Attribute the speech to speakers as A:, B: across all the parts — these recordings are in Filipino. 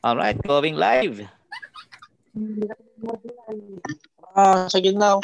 A: All right, going live. Ah, uh, sige now.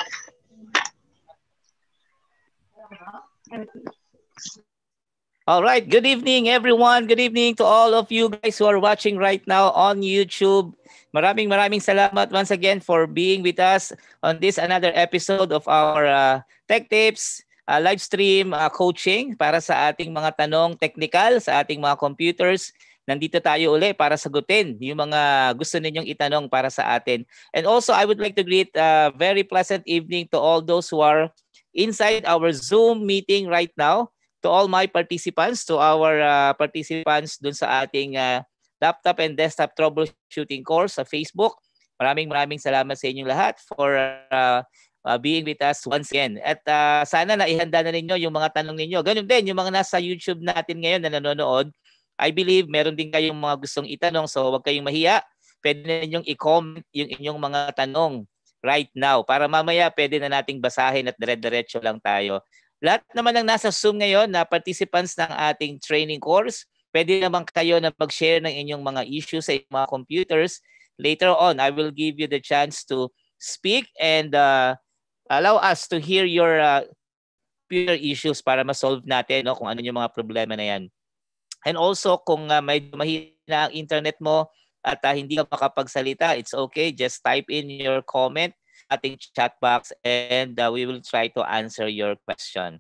A: All right, good evening everyone. Good evening to all of you guys who are watching right now on YouTube. Maraming maraming salamat once again for being with us on this another episode of our uh, Tech Tips uh, live stream uh, coaching para sa ating mga tanong technical sa ating mga computers nandito tayo uli para sagutin yung mga gusto ninyong itanong para sa atin. And also, I would like to greet a very pleasant evening to all those who are inside our Zoom meeting right now, to all my participants, to our uh, participants dun sa ating uh, laptop and desktop troubleshooting course sa Facebook. Maraming maraming salamat sa inyong lahat for uh, uh, being with us once again. At uh, sana na ihanda na ninyo yung mga tanong ninyo. Ganun din, yung mga nasa YouTube natin ngayon na nanonood, I believe meron din kayong mga gustong itanong so huwag kayong mahiya. Pwede na ninyong i-comment yung inyong mga tanong right now para mamaya pwede na nating basahin at dire-diretso lang tayo. Lahat naman ng nasa Zoom ngayon na participants ng ating training course, pwede naman kayo na mag-share ng inyong mga issues sa inyong mga computers. Later on, I will give you the chance to speak and uh, allow us to hear your uh, computer issues para ma-solve natin no, kung ano yung mga problema na yan. And also kung uh, may mahina ang internet mo at uh, hindi ka makapagsalita, it's okay. Just type in your comment ating chat box and uh, we will try to answer your question.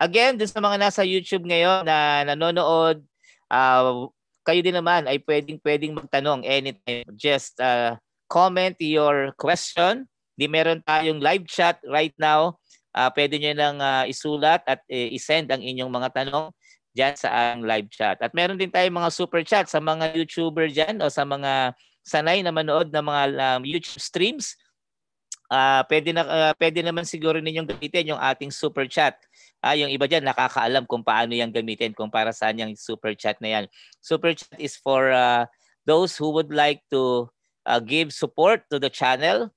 A: Again, dun sa mga nasa YouTube ngayon na nanonood, uh, kayo din naman ay pwedeng pwedeng magtanong anytime. Just uh, comment your question. Di meron tayong live chat right now. Uh, pwede nyo nang uh, isulat at uh, isend ang inyong mga tanong dyan sa ang live chat. At meron din tayong mga super chat sa mga YouTuber dyan o sa mga sanay na manood ng mga um, YouTube streams. Uh, pwede, na, uh, pwede naman siguro ninyong gamitin yung ating super chat. Ah, yung iba dyan nakakaalam kung paano yung gamitin, kung para saan yung super chat na yan. Super chat is for uh, those who would like to uh, give support to the channel,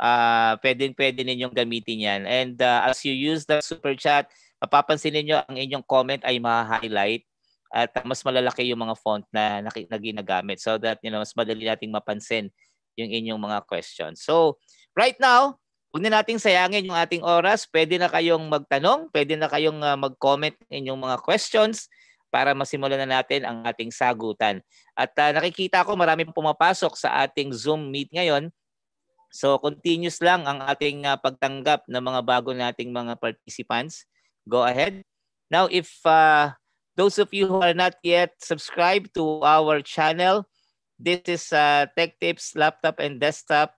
A: uh, pwede, pwede ninyong gamitin yan. And uh, as you use the super chat, mapapansin niyo ang inyong comment ay ma-highlight at mas malalaki yung mga font na, naginagamit so that you know mas madali nating mapansin yung inyong mga questions. So, right now, huwag na nating sayangin yung ating oras. Pwede na kayong magtanong, pwede na kayong ah, mag-comment inyong mga questions para masimulan na natin ang ating sagutan. At uh, nakikita ko marami pong pumapasok sa ating Zoom meet ngayon. So, continuous lang ang ating uh, pagtanggap ng mga bago nating mga participants go ahead. Now, if uh, those of you who are not yet subscribed to our channel, this is uh, Tech Tips Laptop and Desktop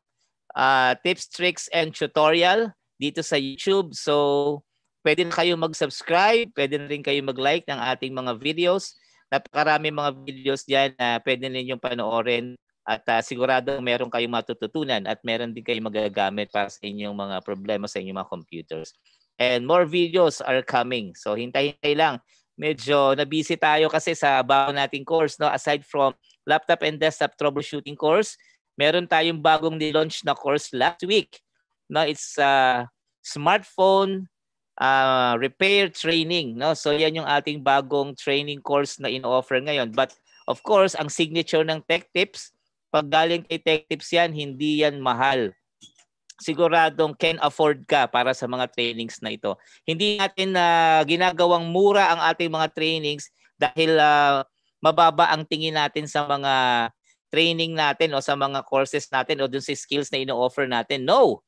A: uh, Tips, Tricks, and Tutorial dito sa YouTube. So, pwede na kayo mag-subscribe, pwede na rin kayo mag-like ng ating mga videos. Napakarami mga videos dyan na pwede ninyong panoorin at uh, sigurado meron kayong matututunan at meron din kayong magagamit para sa inyong mga problema sa inyong mga computers. And more videos are coming. So hintay-hintay lang. Medyo nabisi tayo kasi sa bago nating course. No? Aside from laptop and desktop troubleshooting course, meron tayong bagong nilaunch na course last week. No? It's a uh, smartphone uh, repair training. No? So yan yung ating bagong training course na in-offer ngayon. But of course, ang signature ng Tech Tips, pag galing kay Tech Tips yan, hindi yan mahal siguradong can afford ka para sa mga trainings na ito. Hindi natin na uh, ginagawang mura ang ating mga trainings dahil uh, mababa ang tingin natin sa mga training natin o sa mga courses natin o dun sa skills na ino-offer natin. No.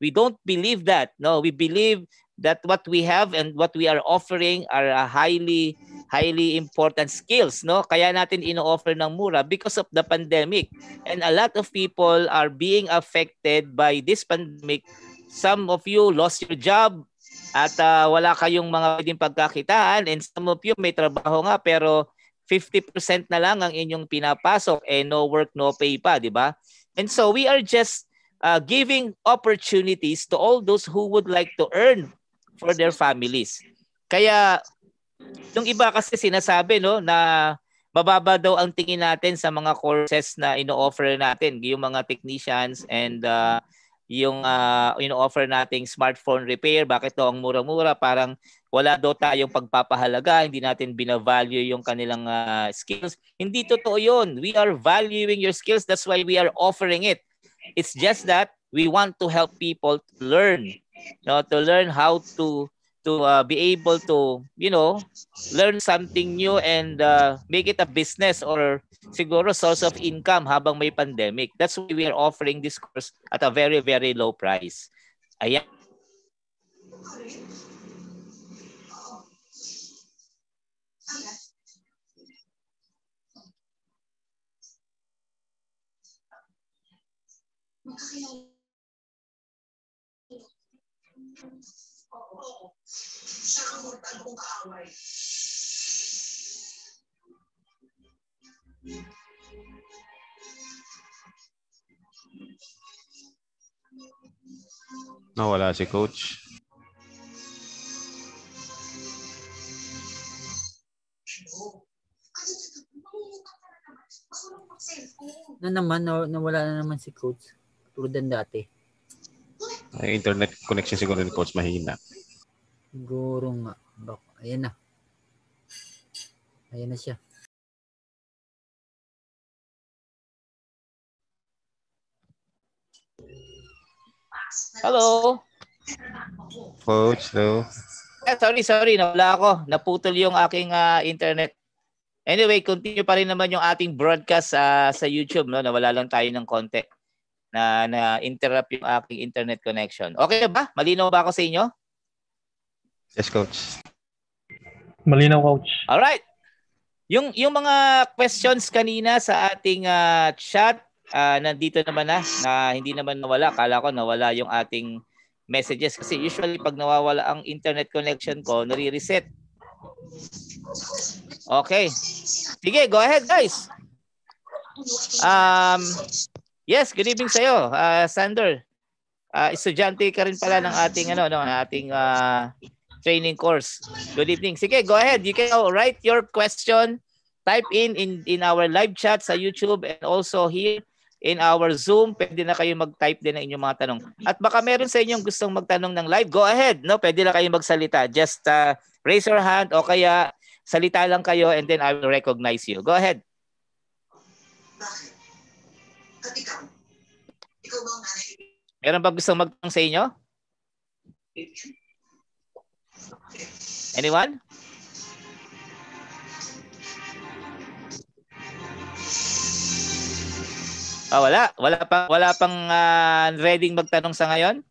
A: We don't believe that. No, we believe that what we have and what we are offering are uh, highly highly important skills no kaya natin ino-offer ng mura because of the pandemic and a lot of people are being affected by this pandemic some of you lost your job at uh, wala kayong mga pwedeng pagkakitaan and some of you may trabaho nga pero 50% na lang ang inyong pinapasok eh no work no pay pa di ba and so we are just uh, giving opportunities to all those who would like to earn for their families. Kaya yung iba kasi sinasabi no na mababa daw ang tingin natin sa mga courses na ino-offer natin, yung mga technicians and uh, yung uh, ino-offer nating smartphone repair, bakit daw ang mura-mura? Parang wala daw tayong pagpapahalaga, hindi natin binavalue yung kanilang uh, skills. Hindi totoo yun. We are valuing your skills. That's why we are offering it. It's just that we want to help people to learn you know, to learn how to to uh, be able to you know learn something new and uh, make it a business or siguro source of income habang may pandemic that's why we are offering this course at a very very low price ayan
B: Okay. siya ang kaaway. Nawala si coach. Na naman, na, nawala na naman si coach. Tulad dati. Ay, internet connection siguro ni coach mahina. Siguro nga. Bak Ayan na. Ayan na siya.
A: Hello. Coach, hello. Eh, sorry, sorry. Nawala ako. Naputol yung aking uh, internet. Anyway, continue pa rin naman yung ating broadcast uh, sa YouTube. No? Nawala lang tayo ng konti na na-interrupt yung aking internet connection. Okay ba? Malinaw ba ako sa inyo? Yes, coach. Malinaw, coach. All right. Yung yung mga questions kanina sa ating uh, chat, uh, nandito naman na, na hindi naman nawala. Kala ko nawala yung ating messages kasi usually pag nawawala ang internet connection ko, nare-reset. Okay. Sige, go ahead guys. Um, yes, good evening sa'yo, uh, Sander. Uh, estudyante ka rin pala ng ating ano, no, ating uh, training course. Good evening. Sige, go ahead. You can write your question. Type in in, in our live chat sa YouTube and also here in our Zoom. Pwede na kayo mag-type din ng inyong mga tanong. At baka meron sa inyong gustong magtanong ng live, go ahead. No? Pwede na kayo magsalita. Just uh, raise your hand o kaya salita lang kayo and then I will recognize you. Go ahead.
B: Bakit? At ikaw?
A: Ikaw ba ang Meron ba gustong magtanong sa inyo? Anyone? Ah, oh, wala. Wala pa, wala pang uh, ah, ready magtanong sa ngayon.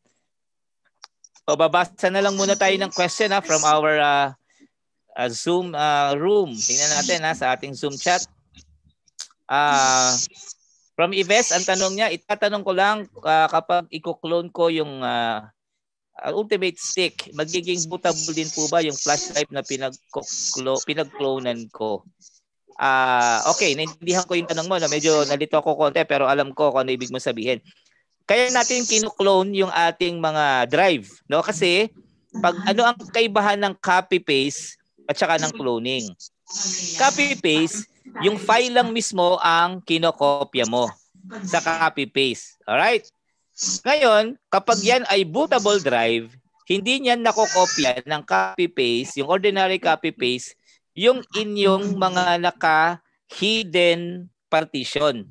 A: O babasa na lang muna tayo ng question ha ah, from our uh, uh, Zoom uh, room. Tingnan natin ha sa ating Zoom chat. Uh, from Ives, ang tanong niya, itatanong ko lang uh, kapag i-clone ko yung uh, uh, ultimate stick, magiging bootable din po ba yung flash drive na pinag-clo- clonan ko? Ah, uh, okay, naintindihan ko yung tanong mo na medyo nalito ako konti pero alam ko kung ano ibig mong sabihin. Kaya natin kinuklone yung ating mga drive, no? Kasi pag ano ang kaibahan ng copy paste at saka ng cloning? Copy paste, yung file lang mismo ang kinokopya mo sa copy paste. All right? Ngayon, kapag yan ay bootable drive, hindi niyan nakokopya ng copy-paste, yung ordinary copy-paste, yung inyong mga naka-hidden partition.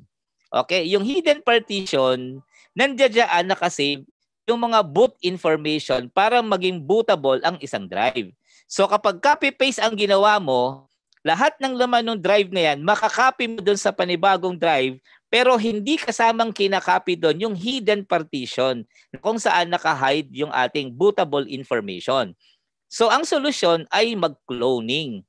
A: Okay? Yung hidden partition, nandiyan ah, naka-save yung mga boot information para maging bootable ang isang drive. So kapag copy-paste ang ginawa mo, lahat ng laman ng drive na yan, makakopy mo doon sa panibagong drive pero hindi kasamang kinakapi doon yung hidden partition kung saan nakahide yung ating bootable information. So ang solusyon ay mag-cloning.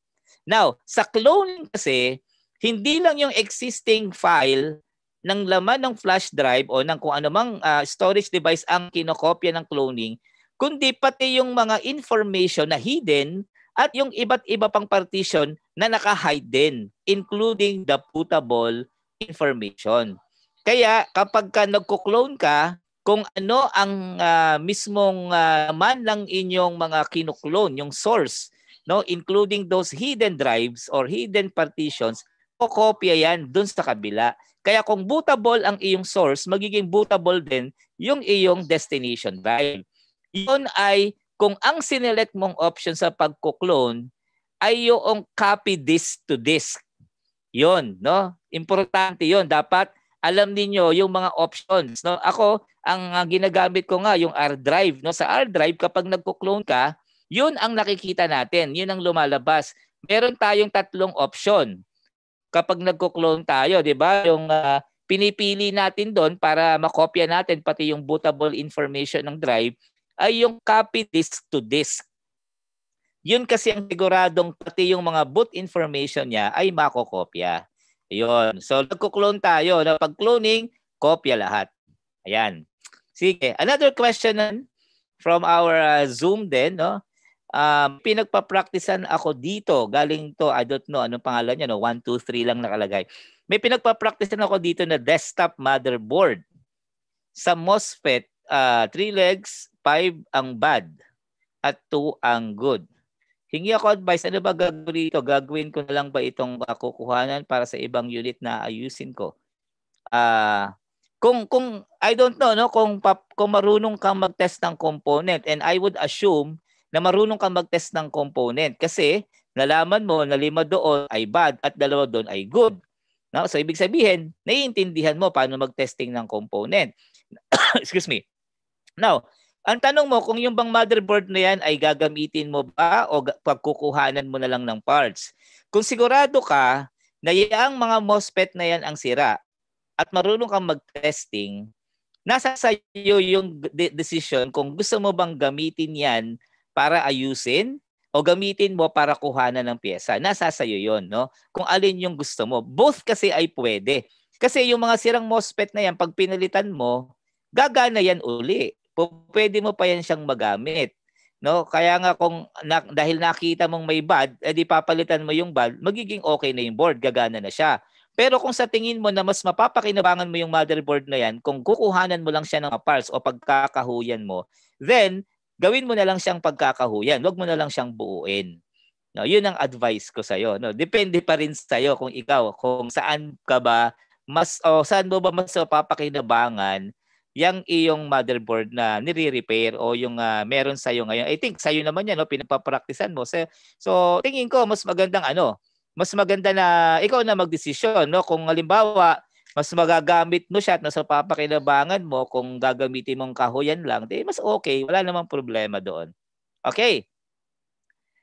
A: Now, sa cloning kasi, hindi lang yung existing file ng laman ng flash drive o ng kung anumang uh, storage device ang kinokopya ng cloning, kundi pati yung mga information na hidden at yung iba't iba pang partition na naka-hide din, including the bootable information. Kaya kapag ka nagko-clone ka, kung ano ang uh, mismong uh, man ng inyong mga kinuklone, yung source, no, including those hidden drives or hidden partitions, kokopya yan dun sa kabila. Kaya kung bootable ang iyong source, magiging bootable din yung iyong destination drive. Yun ay kung ang sinelect mong option sa pagko-clone ay yung copy disk to disk Yon, no? Importante 'yon. Dapat alam niyo yung mga options, no? Ako, ang uh, ginagamit ko nga yung R drive, no? Sa R drive kapag nagko-clone ka, 'yun ang nakikita natin, 'yun ang lumalabas. Meron tayong tatlong option kapag nagko-clone tayo, 'di ba? Yung uh, pinipili natin doon para makopya natin pati yung bootable information ng drive ay yung copy disk to disk yun kasi ang siguradong pati yung mga boot information niya ay makokopya. Yun. So, nagko-clone tayo. Na pag cloning, kopya lahat. Ayan. Sige. Another question from our uh, Zoom din, no? Um, pinagpa-practicean ako dito. Galing to, I don't know, anong pangalan niya, no? 1, 2, 3 lang nakalagay. May pinagpa-practicean ako dito na desktop motherboard. Sa MOSFET, 3 uh, legs, 5 ang bad at 2 ang good. Hingi ako advice, ano ba gagawin dito? Gagawin ko na lang ba itong kukuhanan para sa ibang unit na ayusin ko? Ah, uh, kung kung I don't know no kung pap, kung marunong kang mag-test ng component and I would assume na marunong kang mag-test ng component kasi nalaman mo na lima doon ay bad at dalawa doon ay good. No? So ibig sabihin, naiintindihan mo paano mag-testing ng component. Excuse me. Now, ang tanong mo, kung yung bang motherboard na yan ay gagamitin mo ba o pagkukuhanan mo na lang ng parts? Kung sigurado ka na yung mga MOSFET na yan ang sira at marunong kang mag-testing, nasa sa'yo yung de- decision kung gusto mo bang gamitin yan para ayusin o gamitin mo para kuhanan ng pyesa. Nasa sa'yo yun, no? Kung alin yung gusto mo. Both kasi ay pwede. Kasi yung mga sirang MOSFET na yan, pag pinalitan mo, gagana yan uli pwede mo pa yan siyang magamit. No? Kaya nga kung na, dahil nakita mong may bad, edi eh, papalitan mo yung bad, magiging okay na yung board, gagana na siya. Pero kung sa tingin mo na mas mapapakinabangan mo yung motherboard na yan, kung kukuhanan mo lang siya ng parts o pagkakahuyan mo, then gawin mo na lang siyang pagkakahuyan. Huwag mo na lang siyang buuin. No, 'yun ang advice ko sa iyo, no. Depende pa rin sa iyo kung ikaw kung saan ka ba mas o oh, saan mo ba mas mapapakinabangan yung iyong motherboard na nire-repair o yung uh, meron sa iyo ngayon. I think sa iyo naman yan, no? pinapapraktisan mo. So, so tingin ko mas magandang ano, mas maganda na ikaw na magdesisyon no kung halimbawa mas magagamit mo siya at nasa papakinabangan mo kung gagamitin mong kahoyan lang, di mas okay, wala namang problema doon. Okay.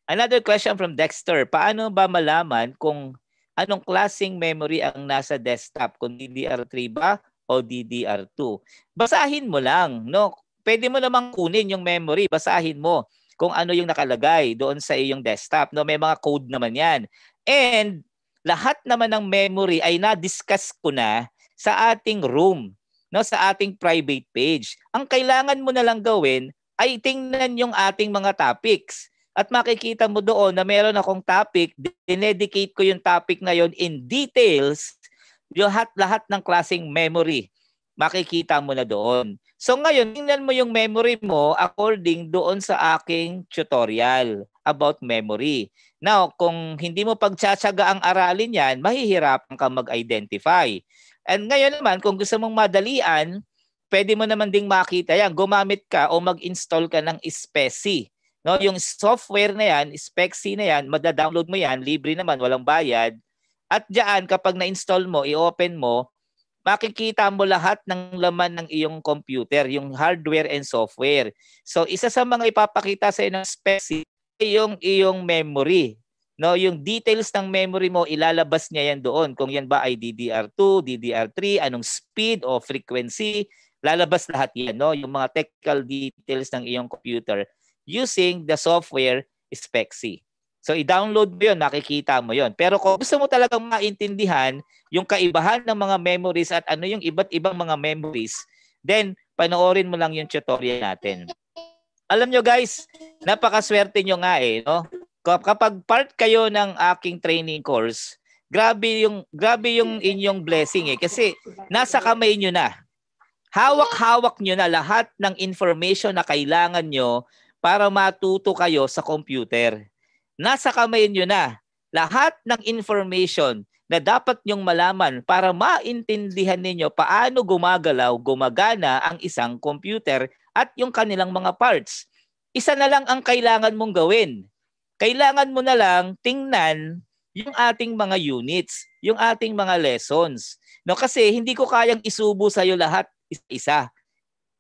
A: Another question from Dexter. Paano ba malaman kung anong klasing memory ang nasa desktop? Kung DDR3 ba o DDR2. Basahin mo lang, no? Pwede mo namang kunin yung memory, basahin mo kung ano yung nakalagay doon sa iyong desktop, no? May mga code naman 'yan. And lahat naman ng memory ay na-discuss ko na sa ating room, no? Sa ating private page. Ang kailangan mo na lang gawin ay tingnan yung ating mga topics. At makikita mo doon na meron akong topic, dinedicate ko yung topic na yon in details yung lahat, lahat ng klasing memory, makikita mo na doon. So ngayon, tingnan mo yung memory mo according doon sa aking tutorial about memory. Now, kung hindi mo pagtsatsaga ang aralin yan, mahihirapan ka mag-identify. And ngayon naman, kung gusto mong madalian, pwede mo naman ding makita yan. Gumamit ka o mag-install ka ng Speci. No, yung software na yan, Spexy na yan, madadownload mo yan, libre naman, walang bayad. At diyan, kapag na-install mo, i-open mo, makikita mo lahat ng laman ng iyong computer, yung hardware and software. So, isa sa mga ipapakita sa ng specs yung iyong memory. No, yung details ng memory mo ilalabas niya yan doon. Kung yan ba ay DDR2, DDR3, anong speed o frequency, lalabas lahat yan, no? Yung mga technical details ng iyong computer using the software SPECSI. So i-download mo 'yon, makikita mo 'yon. Pero kung gusto mo talagang maintindihan yung kaibahan ng mga memories at ano yung iba't ibang mga memories, then panoorin mo lang yung tutorial natin. Alam nyo guys, napakaswerte nyo nga eh, no? Kapag part kayo ng aking training course, grabe yung grabe yung inyong blessing eh kasi nasa kamay niyo na. Hawak-hawak niyo na lahat ng information na kailangan niyo para matuto kayo sa computer nasa kamay nyo na lahat ng information na dapat nyong malaman para maintindihan ninyo paano gumagalaw, gumagana ang isang computer at yung kanilang mga parts. Isa na lang ang kailangan mong gawin. Kailangan mo na lang tingnan yung ating mga units, yung ating mga lessons. No, kasi hindi ko kayang isubo sa iyo lahat isa-isa.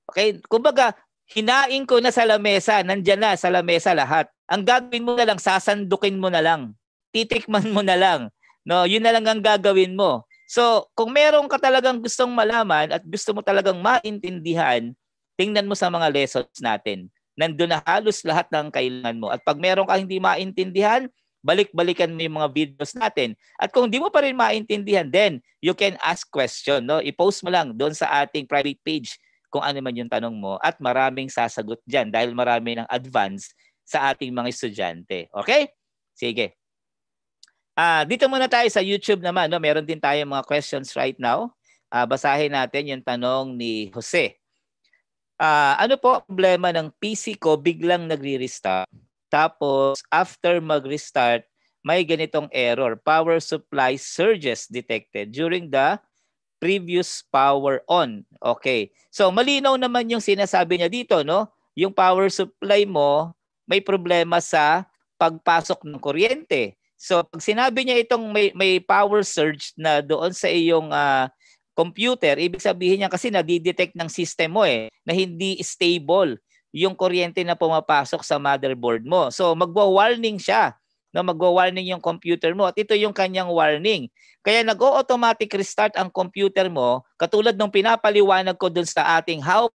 A: Okay? Kumbaga, hinain ko na sa lamesa, nandyan na sa lamesa lahat. Ang gagawin mo na lang, sasandukin mo na lang. Titikman mo na lang. No, yun na lang ang gagawin mo. So, kung meron ka talagang gustong malaman at gusto mo talagang maintindihan, tingnan mo sa mga lessons natin. Nandun na halos lahat ng kailangan mo. At pag meron ka hindi maintindihan, balik-balikan mo yung mga videos natin. At kung di mo pa rin maintindihan, then you can ask question. No? I-post mo lang doon sa ating private page kung ano man yung tanong mo at maraming sasagot dyan dahil marami ng advance sa ating mga estudyante. Okay? Sige. Ah, uh, dito muna tayo sa YouTube naman, no. Meron din tayong mga questions right now. Uh, basahin natin yung tanong ni Jose. Uh, ano po problema ng PC ko biglang nagre-restart? Tapos after mag-restart, may ganitong error. Power supply surges detected during the previous power on. Okay. So malinaw naman yung sinasabi niya dito, no? Yung power supply mo may problema sa pagpasok ng kuryente. So pag sinabi niya itong may, may power surge na doon sa iyong uh, computer, ibig sabihin niya kasi nadidetect ng system mo eh na hindi stable yung kuryente na pumapasok sa motherboard mo. So magwa-warning siya no magwa-warning yung computer mo at ito yung kanyang warning. Kaya nag-automatic restart ang computer mo katulad nung pinapaliwanag ko dun sa ating how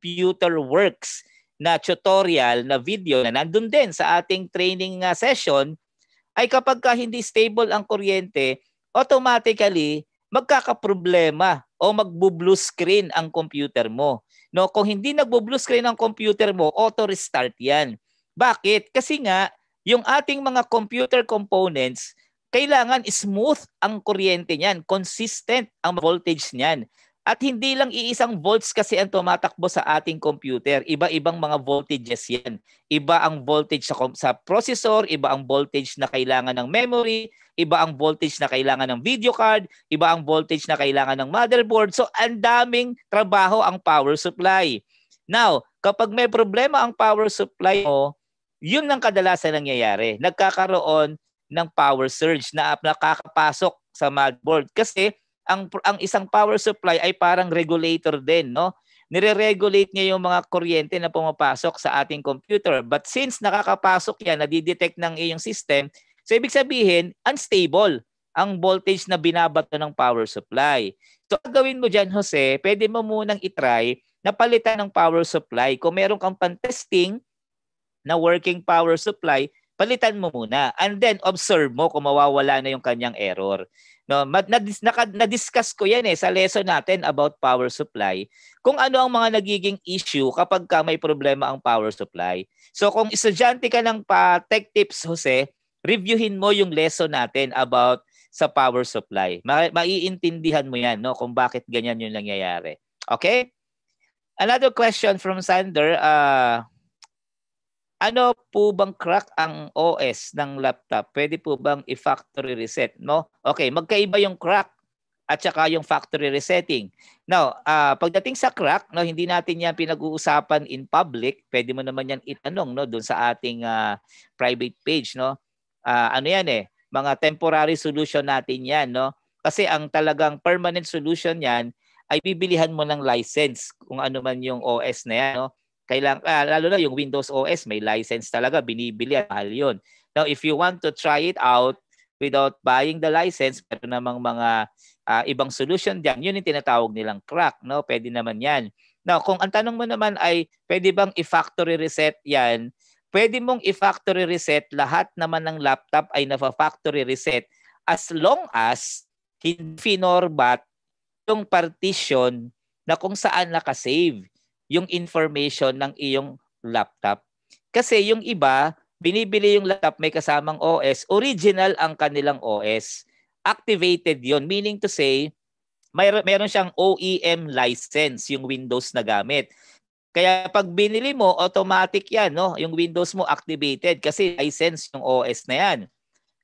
A: computer works na tutorial na video na nandun din sa ating training uh, session ay kapag ka hindi stable ang kuryente, automatically magkakaproblema o magbo-blue screen ang computer mo. No, kung hindi nagbo-blue screen ang computer mo, auto restart 'yan. Bakit? Kasi nga yung ating mga computer components kailangan smooth ang kuryente niyan, consistent ang voltage niyan. At hindi lang iisang volts kasi ang tumatakbo sa ating computer. Iba-ibang mga voltages yan. Iba ang voltage sa, sa processor, iba ang voltage na kailangan ng memory, iba ang voltage na kailangan ng video card, iba ang voltage na kailangan ng motherboard. So ang daming trabaho ang power supply. Now, kapag may problema ang power supply mo, yun ang kadalasan nangyayari. Nagkakaroon ng power surge na nakakapasok sa motherboard kasi ang ang isang power supply ay parang regulator din, no? Nire-regulate niya yung mga kuryente na pumapasok sa ating computer. But since nakakapasok yan, nadidetect ng iyong system, so ibig sabihin, unstable ang voltage na binabato ng power supply. So ang gawin mo diyan Jose, pwede mo munang i-try na palitan ng power supply. Kung meron kang pan-testing na working power supply, palitan mo muna and then observe mo kung mawawala na yung kanyang error. No, na-discuss ko 'yan eh sa lesson natin about power supply kung ano ang mga nagiging issue kapag ka may problema ang power supply. So kung estudyante ka ng pa Tech Tips Jose, reviewin mo yung lesson natin about sa power supply. Ma- maiintindihan mo 'yan no kung bakit ganyan yung nangyayari. Okay? Another question from Sander, uh, ano po bang crack ang OS ng laptop? Pwede po bang i-factory reset, no? Okay, magkaiba yung crack at saka yung factory resetting. Now, uh, ah, pagdating sa crack, no, hindi natin 'yan pinag-uusapan in public. Pwede mo naman 'yan itanong no doon sa ating uh, private page, no. Uh, ano 'yan eh, mga temporary solution natin 'yan, no. Kasi ang talagang permanent solution 'yan ay bibilihan mo ng license kung ano man yung OS na 'yan, no kailangan ah, lalo na yung Windows OS, may license talaga, binibili at mahal yun. Now, if you want to try it out without buying the license, pero namang mga uh, ibang solution diyan yun yung tinatawag nilang crack. No? Pwede naman yan. Now, kung ang tanong mo naman ay pwede bang i-factory reset yan, pwede mong i-factory reset lahat naman ng laptop ay na-factory reset as long as hindi finorbat yung partition na kung saan naka-save yung information ng iyong laptop. Kasi yung iba, binibili yung laptop may kasamang OS, original ang kanilang OS. Activated yon meaning to say, may meron siyang OEM license yung Windows na gamit. Kaya pag binili mo, automatic 'yan, no? Yung Windows mo activated kasi license yung OS na 'yan.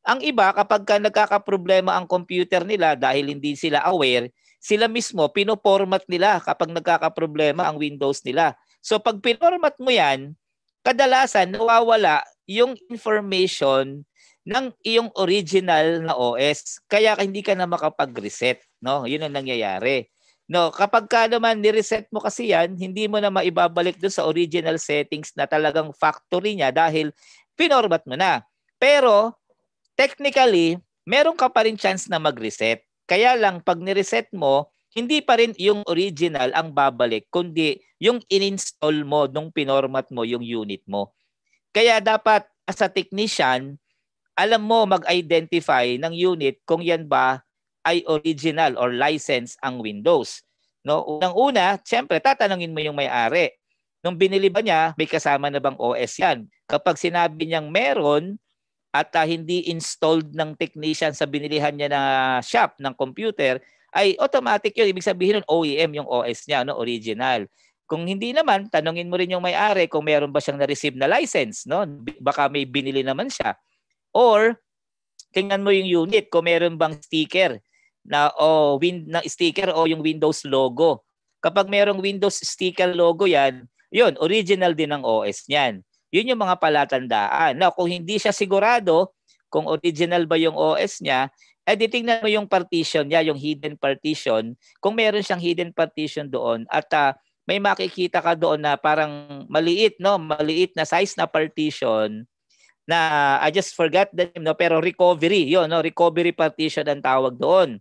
A: Ang iba kapag ka nagkakaproblema ang computer nila dahil hindi sila aware, sila mismo, pinoformat nila kapag nagkakaproblema ang Windows nila. So pag pinormat mo yan, kadalasan nawawala yung information ng iyong original na OS. Kaya hindi ka na makapag-reset. No? Yun ang nangyayari. No, kapag ka naman ni-reset mo kasi yan, hindi mo na maibabalik doon sa original settings na talagang factory niya dahil pinormat mo na. Pero technically, meron ka pa rin chance na mag-reset. Kaya lang pag ni-reset mo, hindi pa rin yung original ang babalik, kundi yung in-install mo nung pinormat mo yung unit mo. Kaya dapat as a technician, alam mo mag-identify ng unit kung yan ba ay original or license ang Windows. No, unang-una, siyempre tatanungin mo yung may-ari. Nung binili ba niya, may kasama na bang OS yan? Kapag sinabi niyang meron, at uh, hindi installed ng technician sa binilihan niya na shop ng computer, ay automatic yun. Ibig sabihin nun, OEM yung OS niya, no? original. Kung hindi naman, tanungin mo rin yung may-ari kung meron ba siyang na-receive na license. No? Baka may binili naman siya. Or, tingnan mo yung unit kung meron bang sticker na o oh, win, na sticker o yung Windows logo. Kapag merong Windows sticker logo yan, yun, original din ang OS niyan. Yun yung mga palatandaan. Now, kung hindi siya sigurado kung original ba yung OS niya, eh di tingnan mo yung partition niya, yung hidden partition. Kung meron siyang hidden partition doon at uh, may makikita ka doon na parang maliit, no? Maliit na size na partition na ah, I just forgot the name, no? Pero recovery, yun, no? Recovery partition ang tawag doon.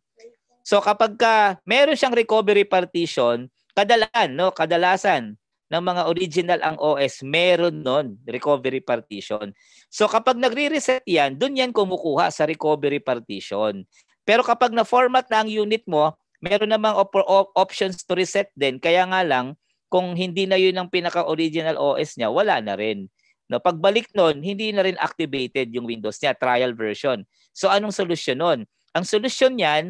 A: So kapag ka meron siyang recovery partition, kadalan, no? Kadalasan, ng mga original ang OS, meron nun, recovery partition. So kapag nagre-reset yan, dun yan kumukuha sa recovery partition. Pero kapag na-format na ang unit mo, meron namang op- op- options to reset din. Kaya nga lang, kung hindi na yun ang pinaka-original OS niya, wala na rin. No, pagbalik nun, hindi na rin activated yung Windows niya, trial version. So anong solusyon nun? Ang solusyon niyan,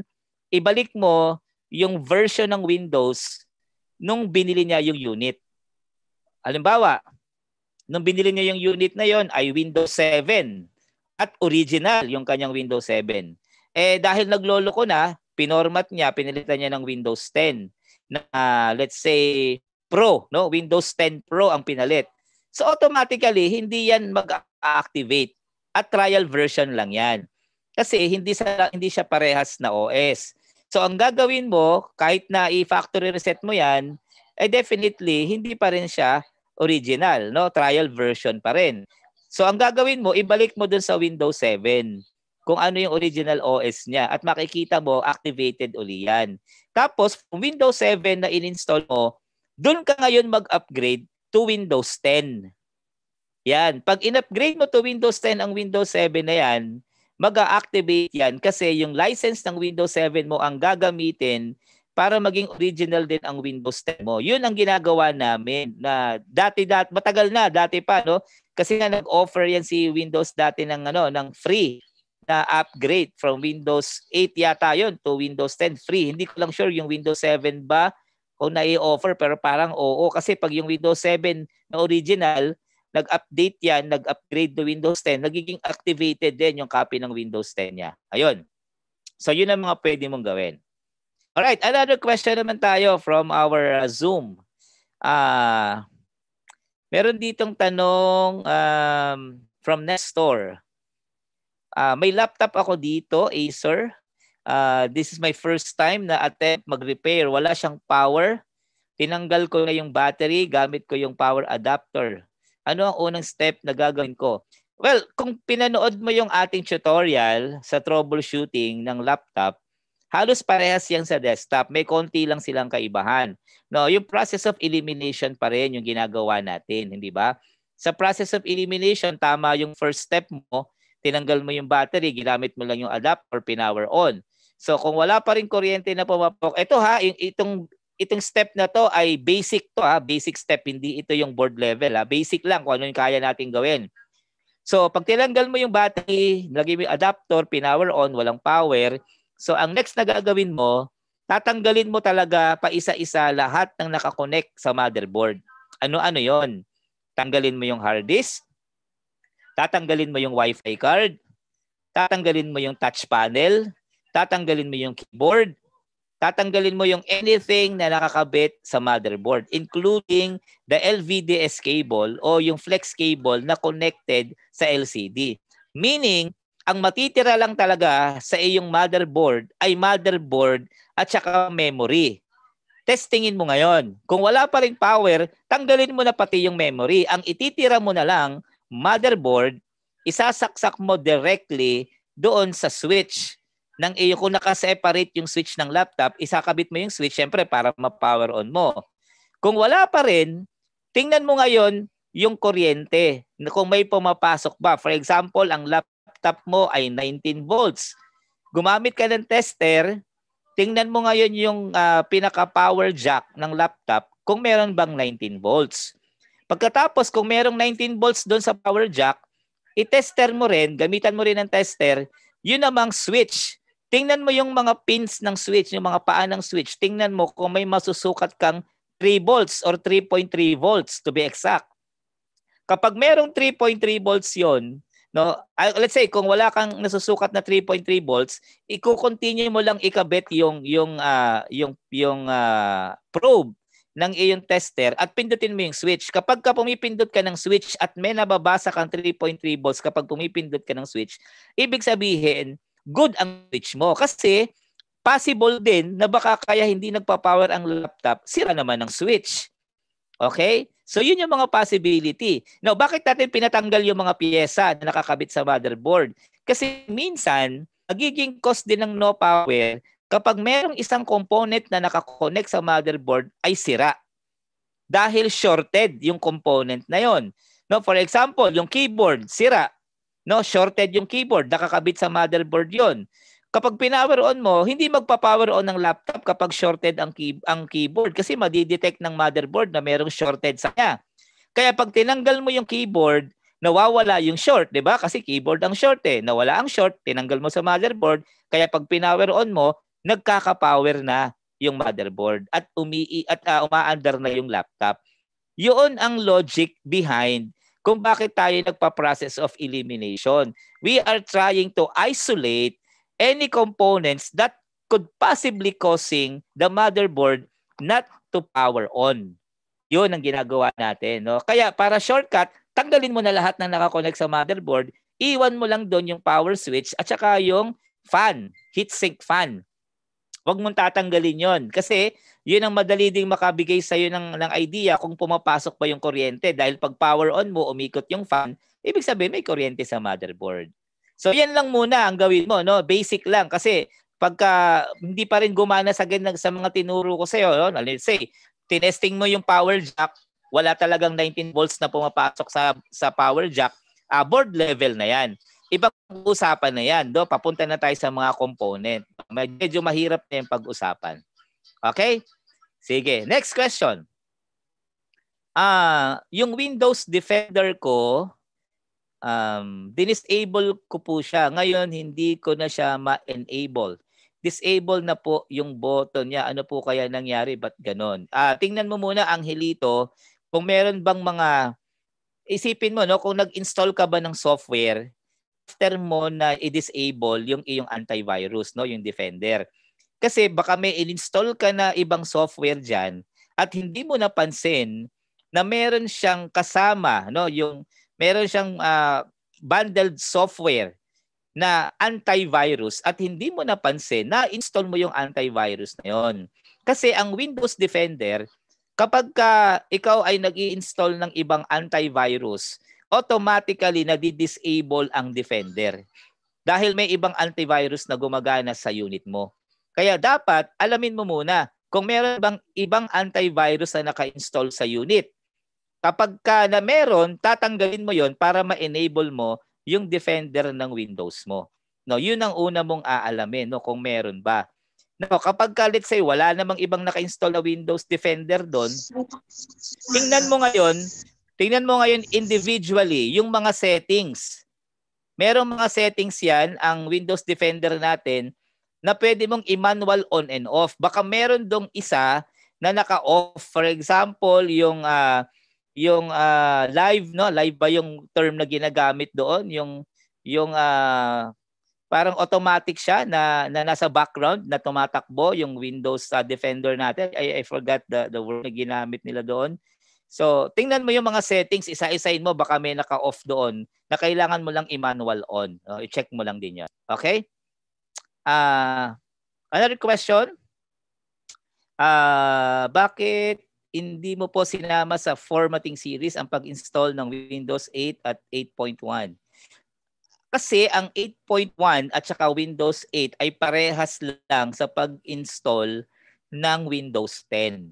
A: ibalik mo yung version ng Windows nung binili niya yung unit. Halimbawa, nung binili niya yung unit na yon ay Windows 7 at original yung kanyang Windows 7. Eh dahil naglolo ko na, pinormat niya, pinilitan niya ng Windows 10 na uh, let's say Pro, no? Windows 10 Pro ang pinalit. So automatically hindi yan mag-activate at trial version lang yan. Kasi hindi sa hindi siya parehas na OS. So ang gagawin mo kahit na i-factory reset mo yan, eh definitely hindi pa rin siya original, no? Trial version pa rin. So ang gagawin mo, ibalik mo dun sa Windows 7 kung ano yung original OS niya at makikita mo activated uli yan. Tapos Windows 7 na ininstall mo, dun ka ngayon mag-upgrade to Windows 10. Yan. Pag in-upgrade mo to Windows 10 ang Windows 7 na yan, mag-activate yan kasi yung license ng Windows 7 mo ang gagamitin para maging original din ang Windows 10 mo. Yun ang ginagawa namin na dati dati matagal na dati pa no kasi nga nag-offer yan si Windows dati ng ano ng free na upgrade from Windows 8 yata yon to Windows 10 free. Hindi ko lang sure yung Windows 7 ba kung na-offer pero parang oo kasi pag yung Windows 7 na original nag-update yan, nag-upgrade to Windows 10, nagiging activated din yung copy ng Windows 10 niya. Ayun. So yun ang mga pwede mong gawin. All right, another question naman tayo from our uh, Zoom. Ah, uh, meron ditong tanong um, from Nestor. Uh, may laptop ako dito, Acer. Uh, this is my first time na attempt mag-repair. Wala siyang power. Tinanggal ko na yung battery, gamit ko yung power adapter. Ano ang unang step na gagawin ko? Well, kung pinanood mo yung ating tutorial sa troubleshooting ng laptop, halos parehas yan sa desktop. May konti lang silang kaibahan. No, yung process of elimination pa rin yung ginagawa natin, hindi ba? Sa process of elimination, tama yung first step mo, tinanggal mo yung battery, ginamit mo lang yung adapter, pinower on. So kung wala pa rin kuryente na pumapok, ito ha, yung, itong itong step na to ay basic to ha, basic step, hindi ito yung board level ha. Basic lang kung ano yung kaya natin gawin. So pag tinanggal mo yung battery, lagay mo yung adapter, pinower on, walang power, So ang next na gagawin mo, tatanggalin mo talaga pa isa-isa lahat ng nakakonect sa motherboard. Ano-ano yon? Tanggalin mo yung hard disk, tatanggalin mo yung wifi card, tatanggalin mo yung touch panel, tatanggalin mo yung keyboard, tatanggalin mo yung anything na nakakabit sa motherboard, including the LVDS cable o yung flex cable na connected sa LCD. Meaning, ang matitira lang talaga sa iyong motherboard ay motherboard at saka memory. Testingin mo ngayon. Kung wala pa rin power, tanggalin mo na pati yung memory. Ang ititira mo na lang, motherboard, isasaksak mo directly doon sa switch ng iyo. Kung nakaseparate yung switch ng laptop, isakabit mo yung switch, syempre, para ma-power on mo. Kung wala pa rin, tingnan mo ngayon yung kuryente. Kung may pumapasok ba. For example, ang laptop laptop mo ay 19 volts. Gumamit ka ng tester, tingnan mo ngayon yung uh, pinaka-power jack ng laptop kung meron bang 19 volts. Pagkatapos, kung merong 19 volts doon sa power jack, i-tester mo rin, gamitan mo rin ng tester, yun namang switch. Tingnan mo yung mga pins ng switch, yung mga paa ng switch. Tingnan mo kung may masusukat kang 3 volts or 3.3 volts to be exact. Kapag merong 3.3 volts yon, No? Let's say kung wala kang nasusukat na 3.3 volts, iko-continue mo lang ikabit yung yung uh, yung yung uh, probe ng iyong tester at pindutin mo yung switch. Kapag ka pumipindot ka ng switch at may nababasa kang 3.3 volts kapag pumipindot ka ng switch, ibig sabihin, good ang switch mo. Kasi possible din na baka kaya hindi nagpa-power ang laptop, sira naman ang switch. Okay? So yun yung mga possibility. Now, bakit natin pinatanggal yung mga piyesa na nakakabit sa motherboard? Kasi minsan, magiging cost din ng no power kapag merong isang component na nakakonect sa motherboard ay sira. Dahil shorted yung component na yon. No, for example, yung keyboard, sira. No, shorted yung keyboard, nakakabit sa motherboard yon kapag pinower on mo, hindi magpa-power on ng laptop kapag shorted ang, key, ang keyboard kasi madidetect ng motherboard na merong shorted sa kanya. Kaya pag tinanggal mo yung keyboard, nawawala yung short, 'di ba? Kasi keyboard ang short eh. Nawala ang short, tinanggal mo sa motherboard, kaya pag pinower on mo, nagkaka-power na yung motherboard at umii at uh, umaandar na yung laptop. 'Yun ang logic behind kung bakit tayo nagpa-process of elimination. We are trying to isolate any components that could possibly causing the motherboard not to power on. Yun ang ginagawa natin. No? Kaya para shortcut, tanggalin mo na lahat ng nakakonect sa motherboard, iwan mo lang doon yung power switch at saka yung fan, heatsink fan. Huwag mong tatanggalin yon kasi yun ang madali ding makabigay sa iyo ng, ng idea kung pumapasok pa yung kuryente dahil pag power on mo, umikot yung fan, ibig sabihin may kuryente sa motherboard. So yan lang muna ang gawin mo, no? Basic lang kasi pagka hindi pa rin gumana sa ganang sa mga tinuro ko sa iyo, no? Let's say tinesting mo yung power jack, wala talagang 19 volts na pumapasok sa sa power jack, uh, board level na 'yan. Ibang usapan na 'yan, do. Papunta na tayo sa mga component. Medyo mahirap na 'yung pag-usapan. Okay? Sige, next question. Ah, uh, yung Windows Defender ko, um, dinisable ko po siya. Ngayon, hindi ko na siya ma-enable. Disable na po yung button niya. Ano po kaya nangyari? Ba't ganon? Ah, tingnan mo muna, ang hilito. kung meron bang mga... Isipin mo, no, kung nag-install ka ba ng software, after mo na i-disable yung iyong antivirus, no, yung Defender. Kasi baka may in-install ka na ibang software diyan at hindi mo napansin na meron siyang kasama, no, yung meron siyang uh, bundled software na antivirus at hindi mo napansin, na-install mo yung antivirus na yon. Kasi ang Windows Defender, kapag ka ikaw ay nag install ng ibang antivirus, automatically nadi-disable ang Defender. Dahil may ibang antivirus na gumagana sa unit mo. Kaya dapat alamin mo muna kung meron bang ibang antivirus na naka-install sa unit. Kapag ka na meron, tatanggalin mo yon para ma-enable mo yung defender ng Windows mo. No, yun ang una mong aalamin no kung meron ba. No, kapag ka, let's say wala namang ibang naka-install na Windows Defender doon, tingnan mo ngayon, tingnan mo ngayon individually yung mga settings. Merong mga settings 'yan ang Windows Defender natin na pwede mong i-manual on and off. Baka meron dong isa na naka-off. For example, yung uh, yung uh, live no live ba yung term na ginagamit doon yung yung uh, parang automatic siya na, na nasa background na tumatakbo yung Windows uh, Defender natin I, I forgot the the word na ginamit nila doon so tingnan mo yung mga settings isa-isahin mo baka may naka-off doon na kailangan mo lang i-manual on uh, i-check mo lang din yan okay uh, another question uh, bakit hindi mo po sinama sa formatting series ang pag-install ng Windows 8 at 8.1. Kasi ang 8.1 at saka Windows 8 ay parehas lang sa pag-install ng Windows 10.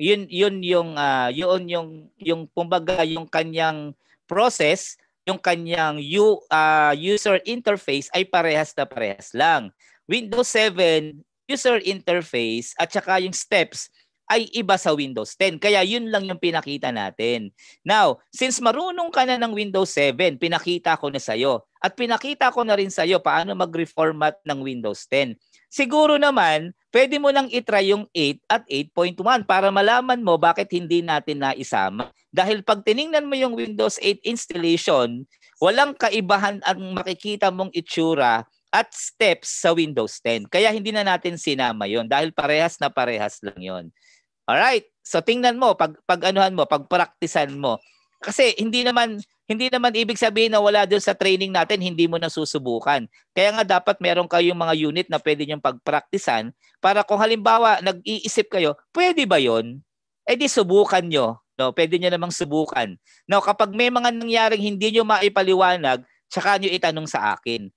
A: Yun yun yung uh, yun yung yung kumbaga yung kanyang process, yung kanyang u, uh, user interface ay parehas na parehas lang. Windows 7 user interface at saka yung steps ay iba sa Windows 10. Kaya yun lang yung pinakita natin. Now, since marunong ka na ng Windows 7, pinakita ko na sa'yo. At pinakita ko na rin sa'yo paano mag-reformat ng Windows 10. Siguro naman, pwede mo nang itry yung 8 at 8.1 para malaman mo bakit hindi natin naisama. Dahil pag tiningnan mo yung Windows 8 installation, walang kaibahan ang makikita mong itsura at steps sa Windows 10. Kaya hindi na natin sinama yon dahil parehas na parehas lang yon. All right. So tingnan mo pag pag anuhan mo, pag praktisan mo. Kasi hindi naman hindi naman ibig sabihin na wala doon sa training natin, hindi mo nasusubukan. Kaya nga dapat meron kayong mga unit na pwede niyong pagpraktisan para kung halimbawa nag-iisip kayo, pwede ba yon? Eh di subukan nyo. No, pwede niyo namang subukan. Now, kapag may mga nangyaring hindi niyo maipaliwanag, tsaka niyo itanong sa akin.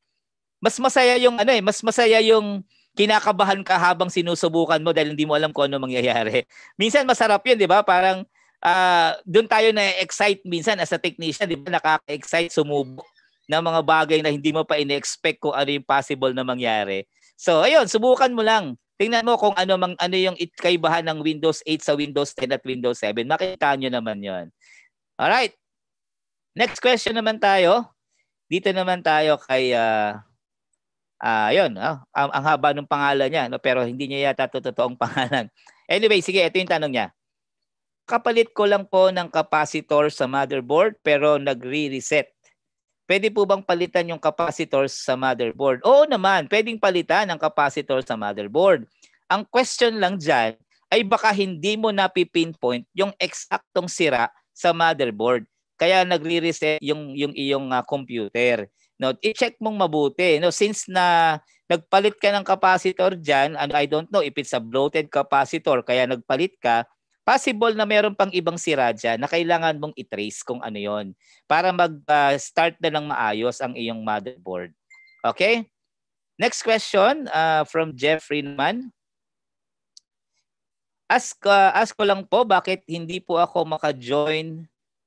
A: Mas masaya yung ano eh, mas masaya yung kinakabahan ka habang sinusubukan mo dahil hindi mo alam kung ano mangyayari. Minsan masarap 'yun, 'di ba? Parang uh, ah, doon tayo na excite minsan as a technician, 'di ba? Nakaka-excite sumubok ng mga bagay na hindi mo pa ini-expect kung ano yung possible na mangyari. So, ayun, subukan mo lang. Tingnan mo kung ano mang ano yung kaibahan ng Windows 8 sa Windows 10 at Windows 7. Makita niyo naman 'yon. All right. Next question naman tayo. Dito naman tayo kay uh, Ah, uh, 'yun, no? ang, ang haba ng pangalan niya, no? pero hindi niya yata totoong pangalan. Anyway, sige, ito yung tanong niya. Kapalit ko lang po ng capacitor sa motherboard pero nagre-reset. Pwede po bang palitan yung capacitor sa motherboard? Oo naman, pwedeng palitan ang capacitor sa motherboard. Ang question lang diyan ay baka hindi mo napi-pinpoint yung eksaktong sira sa motherboard. Kaya nagre-reset yung, yung iyong uh, computer. No, i-check mong mabuti. No, since na nagpalit ka ng capacitor diyan, and I don't know if it's a bloated capacitor kaya nagpalit ka, possible na meron pang ibang sira diyan na kailangan mong i-trace kung ano 'yon para mag-start ah, uh, na lang maayos ang iyong motherboard. Okay? Next question uh, from Jeffrey naman. Ask, uh, ask ko lang po bakit hindi po ako maka-join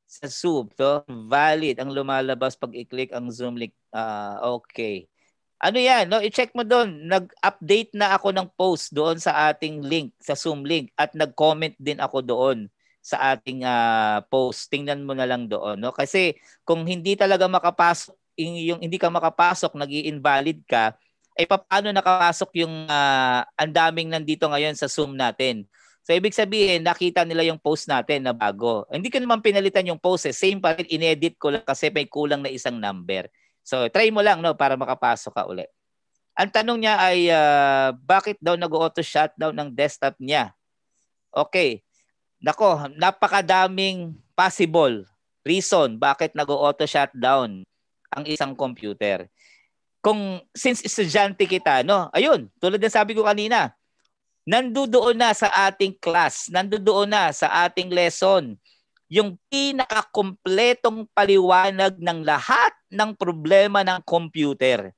A: sa Zoom. So, valid ang lumalabas pag i-click ang Zoom link. Uh, okay. Ano yan? No? I-check mo doon. Nag-update na ako ng post doon sa ating link, sa Zoom link. At nag-comment din ako doon sa ating uh, post. Tingnan mo na lang doon. No? Kasi kung hindi talaga makapasok, yung hindi ka makapasok, nag invalid ka, ay eh, paano nakapasok yung uh, ang daming nandito ngayon sa Zoom natin? So ibig sabihin, nakita nila yung post natin na bago. Hindi ko naman pinalitan yung post eh. Same pa rin, inedit ko lang kasi may kulang na isang number. So try mo lang no para makapasok ka uli. Ang tanong niya ay uh, bakit daw nag-auto shutdown ng desktop niya? Okay. Nako, napakadaming possible reason bakit nag-auto shutdown ang isang computer. Kung since estudyante kita, no? Ayun, tulad ng sabi ko kanina, nandoon na sa ating class, nandoon na sa ating lesson, yung pinakakumpletong paliwanag ng lahat ng problema ng computer,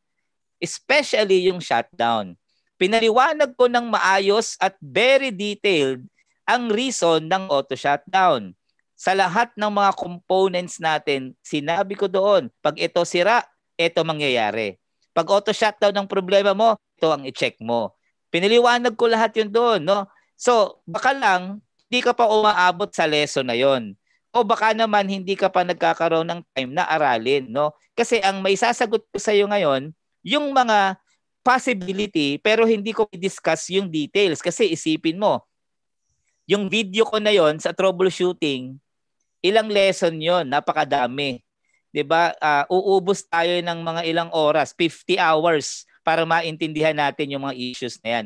A: especially yung shutdown. Pinaliwanag ko ng maayos at very detailed ang reason ng auto-shutdown. Sa lahat ng mga components natin, sinabi ko doon, pag ito sira, ito mangyayari. Pag auto-shutdown ng problema mo, ito ang i-check mo Piniliwanag ko lahat yun doon, no? So, baka lang, hindi ka pa umaabot sa lesson na yon o baka naman hindi ka pa nagkakaroon ng time na aralin, no? Kasi ang may sasagot ko sa iyo ngayon, yung mga possibility pero hindi ko i-discuss yung details kasi isipin mo, yung video ko na yon sa troubleshooting, ilang lesson yon, napakadami. 'Di ba? Uh, uubos tayo ng mga ilang oras, 50 hours para maintindihan natin yung mga issues na yan.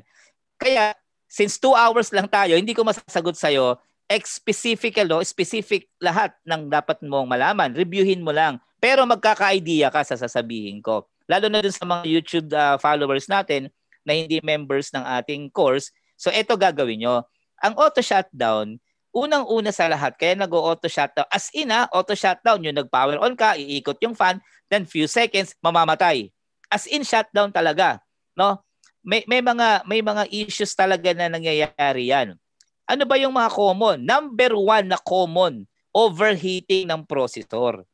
A: Kaya, since two hours lang tayo, hindi ko masasagot sa'yo, specific, no? specific lahat ng dapat mong malaman. Reviewin mo lang. Pero magkaka-idea ka sa sasabihin ko. Lalo na dun sa mga YouTube uh, followers natin na hindi members ng ating course. So, ito gagawin nyo. Ang auto-shutdown, unang-una sa lahat, kaya nag-auto shutdown. As in ah, auto shutdown, yung nag-power on ka, iikot yung fan, then few seconds, mamamatay as in shutdown talaga, no? May may mga may mga issues talaga na nangyayari 'yan. Ano ba yung mga common? Number one na common, overheating ng processor.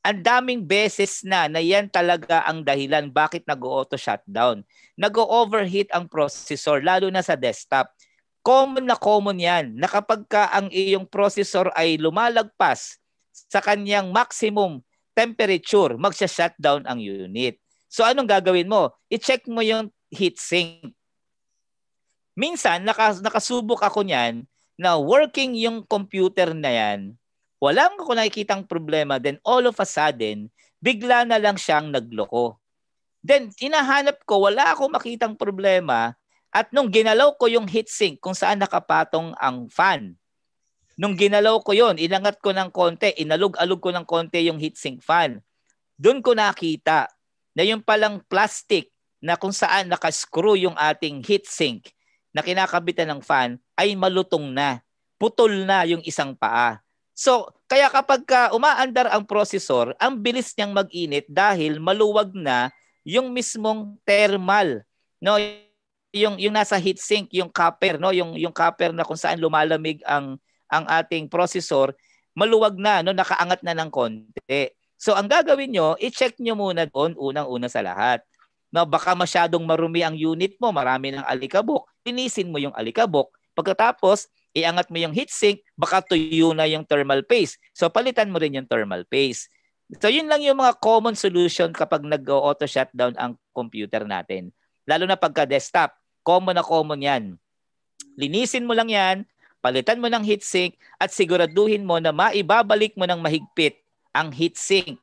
A: Ang daming beses na na yan talaga ang dahilan bakit nag-auto shutdown. Nag-overheat ang processor lalo na sa desktop. Common na common yan na kapag ka ang iyong processor ay lumalagpas sa kanyang maximum temperature, magsha-shutdown ang unit. So anong gagawin mo? I-check mo yung heatsink. Minsan, naka, nakasubok ako niyan na working yung computer na yan, wala ko nakikitang problema, then all of a sudden, bigla na lang siyang nagloko. Then, inahanap ko, wala akong makitang problema at nung ginalaw ko yung heatsink kung saan nakapatong ang fan. Nung ginalaw ko yon inangat ko ng konti, inalog-alog ko ng konti yung heatsink fan. Doon ko nakita na yung palang plastic na kung saan nakascrew yung ating heatsink na kinakabitan ng fan ay malutong na. Putol na yung isang paa. So, kaya kapag ka umaandar ang processor, ang bilis niyang mag-init dahil maluwag na yung mismong thermal, no? Yung yung nasa heatsink, yung copper, no? Yung yung copper na kung saan lumalamig ang ang ating processor, maluwag na, no? Nakaangat na ng konti. So ang gagawin nyo, i-check nyo muna doon unang-una sa lahat. Na baka masyadong marumi ang unit mo, marami ng alikabok. Pinisin mo yung alikabok. Pagkatapos, iangat mo yung heatsink, baka tuyo na yung thermal paste. So palitan mo rin yung thermal paste. So yun lang yung mga common solution kapag nag-auto shutdown ang computer natin. Lalo na pagka desktop, common na common 'yan. Linisin mo lang 'yan, palitan mo ng heatsink at siguraduhin mo na maibabalik mo ng mahigpit ang heatsink.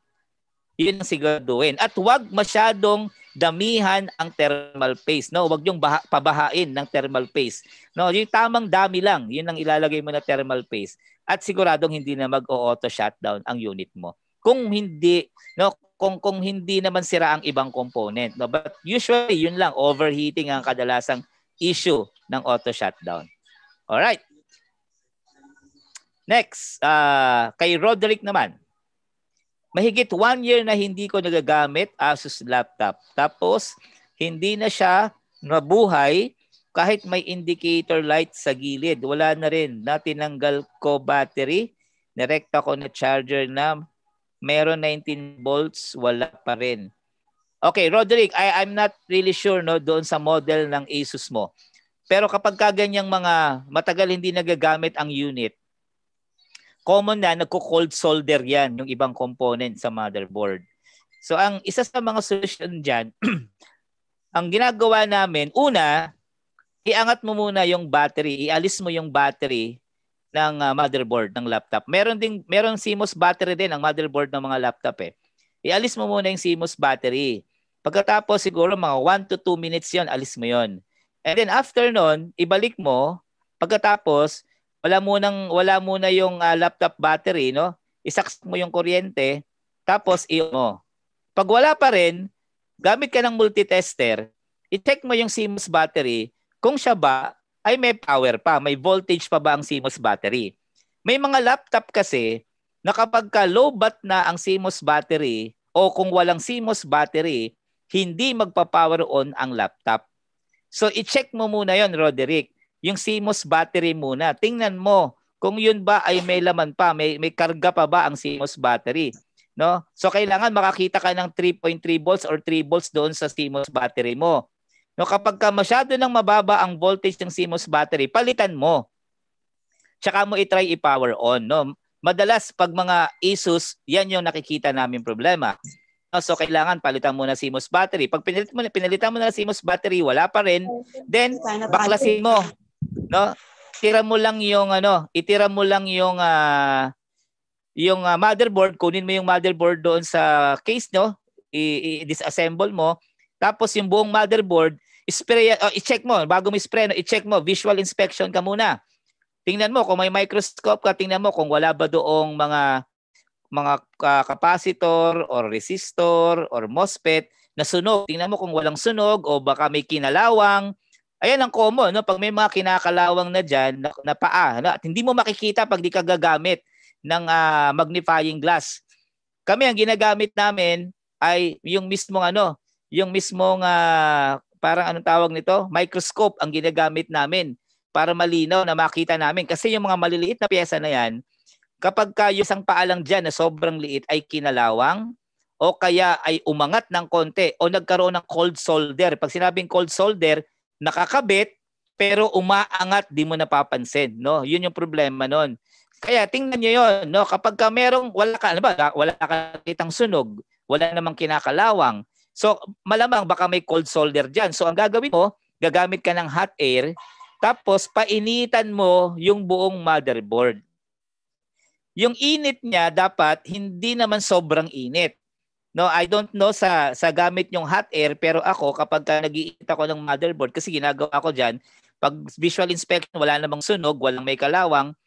A: Yun ang siguraduhin. At huwag masyadong damihan ang thermal paste. No, huwag yung baha, pabahain ng thermal paste. No, yung tamang dami lang, yun ang ilalagay mo na thermal paste. At siguradong hindi na mag-auto shutdown ang unit mo. Kung hindi, no, kung kung hindi naman sira ang ibang component, no, but usually yun lang overheating ang kadalasang issue ng auto shutdown. All right. Next, uh, kay Roderick naman mahigit one year na hindi ko nagagamit Asus laptop. Tapos, hindi na siya nabuhay kahit may indicator light sa gilid. Wala na rin. Natinanggal ko battery. Nirekta ko na charger na meron 19 volts. Wala pa rin. Okay, Roderick, I, I'm not really sure no doon sa model ng Asus mo. Pero kapag kaganyang mga matagal hindi nagagamit ang unit, common na nagko-cold solder yan yung ibang component sa motherboard. So ang isa sa mga solution diyan, ang ginagawa namin, una, iangat mo muna yung battery, ialis mo yung battery ng uh, motherboard ng laptop. Meron ding meron CMOS battery din ang motherboard ng mga laptop eh. Ialis mo muna yung CMOS battery. Pagkatapos siguro mga 1 to 2 minutes 'yon, alis mo 'yon. And then after noon, ibalik mo. Pagkatapos, wala mo nang wala mo na yung uh, laptop battery, no? Isaksak mo yung kuryente tapos i mo. Pag wala pa rin, gamit ka ng multitester, i-check mo yung CMOS battery kung siya ba ay may power pa, may voltage pa ba ang CMOS battery. May mga laptop kasi na kapag ka low bat na ang CMOS battery o kung walang CMOS battery, hindi magpa-power on ang laptop. So i-check mo muna yon Roderick yung CMOS battery muna. Tingnan mo kung yun ba ay may laman pa, may, may karga pa ba ang CMOS battery. No? So kailangan makakita ka ng 3.3 volts or 3 volts doon sa CMOS battery mo. No, kapag ka masyado nang mababa ang voltage ng CMOS battery, palitan mo. Tsaka mo i-try i-power on. No? Madalas pag mga Asus, yan yung nakikita namin problema. No, so kailangan palitan mo na CMOS battery. Pag pinalit mo, pinalitan mo na CMOS battery, wala pa rin. Then, baklasin mo No? Tira mo lang yung ano, itira mo lang yung uh, yung uh, motherboard, kunin mo yung motherboard doon sa case no, i-disassemble mo. Tapos yung buong motherboard, spray oh, i-check mo bago mo spray, no, i-check mo visual inspection ka muna. Tingnan mo kung may microscope ka, tingnan mo kung wala ba doong mga mga uh, capacitor or resistor or MOSFET na sunog. Tingnan mo kung walang sunog o baka may kinalawang Ayan ang common, no? pag may mga kinakalawang na dyan, na, na paa, no? at hindi mo makikita pag di ka gagamit ng uh, magnifying glass. Kami ang ginagamit namin ay yung mismong ano, yung mismong uh, parang anong tawag nito? Microscope ang ginagamit namin para malinaw na makita namin. Kasi yung mga maliliit na piyesa na yan, kapag ka yung isang paalang dyan na sobrang liit ay kinalawang, o kaya ay umangat ng konti o nagkaroon ng cold solder. Pag sinabing cold solder, nakakabit pero umaangat di mo napapansin no yun yung problema noon kaya tingnan niyo yon no kapag ka merong wala ka ano ba wala ka kitang sunog wala namang kinakalawang so malamang baka may cold solder diyan so ang gagawin mo gagamit ka ng hot air tapos painitan mo yung buong motherboard yung init niya dapat hindi naman sobrang init No, I don't know sa sa gamit yung hot air pero ako kapag ka nagiinit ako ng motherboard kasi ginagawa ko diyan, pag visual inspection wala namang sunog, walang may kalawang.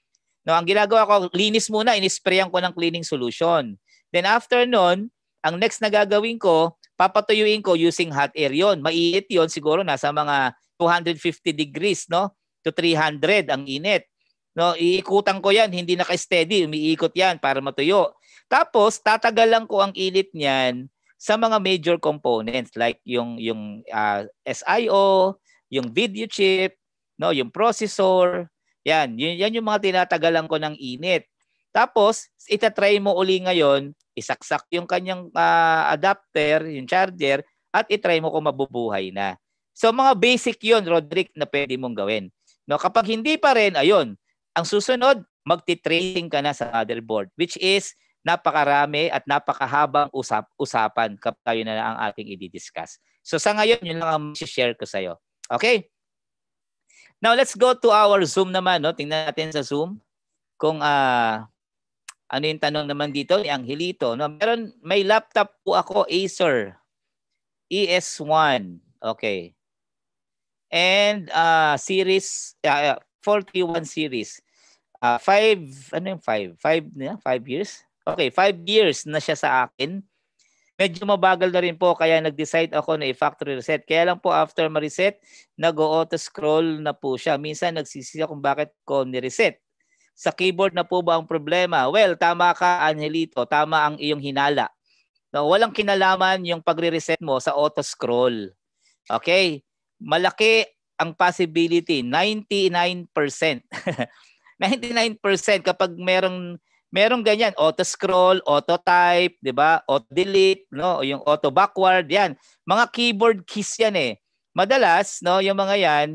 A: No, ang ginagawa ko linis muna, inisprayan ko ng cleaning solution. Then after noon, ang next na gagawin ko, papatuyuin ko using hot air yon. Mainit yon siguro nasa mga 250 degrees, no? To 300 ang init. No, iikutan ko yan, hindi naka-steady, umiikot yan para matuyo. Tapos tatagalan ko ang init niyan sa mga major components like yung yung uh, ah, SIO, yung video chip, no, yung processor, yan, yun, yan yung mga tinatagalan ko ng init. Tapos itatry mo uli ngayon, isaksak yung kanyang uh, adapter, yung charger at itry mo kung mabubuhay na. So mga basic 'yon, Rodrick, na pwede mong gawin. No, kapag hindi pa rin, ayun, ang susunod, magti-tracing ka na sa motherboard which is napakarami at napakahabang usap usapan kapag yun na lang ang ating i-discuss. So sa ngayon, yun lang ang share ko sa iyo. Okay? Now let's go to our Zoom naman. No? Tingnan natin sa Zoom kung uh, ano yung tanong naman dito ni Angelito. No? Meron, may laptop po ako, Acer ES1. Okay. And uh, series, uh, ah, 41 series. Uh, five, ano yung five? Five, yeah, five years? Okay, five years na siya sa akin. Medyo mabagal na rin po kaya nag-decide ako na i-factory reset. Kaya lang po after ma-reset, nag-auto-scroll na po siya. Minsan nagsisisi kung bakit ko ni-reset. Sa keyboard na po ba ang problema? Well, tama ka Angelito, tama ang iyong hinala. No, walang kinalaman yung pagre-reset mo sa auto-scroll. Okay? Malaki ang possibility, 99%. 99% kapag merong merong ganyan, auto scroll, auto type, 'di ba? Auto delete, no? yung auto backward, 'yan. Mga keyboard keys 'yan eh. Madalas, no, yung mga 'yan,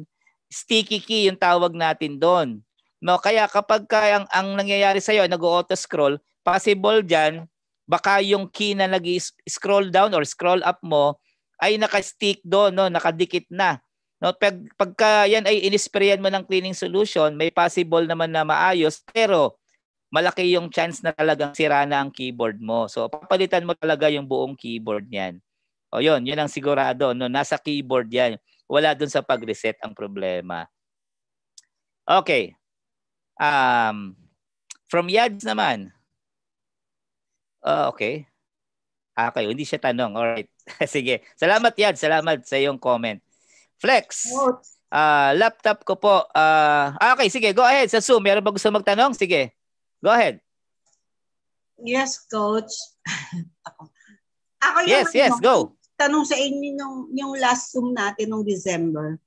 A: sticky key yung tawag natin doon. No, kaya kapag kaya ang, ang nangyayari sa iyo, nag-auto scroll, possible diyan baka yung key na nag scroll down or scroll up mo ay naka-stick doon, no, nakadikit na. No, pag, pagka yan ay inisprayan mo ng cleaning solution, may possible naman na maayos pero malaki yung chance na talagang sira na ang keyboard mo. So papalitan mo talaga yung buong keyboard niyan. O yun, yun ang sigurado. No? Nasa keyboard yan. Wala dun sa pag-reset ang problema. Okay. Um, from Yads naman. Uh, okay. Ah, kayo. Hindi siya tanong. Alright. Sige. Salamat Yads. Salamat sa iyong comment. Flex. Uh, laptop ko po. Uh, okay, sige. Go ahead. Sa Zoom. Meron ba gusto magtanong? Sige. Go ahead. Yes, coach.
B: ako. Ako yes, yung, yes, go.
A: Tanong sa inyo
B: nung, yung last Zoom natin nung December.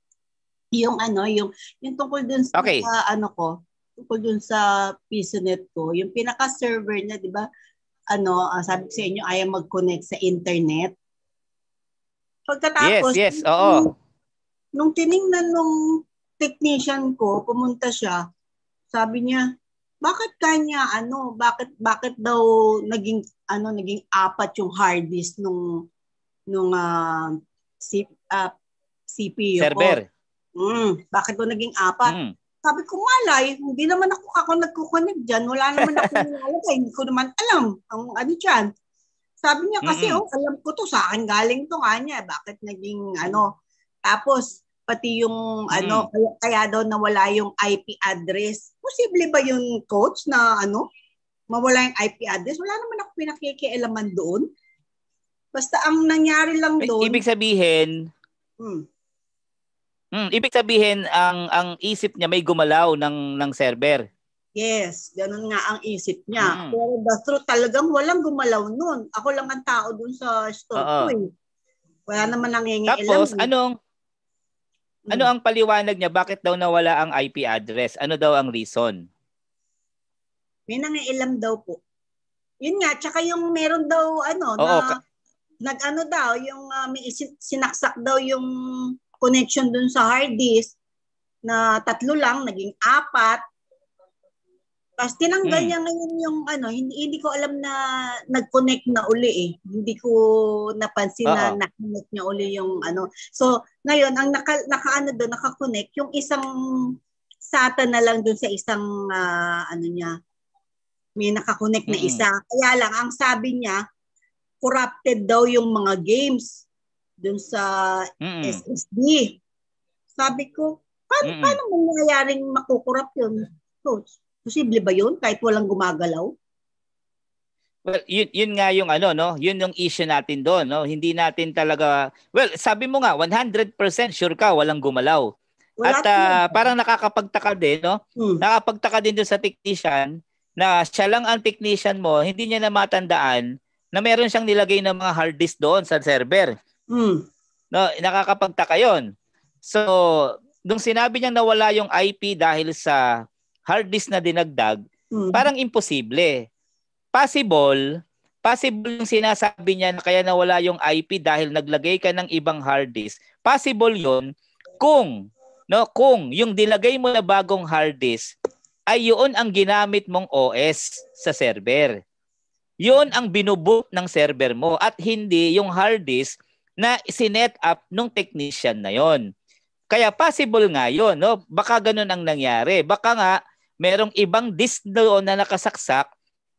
B: Yung ano, yung, yung tungkol dun sa okay. uh, ano ko, tungkol dun sa PCnet ko, yung pinaka-server niya, di ba, ano, uh, sabi sa inyo, ayaw mag-connect sa internet. Pagkatapos, yes, yes, oo. Nung, nung tiningnan nung technician ko, pumunta siya, sabi niya, bakit kanya ano, bakit bakit daw naging ano naging apat yung hard disk nung nung uh, C, uh, ah, CPU server. Ko. Mm, bakit daw naging apat? Mm. Sabi ko, malay, hindi naman ako ako nagkukonek diyan. Wala naman ako nilalagay. hindi ko naman alam ang ano diyan. Sabi niya kasi, Mm-mm. oh, alam ko to, sa akin galing to kanya. Bakit naging ano? Tapos, pati yung ano, hmm. ano kaya, kaya daw nawala yung IP address. Posible ba yung coach na ano mawala yung IP address?
A: Wala naman ako pinakikialaman doon. Basta ang nangyari lang doon. Ibig sabihin hmm. Hmm, ibig sabihin ang ang isip niya may gumalaw ng ng server.
B: Yes, ganun nga ang isip niya. Mm. Pero the truth, talagang walang gumalaw nun. Ako lang ang tao dun sa store ko eh. Wala naman
A: nangingiilam. Tapos, eh. anong, ano mm. ang paliwanag niya? Bakit daw nawala ang IP address? Ano daw ang reason? May nangailam daw po.
B: Yun nga, tsaka yung meron daw ano, Oo, na, ka- nag-ano daw, yung uh, may isin- sinaksak daw yung connection dun sa hard disk na tatlo lang, naging apat. Tapos tinanggal hmm. niya ngayon yung ano, hindi, hindi ko alam na nag-connect na uli eh. Hindi ko napansin Uh-oh. na na-connect niya uli yung ano. So, ngayon, ang naka, nakaano doon, naka-connect, yung isang SATA na lang doon sa isang uh, ano niya, may naka-connect na mm-hmm. isa. Kaya lang, ang sabi niya, corrupted daw yung mga games doon sa mm-hmm. SSD. Sabi ko, paano, mm-hmm. paano nangyayaring makukurap yun, coach? Posible ba yun kahit walang gumagalaw?
A: Well, yun, yun nga yung ano, no? Yun yung issue natin doon, no? Hindi natin talaga... Well, sabi mo nga, 100% sure ka, walang gumalaw. Wala At uh, parang nakakapagtaka din, no? Hmm. Nakakapagtaka din doon sa technician na siya lang ang technician mo, hindi niya na matandaan na meron siyang nilagay ng mga hard disk doon sa server. Hmm. No, nakakapagtaka 'yon. So, nung sinabi niyang nawala yung IP dahil sa hard disk na dinagdag, mm. parang imposible. Possible, possible yung sinasabi niya na kaya nawala yung IP dahil naglagay ka ng ibang hard disk. Possible 'yon kung no kung yung dilagay mo na bagong hard disk ay yun ang ginamit mong OS sa server. Yun ang binuboot ng server mo at hindi yung hard disk na sinet up nung technician na yon. Kaya possible nga yon, no? Baka ganun ang nangyari. Baka nga merong ibang disc doon na nakasaksak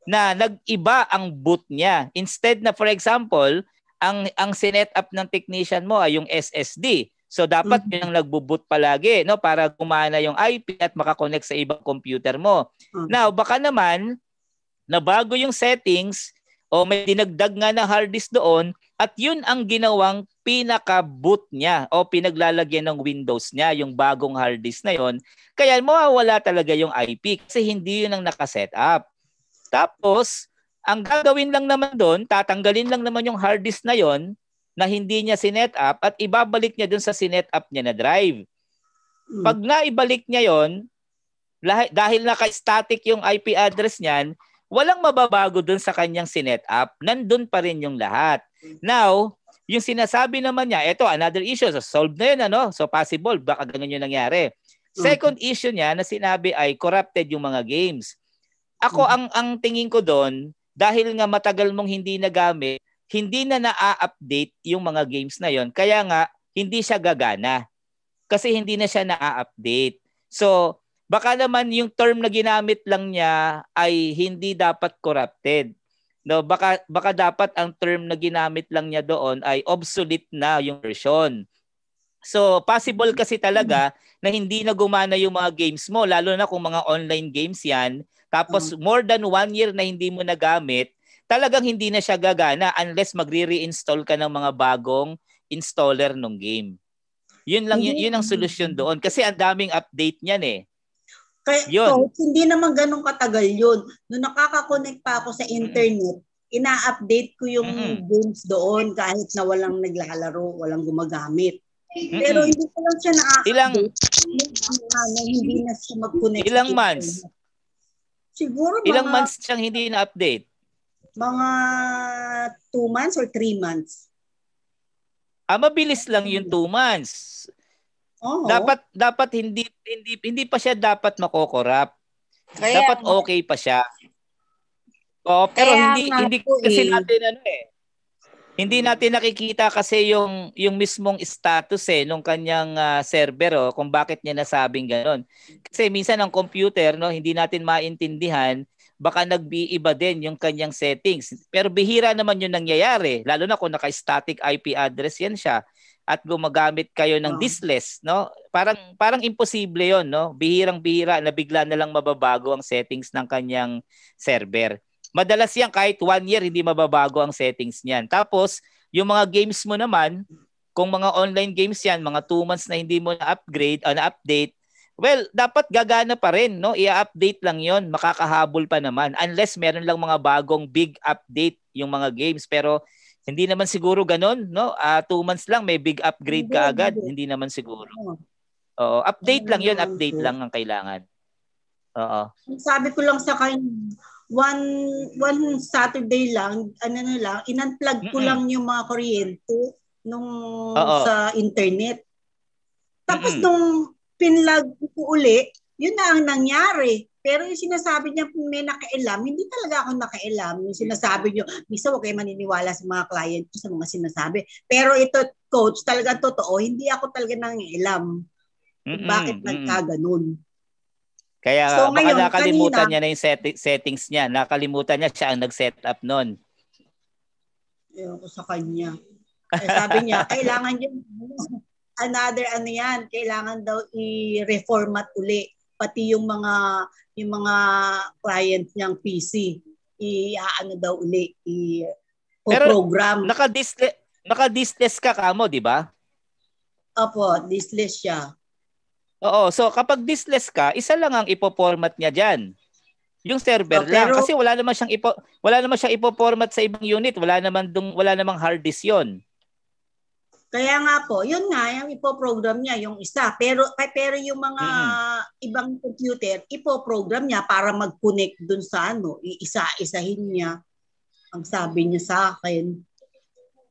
A: na nag-iba ang boot niya. Instead na for example, ang ang sinet up ng technician mo ay yung SSD. So dapat mm-hmm. yung nagbo-boot palagi no para gumana yung IP at makakonect sa ibang computer mo. Mm-hmm. Now baka naman na bago yung settings o may dinagdag nga na hard disk doon at yun ang ginawang pinaka-boot niya o pinaglalagyan ng Windows niya, yung bagong hard disk na yon. Kaya mawawala talaga yung IP kasi hindi yun ang nakaset up. Tapos, ang gagawin lang naman doon, tatanggalin lang naman yung hard disk na yon na hindi niya sinet up at ibabalik niya doon sa sinet up niya na drive. Hmm. Pag naibalik niya yon, dahil naka-static yung IP address niyan, walang mababago doon sa kanyang sinet up. Nandun pa rin yung lahat. Hmm. Now, yung sinasabi naman niya, ito another issue, so solve na yun, ano? So possible, baka ganun yung nangyari. Second mm-hmm. issue niya na sinabi ay corrupted yung mga games. Ako mm-hmm. ang ang tingin ko doon dahil nga matagal mong hindi nagamit, hindi na na-update yung mga games na yon. Kaya nga hindi siya gagana. Kasi hindi na siya na-update. So baka naman yung term na ginamit lang niya ay hindi dapat corrupted. No, baka baka dapat ang term na ginamit lang niya doon ay obsolete na yung version. So possible kasi talaga na hindi na gumana yung mga games mo lalo na kung mga online games 'yan. Tapos mm. more than one year na hindi mo nagamit, talagang hindi na siya gagana unless magre-reinstall ka ng mga bagong installer ng game. Yun lang yun, yun ang mm. solusyon doon kasi ang daming update niyan eh. Kaya
B: yun. Coach, hindi naman ganun katagal yun. Nung nakaka-connect pa ako sa internet, ina-update ko yung mm-hmm. games doon kahit na walang naglalaro, walang
A: gumagamit. Mm-hmm. Pero hindi ko
B: lang siya na-update. Ilang, na hindi na siya mag-connect. Ilang months? Siguro mga, Ilang months
A: siyang hindi na-update? Mga two months or three months. Ah, mabilis lang yung two months. Dapat dapat hindi hindi hindi pa siya dapat makokorap. Kaya, dapat okay pa siya. Oh, pero Kaya hindi hindi eh. kasi natin ano eh. Hindi natin nakikita kasi yung yung mismong status eh nung kanyang uh, server oh, kung bakit niya nasabing ganun. Kasi minsan ang computer no hindi natin maintindihan baka nagbiiba din yung kanyang settings. Pero bihira naman yung nangyayari, lalo na kung naka-static IP address yan siya at gumagamit kayo ng oh. Ah. diskless, no? Parang hmm. parang imposible 'yon, no? Bihirang-bihira na bigla na lang mababago ang settings ng kanyang server. Madalas 'yan kahit one year hindi mababago ang settings niyan. Tapos, yung mga games mo naman, kung mga online games 'yan, mga 2 months na hindi mo na-upgrade o na-update, well, dapat gagana pa rin, no? I-update lang 'yon, makakahabol pa naman unless meron lang mga bagong big update yung mga games pero hindi naman siguro ganun, no? Uh, two months lang, may big upgrade hindi, ka agad. Hindi. hindi naman siguro. Oo, update lang yun. Update lang ang kailangan. Oo.
B: Sabi ko lang sa kanya, one, one Saturday lang, ano na lang, inunplug ko Mm-mm. lang yung mga kuryente nung Oo. sa internet. Tapos Mm-mm. nung pinlog ko uli, yun na ang nangyari. Pero yung sinasabi niya kung may nakailam, hindi talaga ako nakailam. Yung sinasabi niyo, misa huwag kayo maniniwala sa mga client ko sa mga sinasabi. Pero ito, coach, talaga totoo, hindi ako talaga nangialam. Mm-mm, bakit mm-mm. nagkaganon.
A: Kaya so, baka ngayon, nakalimutan kanina, niya na yung set- settings niya. Nakalimutan niya siya ang nag-set up noon. Ewan ko sa kanya. Eh, sabi niya,
B: kailangan yung another ano yan, kailangan daw i-reformat uli pati yung mga yung mga client niyang PC iaano daw
A: uli i program naka-disle naka-disless ka kamo di ba Opo disless siya Oo so kapag disless ka isa lang ang ipo-format niya diyan yung server oh, pero, lang kasi wala naman siyang ipo wala naman siyang ipo-format sa ibang unit wala naman dung wala namang hard disk 'yon
B: kaya nga po, yun nga, yung ipoprogram niya yung isa. Pero, pero yung mga mm-hmm. ibang computer, ipoprogram niya para mag-connect dun sa ano, iisa-isahin niya. Ang sabi niya sa akin.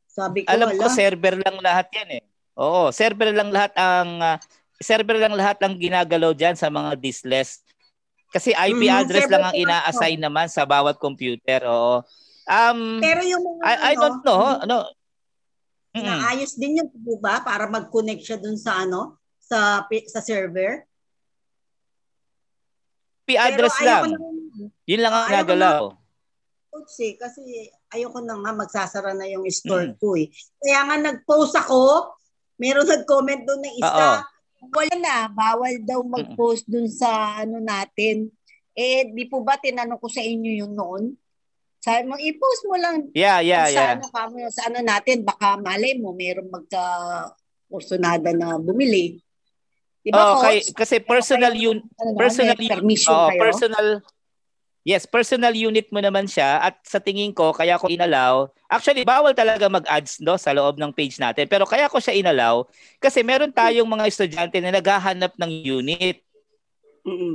B: Sabi ko, Alam wala. ko, server lang
A: lahat yan eh. Oo, server lang lahat ang, uh, server lang lahat ang ginagalaw dyan sa mga diskless. Kasi IP mm mm-hmm. address lang ang ina-assign naman sa bawat computer. Oo. Um, pero yung mga, I, I ano, don't know. Ano, Mm-hmm. din yun po
B: ba para mag-connect siya dun sa ano, sa sa server?
A: IP address Pero lang. lang. Yun lang ang nagalaw.
B: Coach eh, kasi ayoko na nga magsasara na yung store mm. ko eh. Kaya nga nag-post ako, meron nag-comment doon na isa, Uh-oh. wala na, bawal daw mag-post doon sa ano natin. Eh, di po ba tinanong ko sa inyo yun noon? Sabi mo, i-post mo lang.
A: Yeah, yeah, sa yeah. Ano,
B: kamo, sa ano natin, baka malay mo, mayroong magka kursunada na bumili. Diba, oh, coach? kay,
A: kasi personal kayo, un, ano, personal ano, oh, personal Yes, personal unit mo naman siya at sa tingin ko kaya ko inalaw. Actually, bawal talaga mag-ads no sa loob ng page natin. Pero kaya ko siya inalaw kasi meron tayong mga estudyante na naghahanap ng unit.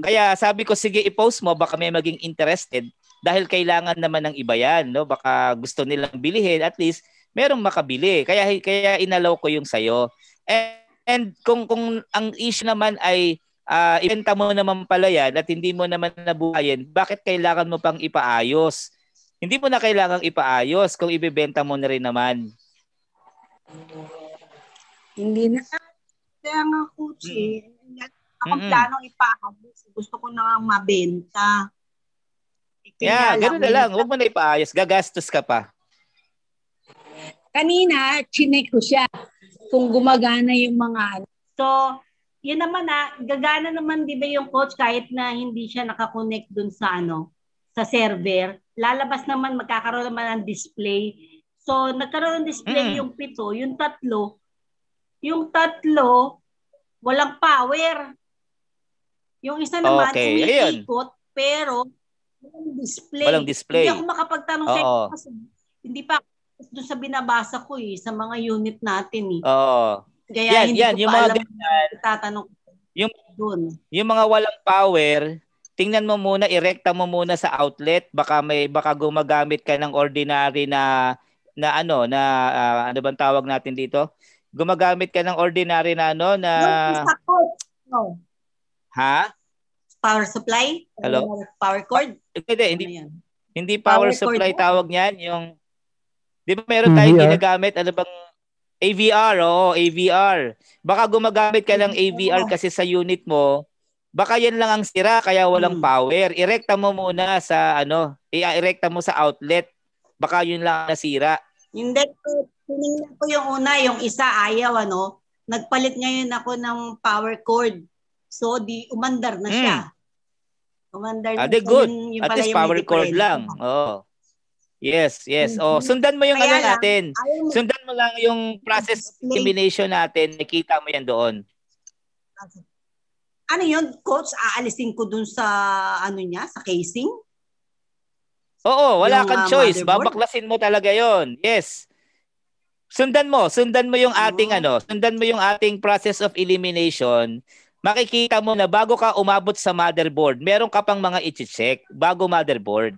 A: Kaya sabi ko sige i-post mo baka may maging interested dahil kailangan naman ng iba yan, no? Baka gusto nilang bilhin, at least merong makabili. Kaya kaya inalaw ko yung sayo. And, and kung kung ang issue naman ay uh, ibenta mo naman pala yan at hindi mo naman nabuhayin, bakit kailangan mo pang ipaayos? Hindi mo na kailangan ipaayos kung ibebenta mo na rin naman. Hindi na.
B: Kaya nga, Kuchi, mm. ako mm-hmm. planong ipaayos. Gusto ko na mabenta.
A: Yeah, ganun na lang. Huwag mo na ipaayos. Gagastos ka pa.
B: Kanina, chinek ko siya kung gumagana yung mga ano. So, yun naman ah, gagana naman di ba yung coach kahit na hindi siya nakakonect dun sa ano, sa server. Lalabas naman, magkakaroon naman ng display. So, nagkaroon ng display mm. yung pito, yung tatlo. Yung tatlo, walang power. Yung isa naman, okay. umiikot, pero Walang display. Walang display. Hindi ako makapagtanong Oo. sa'yo kasi hindi pa doon sa binabasa ko eh, sa mga unit natin eh. Oo.
A: Kaya yan, hindi yan, ko yung pa mga alam
B: ganyan, tatanong
A: yung, doon. Yung mga walang power, tingnan mo muna, irekta mo muna sa outlet, baka may baka gumagamit ka ng ordinary na na ano na uh, ano bang tawag natin dito? Gumagamit ka ng ordinary na ano na yung No. Oh. Ha? Power supply? Hello? Power cord? Hindi, hindi. Ano hindi power, power supply cord? tawag niyan, yung Di ba meron tayong mm-hmm. ginagamit ano bang AVR, oo, AVR. Baka gumagamit ka ng mm-hmm. AVR kasi sa unit mo, baka yan lang ang sira kaya walang mm. power. Irekta mo muna sa ano, i-irekta mo sa outlet. Baka yun lang ang nasira.
B: Hindi ko tiningnan ko yung una, yung isa ayaw ano. Nagpalit ngayon ako ng power cord. So di umandar na siya. Mm.
A: Commander Ade, ah, good. Yung, yung At least power cord lang. Oo. Oh. Yes, yes. Mm-hmm. Oh, sundan mo yung Kaya ano lang, natin. Ayaw, sundan mo lang yung process play. elimination natin. Nakita mo yan doon. Ano yun, coach?
B: Aalisin ko doon sa ano niya, sa casing?
A: Oo, wala yung, kang uh, choice. Motherboard? Babaklasin mo talaga yon. Yes. Sundan mo, sundan mo yung ah. ating oh. ano, sundan mo yung ating process of elimination makikita mo na bago ka umabot sa motherboard, meron ka pang mga iti-check bago motherboard.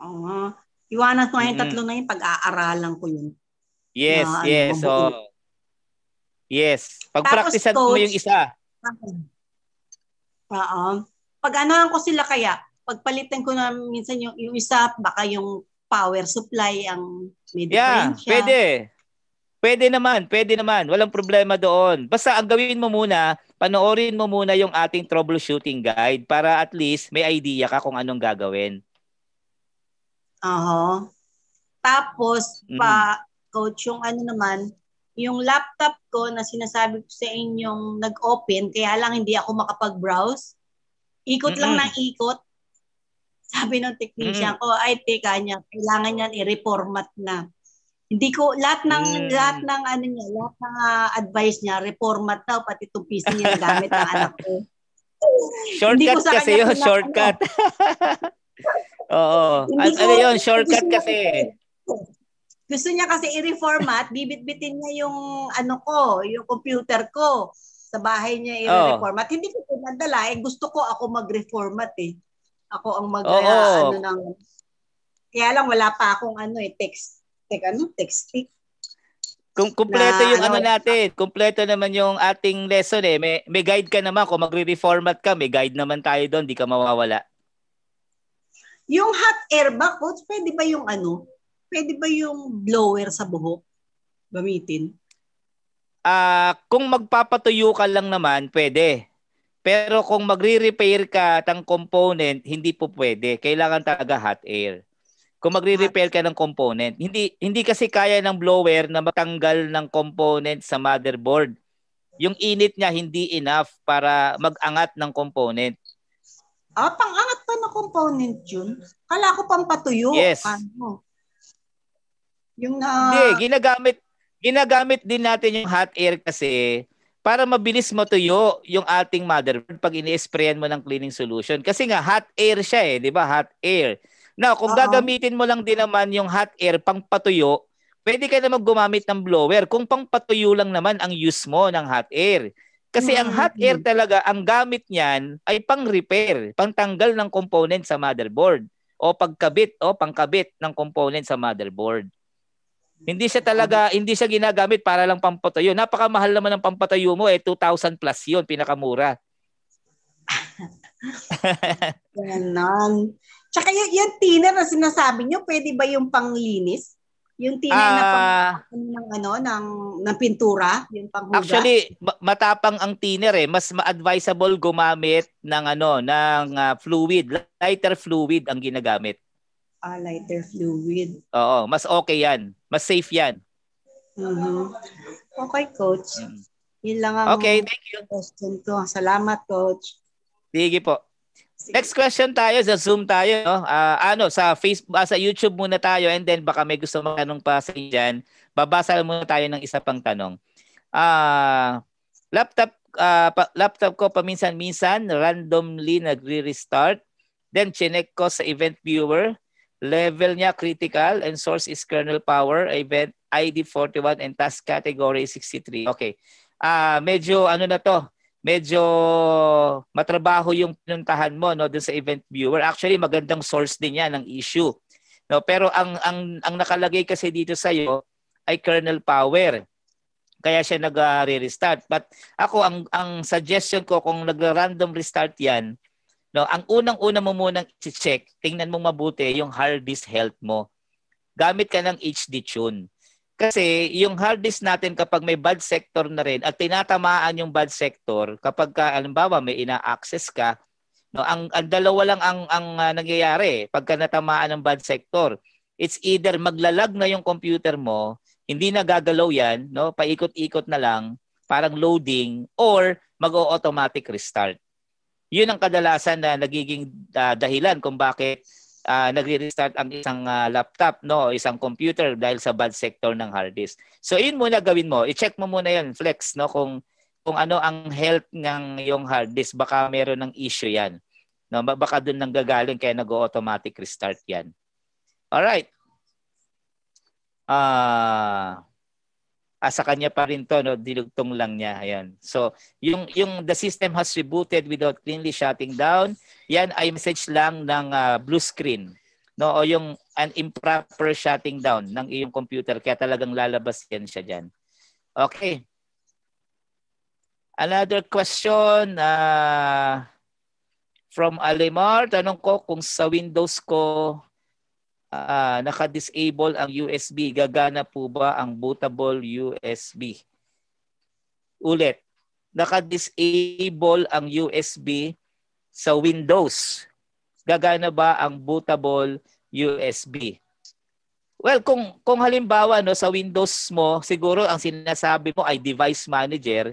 B: Oo. Uh, iwanan ko yung tatlo mm-hmm. na yung pag-aaralan ko yun.
A: Yes, na, ano, yes. Ano, so, yes. pag practice mo yung isa.
B: Ah, ah. Oo. Pag anohan ko sila kaya, pagpalitan ko na minsan yung, yung isa, baka yung power supply ang
A: may yeah, Yeah, pwede. Pwede naman, pwede naman. Walang problema doon. Basta ang gawin mo muna, panoorin mo muna yung ating troubleshooting guide para at least may idea ka kung anong gagawin.
B: Oo. Tapos mm. pa, mm-hmm. coach, yung ano naman, yung laptop ko na sinasabi ko sa inyong nag-open, kaya lang hindi ako makapag-browse. Ikot mm-hmm. lang ng ikot. Sabi ng technician mm-hmm. ko, ay teka niya, kailangan niyan i-reformat na. Hindi ko lahat ng mm. lahat ng ano niya, lahat ng uh, advice niya, reformat daw pati itong PC niya gamit ng anak ko.
A: shortcut ko kasi 'yun, shortcut. Oo. Ano, ano 'yon, shortcut kasi.
B: Gusto niya kasi i-reformat, bibitbitin niya yung ano ko, yung computer ko sa bahay niya i-reformat. Oh. Hindi ko pinadala, eh gusto ko ako mag-reformat eh. Ako ang mag oh, uh, ano ng Kaya lang wala pa akong ano eh text teka, ano? Texting?
A: Kung kumpleto na, yung ano, ano natin, kumpleto naman yung ating lesson eh. May, may guide ka naman kung magre-reformat ka, may guide naman tayo doon, di ka mawawala.
B: Yung hot air ba,
A: coach, pwede ba yung ano? Pwede ba yung blower sa buhok gamitin? Ah, uh, kung magpapatuyo ka lang naman, pwede. Pero kung magre-repair ka ng component, hindi po pwede. Kailangan talaga hot air kung magre-repair ka ng component. Hindi hindi kasi kaya ng blower na matanggal ng component sa motherboard. Yung init niya hindi enough para magangat ng component.
B: Ah, pangangat pa ng component yun? Kala ko pang patuyo. Yes. Ano? Yung na... Hindi,
A: ginagamit, ginagamit din natin yung hot air kasi para mabilis matuyo yung ating motherboard pag ini-sprayan mo ng cleaning solution. Kasi nga, hot air siya eh, di ba? Hot air. Now, kung Uh-oh. gagamitin mo lang din naman yung hot air pang patuyo, pwede ka na maggumamit ng blower kung pang patuyo lang naman ang use mo ng hot air. Kasi mm-hmm. ang hot air talaga, ang gamit niyan ay pang repair, pang tanggal ng component sa motherboard o pagkabit o pangkabit ng component sa motherboard. Hindi siya talaga, mm-hmm. hindi siya ginagamit para lang pampatayo. Napakamahal naman ng pampatayo mo eh, 2,000 plus yun, pinakamura.
B: Ganon. Tsaka yung, yung thinner na sinasabi
A: nyo, pwede ba yung panglinis? Yung thinner uh, na pang, ah.
B: ng, ano, ng,
A: ng pintura? Yung panghuga? Actually, matapang ang thinner eh. Mas ma-advisable gumamit ng, ano, ng uh, fluid. Lighter fluid ang ginagamit.
B: Ah, lighter fluid.
A: Oo, mas okay yan. Mas safe yan. Uh-huh. Okay, coach. Mm. Yun lang ang okay, thank you. question ko. Salamat, coach. Sige po. Next question tayo sa Zoom tayo no. Uh, ano sa Facebook uh, ah, sa YouTube muna tayo and then baka may gusto magtanong pa sa diyan. Babasa muna tayo ng isa pang tanong. Ah, uh, laptop uh, pa, laptop ko paminsan-minsan randomly nagre-restart. Then chinek ko sa event viewer, level niya critical and source is kernel power, event ID 41 and task category 63. Okay. Ah, uh, medyo ano na to, medyo matrabaho yung pinuntahan mo no dun sa event viewer. Actually magandang source din 'yan ng issue. No, pero ang ang ang nakalagay kasi dito sa iyo ay kernel power. Kaya siya nag-restart. But ako ang ang suggestion ko kung nag-random restart 'yan, no, ang unang-una mo munang i-check, tingnan mo mabuti yung hard disk health mo. Gamit ka ng HD tune. Kasi yung hard disk natin kapag may bad sector na rin at tinatamaan yung bad sector kapag ka, alimbawa may ina-access ka, no, ang, ang dalawa lang ang ang uh, nangyayari pagka natamaan ng bad sector. It's either maglalag na yung computer mo, hindi na gagalaw 'yan, no, paikot-ikot na lang, parang loading or mag-automatic restart. Yun ang kadalasan na nagiging uh, dahilan kung bakit uh, nagre-restart ang isang uh, laptop no isang computer dahil sa bad sector ng hard disk. So yun muna gawin mo, i-check mo muna yan flex no kung kung ano ang health ng yung hard disk baka meron ng issue yan. No baka doon nang gagaling kaya nag-automatic restart yan. All right. Ah uh, ah, asa kanya pa rin to no dilugtong lang niya ayan so yung yung the system has rebooted without cleanly shutting down yan ay message lang ng uh, blue screen no o yung an improper shutting down ng iyong computer kaya talagang lalabas yan siya diyan. Okay. Another question uh, from Alimar, tanong ko kung sa Windows ko uh, naka-disable ang USB, gagana po ba ang bootable USB? Ulit, naka-disable ang USB, sa Windows, gagana ba ang bootable USB? Well, kung kung halimbawa no sa Windows mo, siguro ang sinasabi mo ay device manager,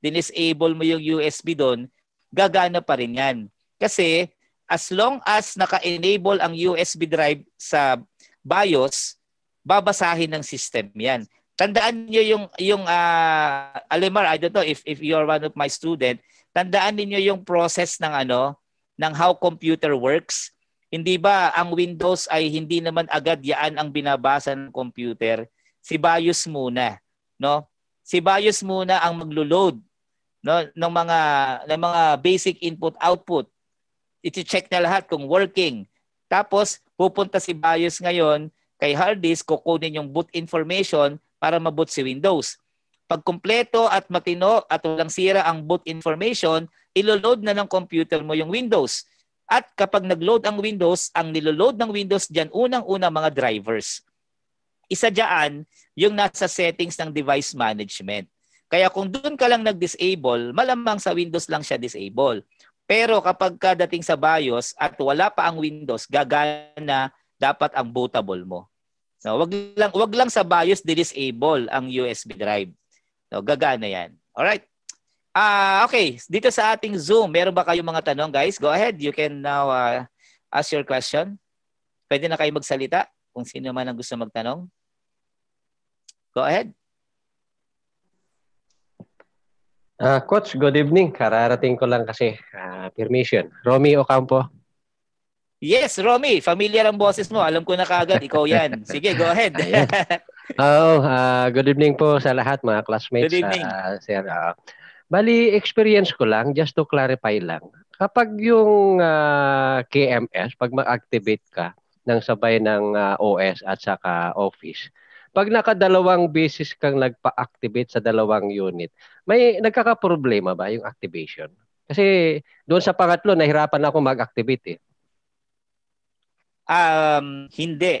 A: dinisable mo yung USB doon, gagana pa rin 'yan. Kasi as long as naka-enable ang USB drive sa BIOS, babasahin ng system 'yan. Tandaan niyo yung yung uh, Alimar, I don't know if if you are one of my student, Tandaan ninyo yung process ng ano, ng how computer works. Hindi ba ang Windows ay hindi naman agad yaan ang binabasa ng computer? Si BIOS muna, no? Si BIOS muna ang maglo-load no ng mga ng mga basic input output. iti check na lahat kung working. Tapos pupunta si BIOS ngayon kay hard disk kukunin yung boot information para maboot si Windows. Pagkumpleto at matino at walang sira ang boot information, ilo-load na ng computer mo yung Windows. At kapag nagload ang Windows, ang niloload ng Windows dyan unang unang mga drivers. Isa dyan yung nasa settings ng device management. Kaya kung doon ka lang nag-disable, malamang sa Windows lang siya disable. Pero kapag kadating sa BIOS at wala pa ang Windows, gagana dapat ang bootable mo. So, wag lang wag lang sa BIOS di disable ang USB drive. No, gagana yan. right. Ah, uh, okay. Dito sa ating Zoom, meron ba kayong mga tanong, guys? Go ahead. You can now uh, ask your question. Pwede na kayo magsalita kung sino man ang gusto magtanong. Go ahead. Uh, Coach, good evening. Kararating ko lang kasi. Uh, permission. Romy Ocampo. Yes, Romy. Familiar ang boses mo. Alam ko na kagad. Ikaw yan. Sige, go ahead.
B: Oo, uh, good evening po sa lahat mga classmates. Good evening. Uh, sir, uh, bali, experience ko lang, just to clarify lang. Kapag yung uh, KMS, pag ma-activate ka ng sabay
A: ng uh, OS at saka Office, pag nakadalawang basis kang nagpa-activate sa dalawang unit, may nagkakaproblema ba yung activation? Kasi
B: doon sa pangatlo, nahirapan ako mag-activate eh.
A: Um, hindi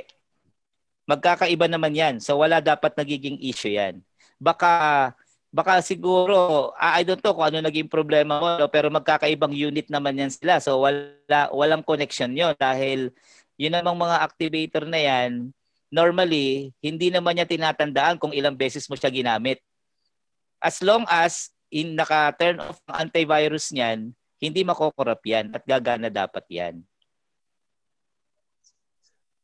A: magkakaiba naman yan. So wala dapat nagiging issue yan. Baka baka siguro ah, I don't know kung ano naging problema mo pero magkakaibang unit naman yan sila. So wala walang connection 'yon dahil yun namang mga activator na yan normally hindi naman niya tinatandaan kung ilang beses mo siya ginamit. As long as in naka-turn off ang antivirus niyan, hindi makokorap yan at gagana dapat yan.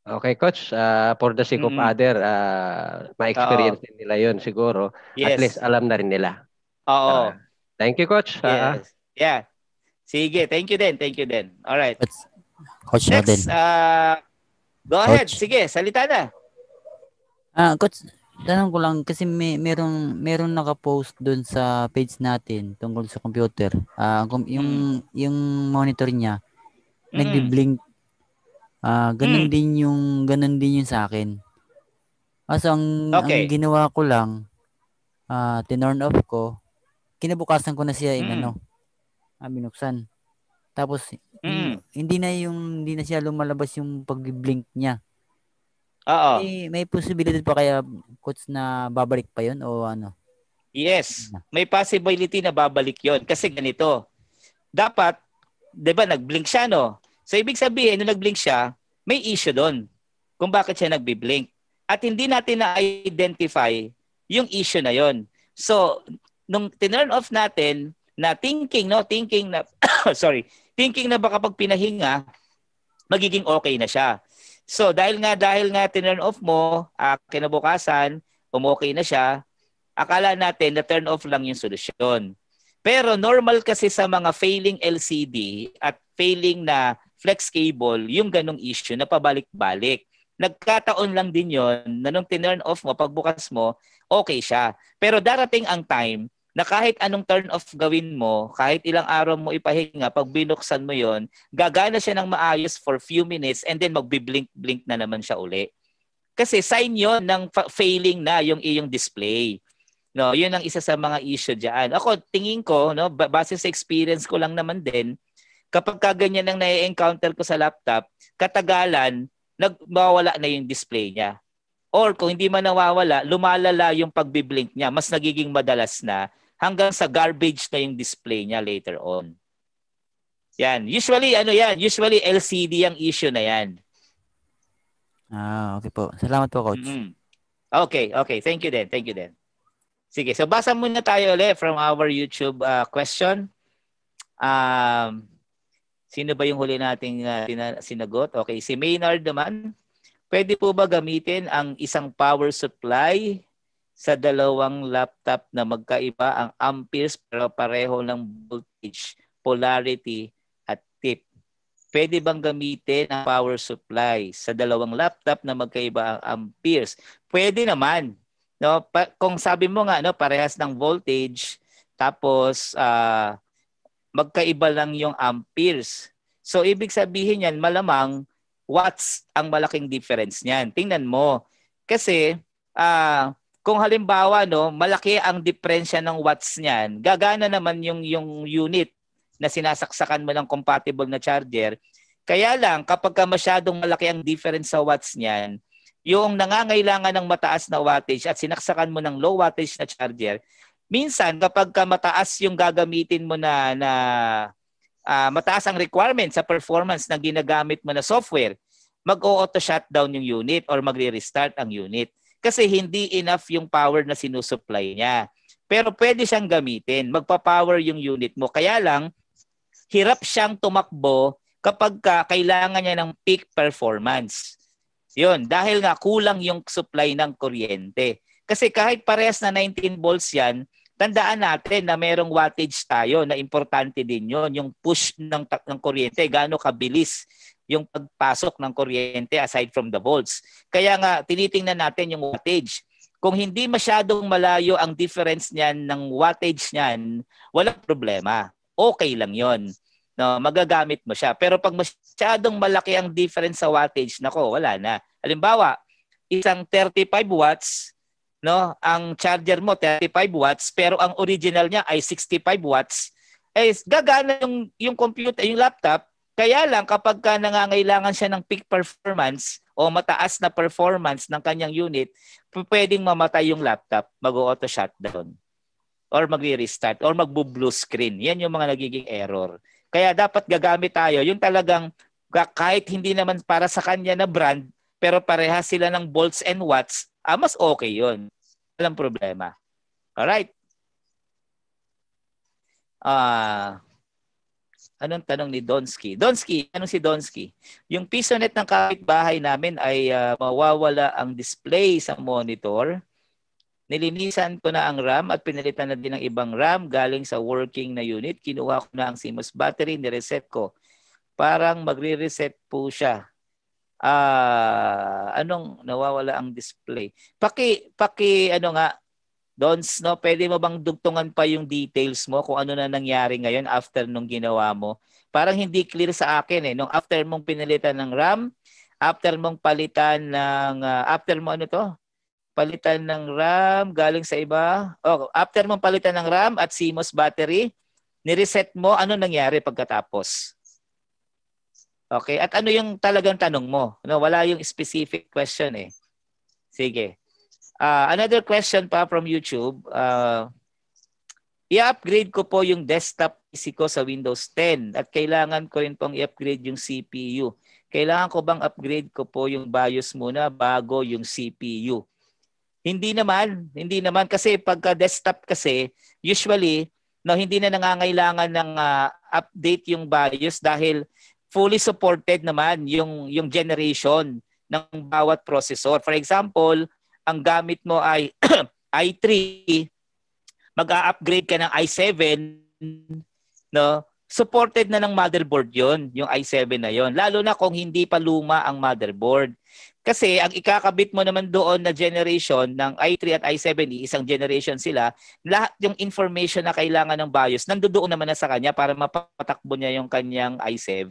A: Okay, coach. Uh, for the sake of mm. other, uh, ma-experience din nila yon siguro. Yes. At least
B: alam na rin nila.
A: Oo. Uh, thank you, coach. Yes. Uh, yeah. Sige, thank you din. Thank you din. All right. Coach, coach Next, uh, go coach. ahead. Sige, salita na.
B: Ah, uh, coach, tanong ko lang kasi may merong merong naka-post doon sa page natin tungkol sa computer. Ah, uh, yung mm. yung monitor niya mm. nagbi-blink Ah, uh, ganun mm. din yung ganun din yung sa akin. Kaso ang, okay. ang ginawa ko lang ah uh, tinorn off ko. Kinabukasan ko na siya mm. ano. Ah, binuksan. Tapos mm. hindi na yung hindi na siya lumalabas yung pag-blink niya. Oo. May, may posibilidad pa kaya coach na babalik pa 'yon o ano?
A: Yes, may possibility na babalik 'yon kasi ganito. Dapat, 'di ba, nag-blink siya no? So ibig sabihin, nung nag-blink siya, may issue doon kung bakit siya nagbi-blink. At hindi natin na-identify yung issue na yon. So, nung tinurn off natin na thinking, no, thinking na, sorry, thinking na baka pag pinahinga, magiging okay na siya. So, dahil nga, dahil nga tinurn off mo, uh, kinabukasan, umokay na siya, akala natin na turn off lang yung solusyon. Pero normal kasi sa mga failing LCD at failing na flex cable, yung ganong issue na pabalik-balik. Nagkataon lang din yon na nung tinurn off mo, pagbukas mo, okay siya. Pero darating ang time na kahit anong turn off gawin mo, kahit ilang araw mo ipahinga, pag binuksan mo yon, gagana siya ng maayos for few minutes and then magbiblink-blink na naman siya uli. Kasi sign yon ng fa- failing na yung iyong display. No, yun ang isa sa mga issue diyan. Ako tingin ko, no, base sa experience ko lang naman din, kapag kaganyan ang na encounter ko sa laptop, katagalan, nagmawala na yung display niya. Or kung hindi man nawawala, lumalala yung pagbiblink niya. Mas nagiging madalas na hanggang sa garbage na yung display niya later on. Yan. Usually, ano yan? Usually, LCD ang issue na yan. Ah, okay po. Salamat po, Coach. Mm-hmm. Okay, okay. Thank you then. Thank you then. Sige, so basa muna tayo ulit from our YouTube uh, question. Um, Sino ba yung huli nating uh, sinagot? Okay, si Maynard naman. Pwede po ba gamitin ang isang power supply sa dalawang laptop na magkaiba ang amperes pero pareho ng voltage, polarity at tip? Pwede bang gamitin ang power supply sa dalawang laptop na magkaiba ang amperes? Pwede naman. No, pa- kung sabi mo nga no, parehas ng voltage tapos uh, magkaiba lang yung amperes. So ibig sabihin yan, malamang watts ang malaking difference niyan. Tingnan mo. Kasi uh, kung halimbawa no, malaki ang diferensya ng watts niyan, gagana naman yung yung unit na sinasaksakan mo ng compatible na charger. Kaya lang kapag masyadong malaki ang difference sa watts niyan, yung nangangailangan ng mataas na wattage at sinaksakan mo ng low wattage na charger, minsan kapag ka mataas yung gagamitin mo na na uh, mataas ang requirement sa performance na ginagamit mo na software, mag-auto shutdown yung unit or magre-restart ang unit kasi hindi enough yung power na sinusupply niya. Pero pwede siyang gamitin, magpa-power yung unit mo. Kaya lang hirap siyang tumakbo kapag ka kailangan niya ng peak performance. 'Yun, dahil nga kulang yung supply ng kuryente. Kasi kahit parehas na 19 volts 'yan, tandaan natin na merong wattage tayo na importante din yon yung push ng, ng kuryente, gaano kabilis yung pagpasok ng kuryente aside from the volts. Kaya nga, tinitingnan natin yung wattage. Kung hindi masyadong malayo ang difference niyan ng wattage niyan, walang problema. Okay lang yon no, magagamit mo siya. Pero pag masyadong malaki ang difference sa wattage, nako, wala na. Halimbawa, isang 35 watts no? Ang charger mo 35 watts pero ang original niya ay 65 watts. Eh gagana yung yung computer, yung laptop, kaya lang kapag ka nangangailangan siya ng peak performance o mataas na performance ng kanyang unit, pwedeng mamatay yung laptop, mag-auto shutdown or magre-restart or magbo-blue screen. Yan yung mga nagiging error. Kaya dapat gagamit tayo yung talagang kahit hindi naman para sa kanya na brand, pero pareha sila ng volts and watts, ah, mas okay yon walang problema. Alright? Ah... Uh, Anong tanong ni Donsky? Donsky, anong si Donsky? Yung pisonet ng kapitbahay namin ay uh, mawawala ang display sa monitor. Nilinisan ko na ang RAM at pinalitan na din ng ibang RAM galing sa working na unit. Kinuha ko na ang CMOS battery, ni-reset ko. Parang magre-reset po siya uh, anong nawawala ang display. Paki paki ano nga Dons, no, pwede mo bang dugtungan pa yung details mo kung ano na nangyari ngayon after nung ginawa mo? Parang hindi clear sa akin eh. Nung after mong pinalitan ng RAM, after mong palitan ng, uh, after mo ano to? Palitan ng RAM galing sa iba. Oh, after mong palitan ng RAM at CMOS battery, nireset mo, ano nangyari pagkatapos? Okay? At ano yung talagang tanong mo? No, wala yung specific question eh. Sige. Uh, another question pa from YouTube. Uh, i-upgrade ko po yung desktop PC ko sa Windows 10 at kailangan ko rin pong i-upgrade yung CPU. Kailangan ko bang upgrade ko po yung BIOS muna bago yung CPU? Hindi naman, hindi naman kasi pagka desktop kasi usually no hindi na nangangailangan ng uh, update yung BIOS dahil fully supported naman yung yung generation ng bawat processor. For example, ang gamit mo ay i3, mag-a-upgrade ka ng i7, no? Supported na ng motherboard 'yon, yung i7 na 'yon. Lalo na kung hindi pa luma ang motherboard. Kasi ang ikakabit mo naman doon na generation ng i3 at i7, isang generation sila, lahat yung information na kailangan ng BIOS, nandoon naman na sa kanya para mapatakbo niya yung kanyang i7.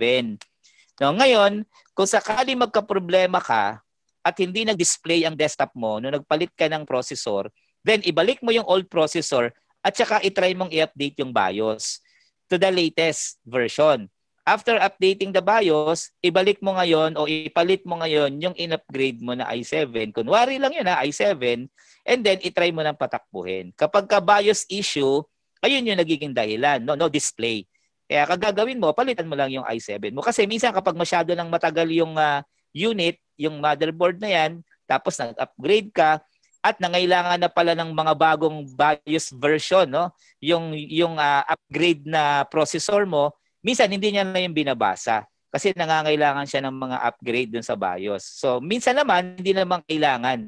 A: No, ngayon, kung sakali magka-problema ka at hindi nag-display ang desktop mo no nagpalit ka ng processor, then ibalik mo yung old processor at saka itry mong i-update yung BIOS to the latest version. After updating the BIOS, ibalik mo ngayon o ipalit mo ngayon yung in-upgrade mo na i7. Kunwari lang yun ha, i7. And then, itry mo nang patakbuhin. Kapag ka BIOS issue, ayun yung nagiging dahilan. No, no display. Kaya kagagawin mo, palitan mo lang yung i7 mo. Kasi minsan kapag masyado nang matagal yung uh, unit, yung motherboard na yan, tapos nag-upgrade ka, at nangailangan na pala ng mga bagong BIOS version no yung yung uh, upgrade na processor mo minsan hindi niya na yung binabasa kasi nangangailangan siya ng mga upgrade dun sa BIOS. So minsan naman hindi naman kailangan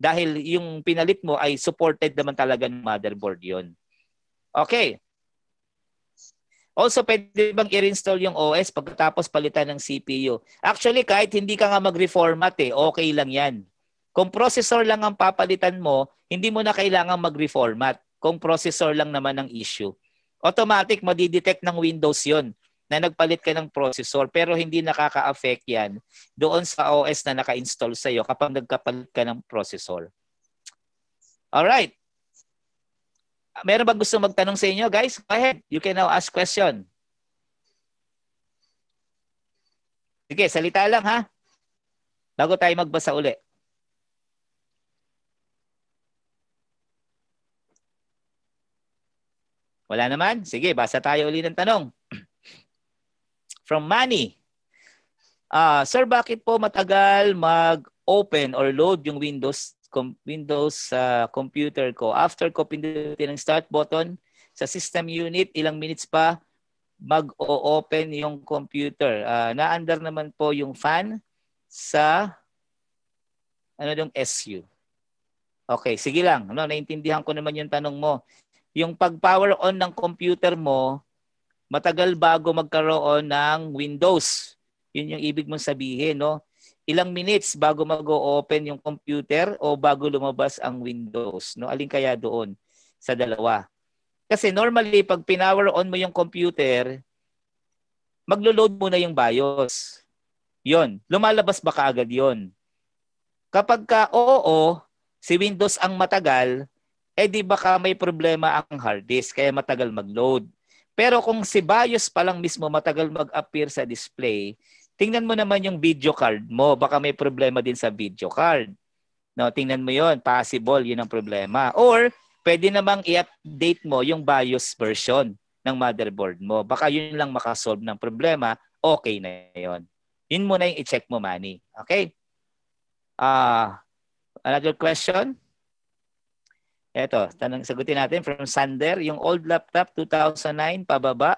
A: dahil yung pinalit mo ay supported naman talaga ng motherboard yon. Okay. Also, pwede bang i-reinstall yung OS pagkatapos palitan ng CPU? Actually, kahit hindi ka nga mag-reformat eh, okay lang yan. Kung processor lang ang papalitan mo, hindi mo na kailangan mag-reformat. Kung processor lang naman ang issue automatic madidetect ng Windows yon na nagpalit ka ng processor pero hindi nakaka-affect yan doon sa OS na naka-install sa iyo kapag nagkapalit ka ng processor. All right. Meron ba gusto magtanong sa inyo, guys? Go ahead. You can now ask question. Sige, salita lang ha. Bago tayo magbasa uli. Wala naman? Sige, basa tayo ulit ng tanong. From Manny. Uh, sir, bakit po matagal mag-open or load yung Windows com- Windows uh, computer ko? After ko pindutin ang start button sa system unit, ilang minutes pa mag-open yung computer. Uh, na-under naman po yung fan sa ano yung SU. Okay, sige lang. Ano, naintindihan ko naman yung tanong mo yung pag-power on ng computer mo, matagal bago magkaroon ng Windows. Yun yung ibig mong sabihin, no? Ilang minutes bago mag-open yung computer o bago lumabas ang Windows, no? Alin kaya doon sa dalawa? Kasi normally, pag pinower on mo yung computer, maglo-load muna yung BIOS. Yun. lumalabas ba kaagad yun? Kapag ka oo, si Windows ang matagal, eh di baka may problema ang hard disk kaya matagal mag-load. Pero kung si BIOS pa lang mismo matagal mag-appear sa display, tingnan mo naman yung video card mo. Baka may problema din sa video card. No, tingnan mo yon Possible, yun ang problema. Or, pwede namang i-update mo yung BIOS version ng motherboard mo. Baka yun lang makasolve ng problema. Okay na yon Yun muna yung i-check mo, Manny. Okay? Uh, another question? Eto, tanong, sagutin natin from Sander. Yung old laptop, 2009, pababa.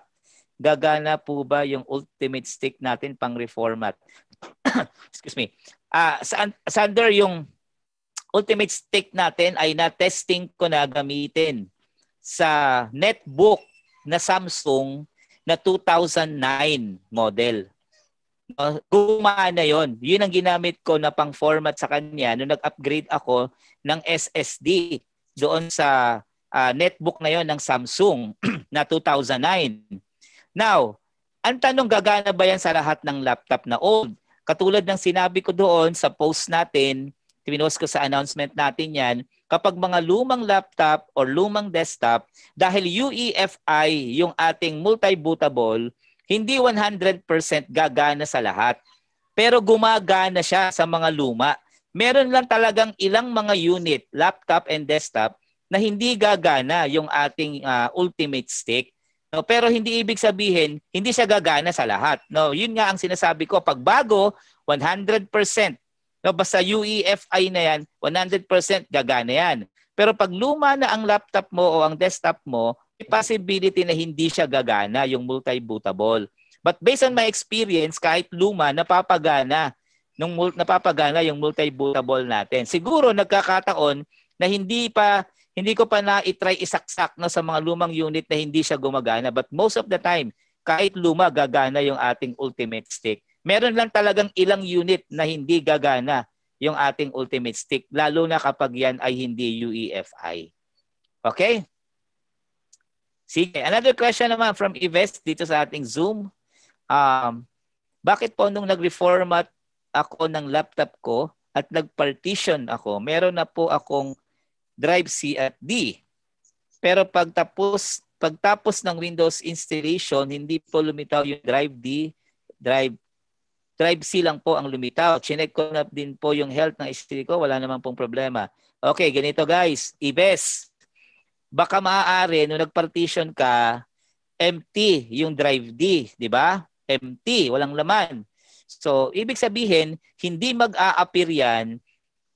A: Gagana po ba yung ultimate stick natin pang reformat? Excuse me. Uh, Sander, yung ultimate stick natin ay na-testing ko na gamitin sa netbook na Samsung na 2009 model. Ah, gumana yon. Yun ang ginamit ko na pang-format sa kanya nung nag-upgrade ako ng SSD doon sa uh, netbook na yon ng Samsung na 2009. Now, ang tanong gagana ba yan sa lahat ng laptop na old? Katulad ng sinabi ko doon sa post natin, tinos ko sa announcement natin yan, kapag mga lumang laptop or lumang desktop, dahil UEFI yung ating multi-bootable, hindi 100% gagana sa lahat. Pero gumagana siya sa mga luma meron lang talagang ilang mga unit, laptop and desktop, na hindi gagana yung ating uh, ultimate stick. No, pero hindi ibig sabihin hindi siya gagana sa lahat. No, yun nga ang sinasabi ko pag bago 100%. No, basta UEFI na yan, 100% gagana yan. Pero pag luma na ang laptop mo o ang desktop mo, may possibility na hindi siya gagana yung multi-bootable. But based on my experience, kahit luma, napapagana nung napapagana yung multi-bootable natin. Siguro nagkakataon na hindi pa hindi ko pa na i-try isaksak na sa mga lumang unit na hindi siya gumagana but most of the time kahit luma gagana yung ating ultimate stick. Meron lang talagang ilang unit na hindi gagana yung ating ultimate stick lalo na kapag yan ay hindi UEFI. Okay? Sige, another question naman from Ives dito sa ating Zoom. Um, bakit po nung nag-reformat ako ng laptop ko at nagpartition ako. Meron na po akong drive C at D. Pero pagtapos pagtapos ng Windows installation, hindi po lumitaw yung drive D, drive drive C lang po ang lumitaw. Chinek ko na din po yung health ng HD ko, wala naman pong problema. Okay, ganito guys, IBES. Baka maaari nung nagpartition ka, empty yung drive D, di ba? Empty, walang laman. So, ibig sabihin, hindi mag-a-appear yan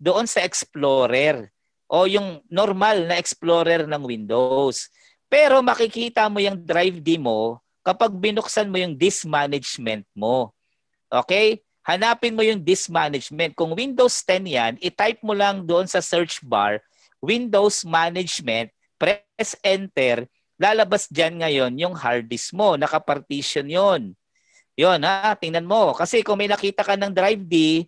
A: doon sa Explorer o yung normal na Explorer ng Windows. Pero makikita mo yung drive D mo kapag binuksan mo yung disk management mo. Okay? Hanapin mo yung disk management. Kung Windows 10 yan, i-type mo lang doon sa search bar, Windows Management, press Enter, lalabas dyan ngayon yung hard disk mo. Nakapartition yon yun ha, tingnan mo. Kasi kung may nakita ka ng drive D,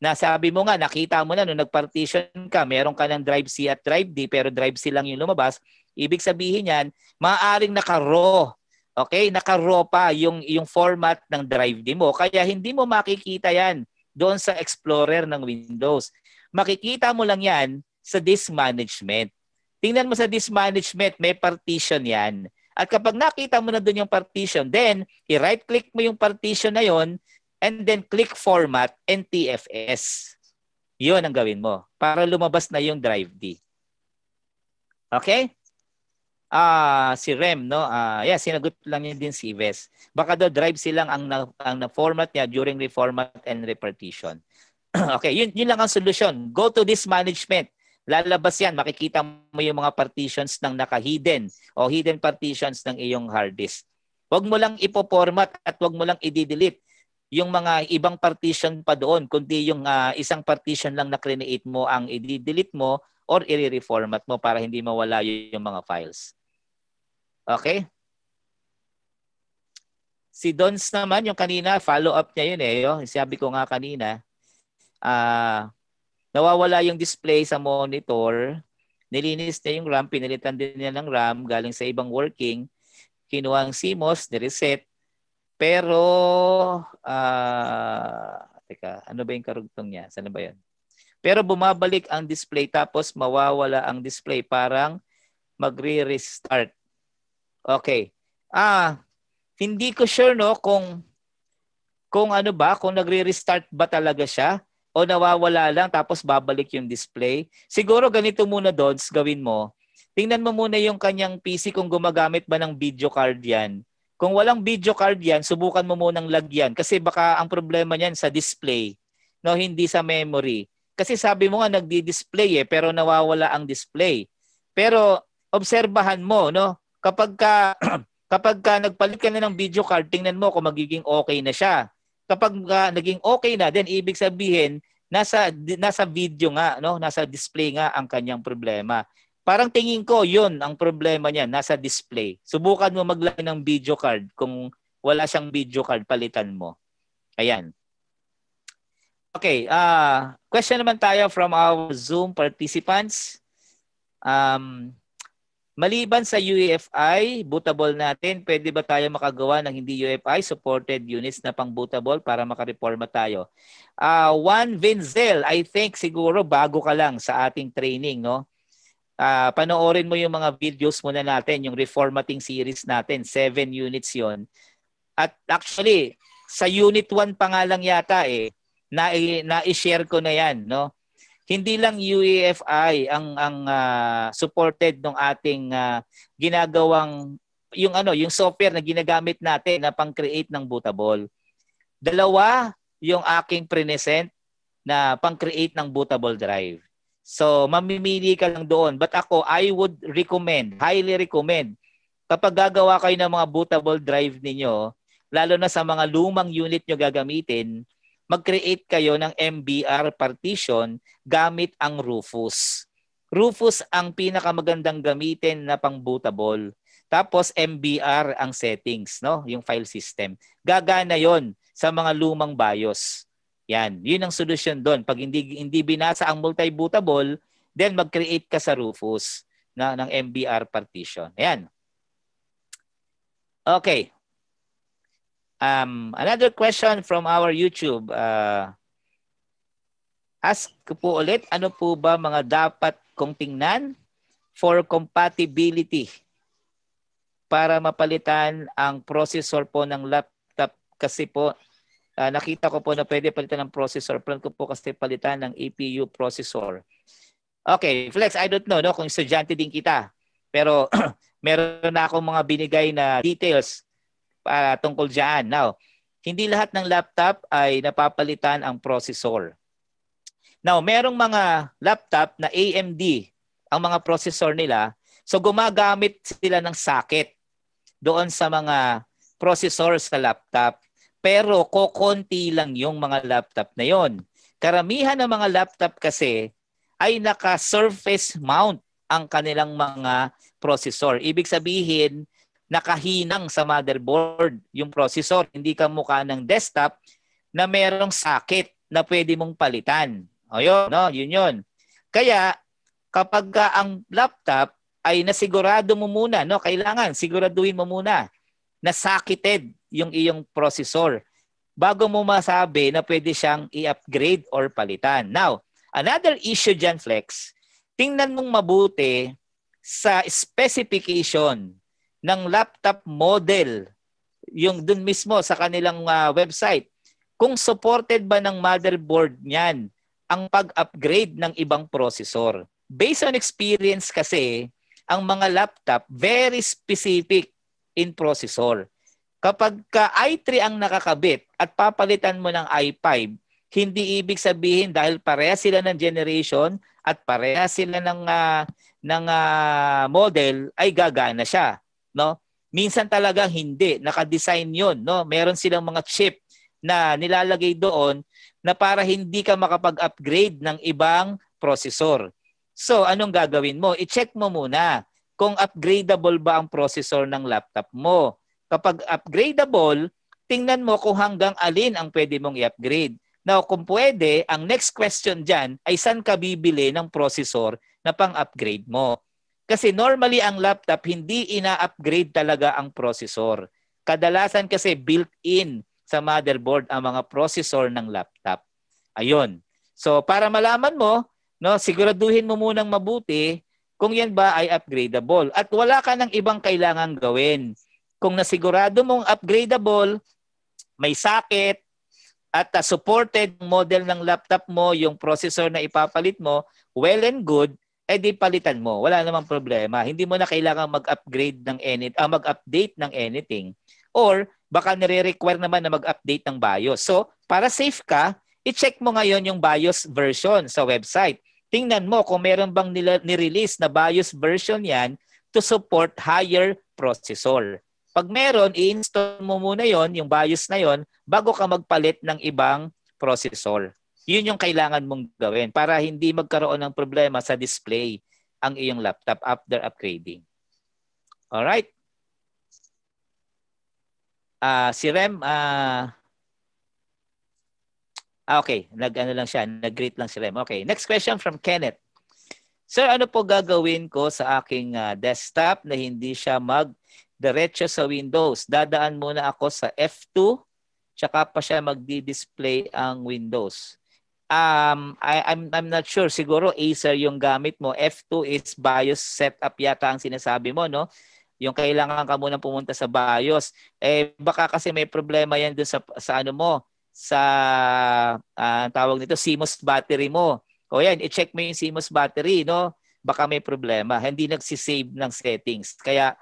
A: na sabi mo nga, nakita mo na nung nagpartition ka, meron ka ng drive C at drive D, pero drive C lang yung lumabas, ibig sabihin yan, maaaring naka-raw. Okay, naka-raw pa yung, yung format ng drive D mo. Kaya hindi mo makikita yan doon sa Explorer ng Windows. Makikita mo lang yan sa disk management. Tingnan mo sa disk management, may partition yan. At kapag nakita mo na doon yung partition, then i-right click mo yung partition na yon and then click format NTFS. 'Yon ang gawin mo para lumabas na yung drive D. Okay? Ah, si Rem, no? Ah, yeah, sinagot lang niya din si Ives. Baka daw drive silang ang na, ang na-format niya during reformat and repartition. okay, yun, yun lang ang solution. Go to this management. Lalabas yan, makikita mo yung mga partitions ng naka-hidden o hidden partitions ng iyong hard disk. Huwag mo lang ipo-format at huwag mo lang i-delete yung mga ibang partition pa doon kundi yung uh, isang partition lang na create mo ang i-delete mo or i-reformat mo para hindi mawala yung mga files. Okay? Si Dons naman, yung kanina, follow up niya yun eh. Yung, oh. sabi ko nga kanina, uh, nawawala yung display sa monitor, nilinis niya yung RAM, pinilitan din niya ng RAM galing sa ibang working, kinuha ang CMOS, nireset, pero, uh, teka, ano ba yung karugtong niya? Sana ba yun? Pero bumabalik ang display tapos mawawala ang display. Parang magre-restart. Okay. Ah, hindi ko sure no kung kung ano ba, kung nagre-restart ba talaga siya o nawawala lang tapos babalik yung display. Siguro ganito muna, Dodds, gawin mo. Tingnan mo muna yung kanyang PC kung gumagamit ba ng video card yan. Kung walang video card yan, subukan mo munang lagyan kasi baka ang problema niyan sa display, no hindi sa memory. Kasi sabi mo nga nagdi-display eh pero nawawala ang display. Pero obserbahan mo no kapag ka kapag ka nagpalit ka na ng video card, tingnan mo kung magiging okay na siya kapag uh, naging okay na, then ibig sabihin nasa nasa video nga, no, nasa display nga ang kanyang problema. Parang tingin ko 'yun ang problema niya, nasa display. Subukan mo maglagay ng video card kung wala siyang video card, palitan mo. Ayan. Okay, uh, question naman tayo from our Zoom participants. Um, Maliban sa UEFI, bootable natin, pwede ba tayo makagawa ng hindi UEFI supported units na pang bootable para makareforma tayo? Uh, Juan Vinzel, I think siguro bago ka lang sa ating training, no? Uh, panoorin mo yung mga videos muna natin, yung reformatting series natin, seven units yon. At actually, sa unit 1 pa nga lang yata eh, na, na-share ko na yan, no? hindi lang UEFI ang ang uh, supported ng ating uh, ginagawang yung ano, yung software na ginagamit natin na pang-create ng bootable. Dalawa yung aking present na pang-create ng bootable drive. So, mamimili ka lang doon. But ako, I would recommend, highly recommend, kapag gagawa kayo ng mga bootable drive ninyo, lalo na sa mga lumang unit nyo gagamitin, mag-create kayo ng MBR partition gamit ang Rufus. Rufus ang pinakamagandang gamitin na pangbutable. Tapos MBR ang settings, no? Yung file system. Gagana 'yon sa mga lumang BIOS. Yan, 'yun ang solution doon. Pag hindi hindi binasa ang multi-bootable, then mag-create ka sa Rufus na ng MBR partition. Ayan. Okay. Um, another question from our YouTube. Uh, ask ko po ulit, ano po ba mga dapat kong tingnan for compatibility para mapalitan ang processor po ng laptop kasi po uh, nakita ko po na pwede palitan ng processor. Plan ko po kasi palitan ng APU processor. Okay, Flex, I don't know no, kung estudyante din kita. Pero meron na akong mga binigay na details uh, tungkol diyan. Now, hindi lahat ng laptop ay napapalitan ang processor. Now, merong mga laptop na AMD ang mga processor nila. So gumagamit sila ng socket doon sa mga processor sa laptop. Pero kokonti lang yung mga laptop na yon. Karamihan ng mga laptop kasi ay naka-surface mount ang kanilang mga processor. Ibig sabihin, nakahinang sa motherboard yung processor. Hindi ka mukha ng desktop na merong sakit na pwede mong palitan. O yun, no? yun yun. Kaya kapag ka ang laptop ay nasigurado mo muna, no? kailangan siguraduhin mo muna na sakited yung iyong processor bago mo masabi na pwede siyang i-upgrade or palitan. Now, another issue dyan, Flex, tingnan mong mabuti sa specification ng laptop model yung dun mismo sa kanilang uh, website kung supported ba ng motherboard niyan ang pag-upgrade ng ibang processor. Based on experience kasi, ang mga laptop very specific in processor. Kapag ka i3 ang nakakabit at papalitan mo ng i5, hindi ibig sabihin dahil pareha sila ng generation at pareha sila ng uh, ng uh, model ay gagana siya no? Minsan talaga hindi, naka-design 'yon, no? Meron silang mga chip na nilalagay doon na para hindi ka makapag-upgrade ng ibang processor. So, anong gagawin mo? I-check mo muna kung upgradable ba ang processor ng laptop mo. Kapag upgradable, tingnan mo kung hanggang alin ang pwede mong i-upgrade. Now, kung pwede, ang next question dyan ay saan ka bibili ng processor na pang-upgrade mo. Kasi normally ang laptop hindi ina-upgrade talaga ang processor. Kadalasan kasi built-in sa motherboard ang mga processor ng laptop. Ayun. So para malaman mo, no, siguraduhin mo munang mabuti kung yan ba ay upgradable at wala ka ng ibang kailangan gawin. Kung nasigurado mong upgradable, may socket at uh, supported model ng laptop mo, yung processor na ipapalit mo, well and good, eh di palitan mo. Wala namang problema. Hindi mo na kailangan mag-upgrade ng anything, ah, mag-update ng anything. Or baka nire-require naman na mag-update ng BIOS. So, para safe ka, i-check mo ngayon yung BIOS version sa website. Tingnan mo kung meron bang nila, nirelease na BIOS version yan to support higher processor. Pag meron, i-install mo muna yon yung BIOS na yon bago ka magpalit ng ibang processor. Yun yung kailangan mong gawin para hindi magkaroon ng problema sa display ang iyong laptop after upgrading. All Alright? Uh, si Rem, uh, ah, okay, nag-ano lang siya, nag lang si Rem. Okay, next question from Kenneth. Sir, ano po gagawin ko sa aking uh, desktop na hindi siya mag diretso sa Windows. Dadaan muna ako sa F2 tsaka pa siya magdi-display ang Windows um I I'm I'm not sure siguro Acer yung gamit mo F2 is BIOS setup yata ang sinasabi mo no yung kailangan ka muna pumunta sa BIOS eh baka kasi may problema yan dun sa sa ano mo sa uh, tawag nito CMOS battery mo o yan i-check mo yung CMOS battery no baka may problema hindi nagsi-save ng settings kaya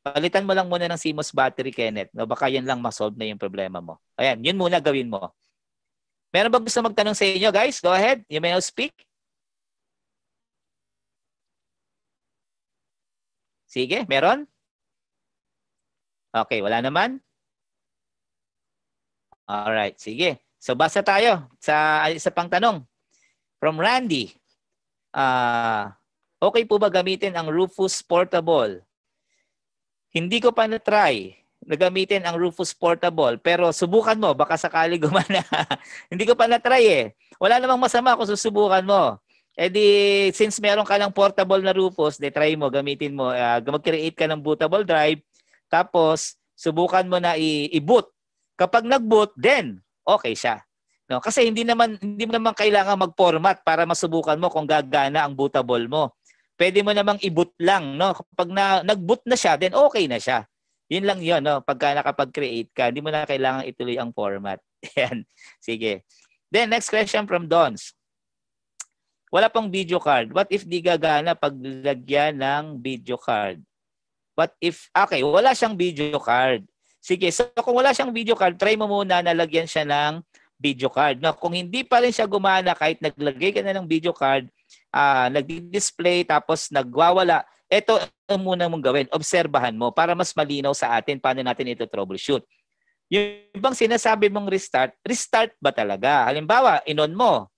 A: palitan mo lang muna ng CMOS battery Kenneth no baka yan lang ma-solve na yung problema mo ayan yun muna gawin mo Meron ba gusto magtanong sa inyo, guys? Go ahead. You may now speak. Sige, meron? Okay, wala naman? All right, sige. So basa tayo sa isa pang tanong. From Randy. Uh, okay po ba gamitin ang Rufus Portable? Hindi ko pa na-try nagamitin ang Rufus Portable. Pero subukan mo, baka sakali gumana. Hindi ko pa na-try eh. Wala namang masama kung susubukan mo. Eh di, since meron ka lang portable na Rufus, de try mo, gamitin mo. Uh, mag-create ka ng bootable drive. Tapos, subukan mo na i- i-boot. Kapag nag-boot, then okay siya. No, kasi hindi naman hindi mo naman kailangan mag-format para masubukan mo kung gagana ang bootable mo. Pwede mo namang i-boot lang, no? Kapag na, nag-boot na siya, then okay na siya. Yun lang yun, no? pagka nakapag-create ka, hindi mo na kailangan ituloy ang format. Ayan. Sige. Then, next question from Dons. Wala pong video card. What if di gagana paglagyan ng video card? What if, okay, wala siyang video card. Sige, so kung wala siyang video card, try mo muna na lagyan siya ng video card. No, kung hindi pa rin siya gumana kahit naglagay ka na ng video card, uh, nagdi-display tapos nagwawala, ito ang muna mong gawin. Obserbahan mo para mas malinaw sa atin paano natin ito troubleshoot. Yung bang sinasabi mong restart, restart ba talaga? Halimbawa, inon mo,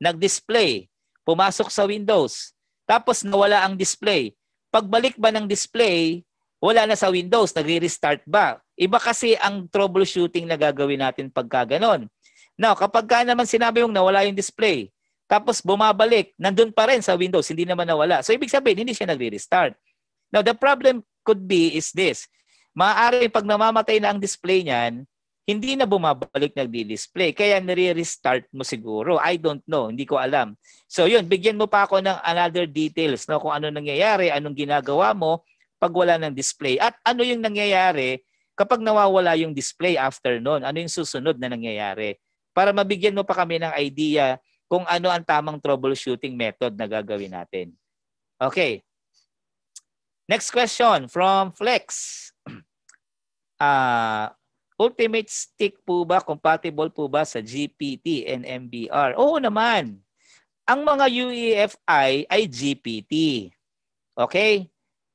A: nag-display, pumasok sa Windows, tapos nawala ang display. Pagbalik ba ng display, wala na sa Windows, nagre-restart ba? Iba kasi ang troubleshooting na gagawin natin pagka ganon. Now, kapag ka naman sinabi mong nawala yung display, tapos bumabalik, nandun pa rin sa Windows, hindi naman nawala. So ibig sabihin, hindi siya nagre-restart. Now the problem could be is this. Maaari pag namamatay na ang display niyan, hindi na bumabalik nagdi-display. Kaya nire-restart mo siguro. I don't know. Hindi ko alam. So yun, bigyan mo pa ako ng another details. No? Kung ano nangyayari, anong ginagawa mo pag wala ng display. At ano yung nangyayari kapag nawawala yung display after noon. Ano yung susunod na nangyayari. Para mabigyan mo pa kami ng idea kung ano ang tamang troubleshooting method na gagawin natin. Okay. Next question from Flex. Uh, ultimate stick po ba? Compatible po ba sa GPT and MBR? Oo naman. Ang mga UEFI ay GPT. Okay?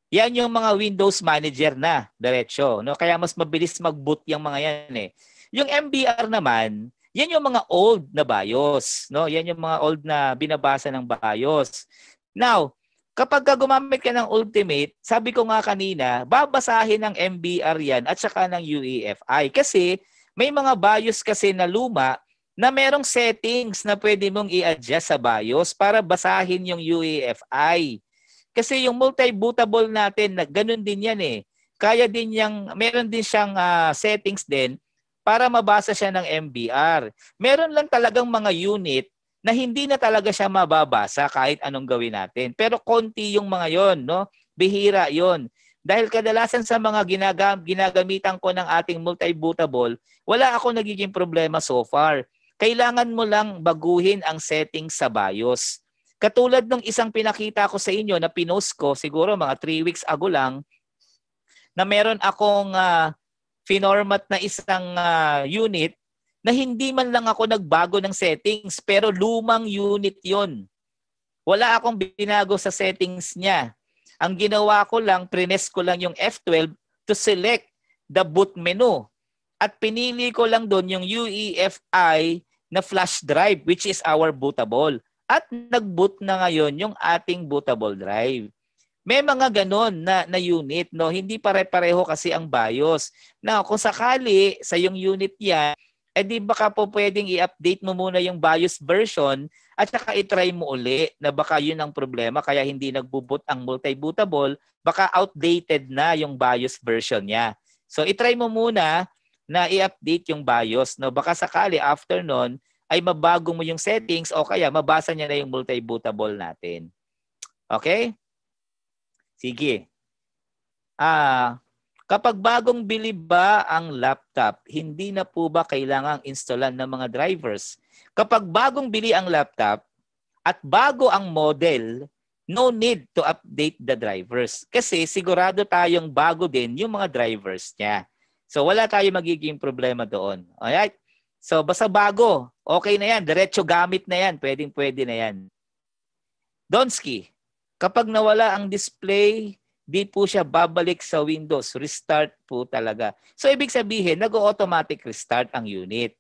A: Yan yung mga Windows Manager na, diretso. No? Kaya mas mabilis mag-boot yung mga yan eh. Yung MBR naman, yan yung mga old na BIOS. No? Yan yung mga old na binabasa ng BIOS. Now, kapag gumamit ka ng Ultimate, sabi ko nga kanina, babasahin ng MBR yan at saka ng UEFI. Kasi may mga BIOS kasi na luma na merong settings na pwede mong i-adjust sa BIOS para basahin yung UEFI. Kasi yung multi-bootable natin, ganun din yan eh. Kaya din yang meron din siyang uh, settings din para mabasa siya ng MBR. Meron lang talagang mga unit na hindi na talaga siya mababasa kahit anong gawin natin. Pero konti yung mga yon, no? Bihira yon. Dahil kadalasan sa mga ginagam, ginagamitan ko ng ating multi-bootable, wala ako nagiging problema so far. Kailangan mo lang baguhin ang setting sa BIOS. Katulad ng isang pinakita ko sa inyo na pinost ko siguro mga 3 weeks ago lang na meron akong uh, finormat na isang uh, unit na hindi man lang ako nagbago ng settings pero lumang unit yon. Wala akong binago sa settings niya. Ang ginawa ko lang, prines ko lang yung F12 to select the boot menu. At pinili ko lang doon yung UEFI na flash drive which is our bootable. At nag-boot na ngayon yung ating bootable drive. May mga ganun na, na unit, no? Hindi pare-pareho kasi ang BIOS. Now, kung sakali sa yung unit yan, eh di baka po pwedeng i-update mo muna yung BIOS version at saka itry mo uli na baka yun ang problema kaya hindi nagbubot ang multi-bootable, baka outdated na yung BIOS version niya. So itry mo muna na i-update yung BIOS. No? Baka sakali after nun, ay mabago mo yung settings o kaya mabasa niya na yung multi-bootable natin. Okay? Sige. Ah, kapag bagong bili ba ang laptop, hindi na po ba kailangang installan ng mga drivers? Kapag bagong bili ang laptop at bago ang model, no need to update the drivers. Kasi sigurado tayong bago din yung mga drivers niya. So wala tayong magiging problema doon. Alright? So basta bago, okay na yan. Diretso gamit na yan. Pwedeng pwede na yan. Donski, Kapag nawala ang display, di po siya babalik sa Windows. Restart po talaga. So, ibig sabihin, nag-automatic restart ang unit.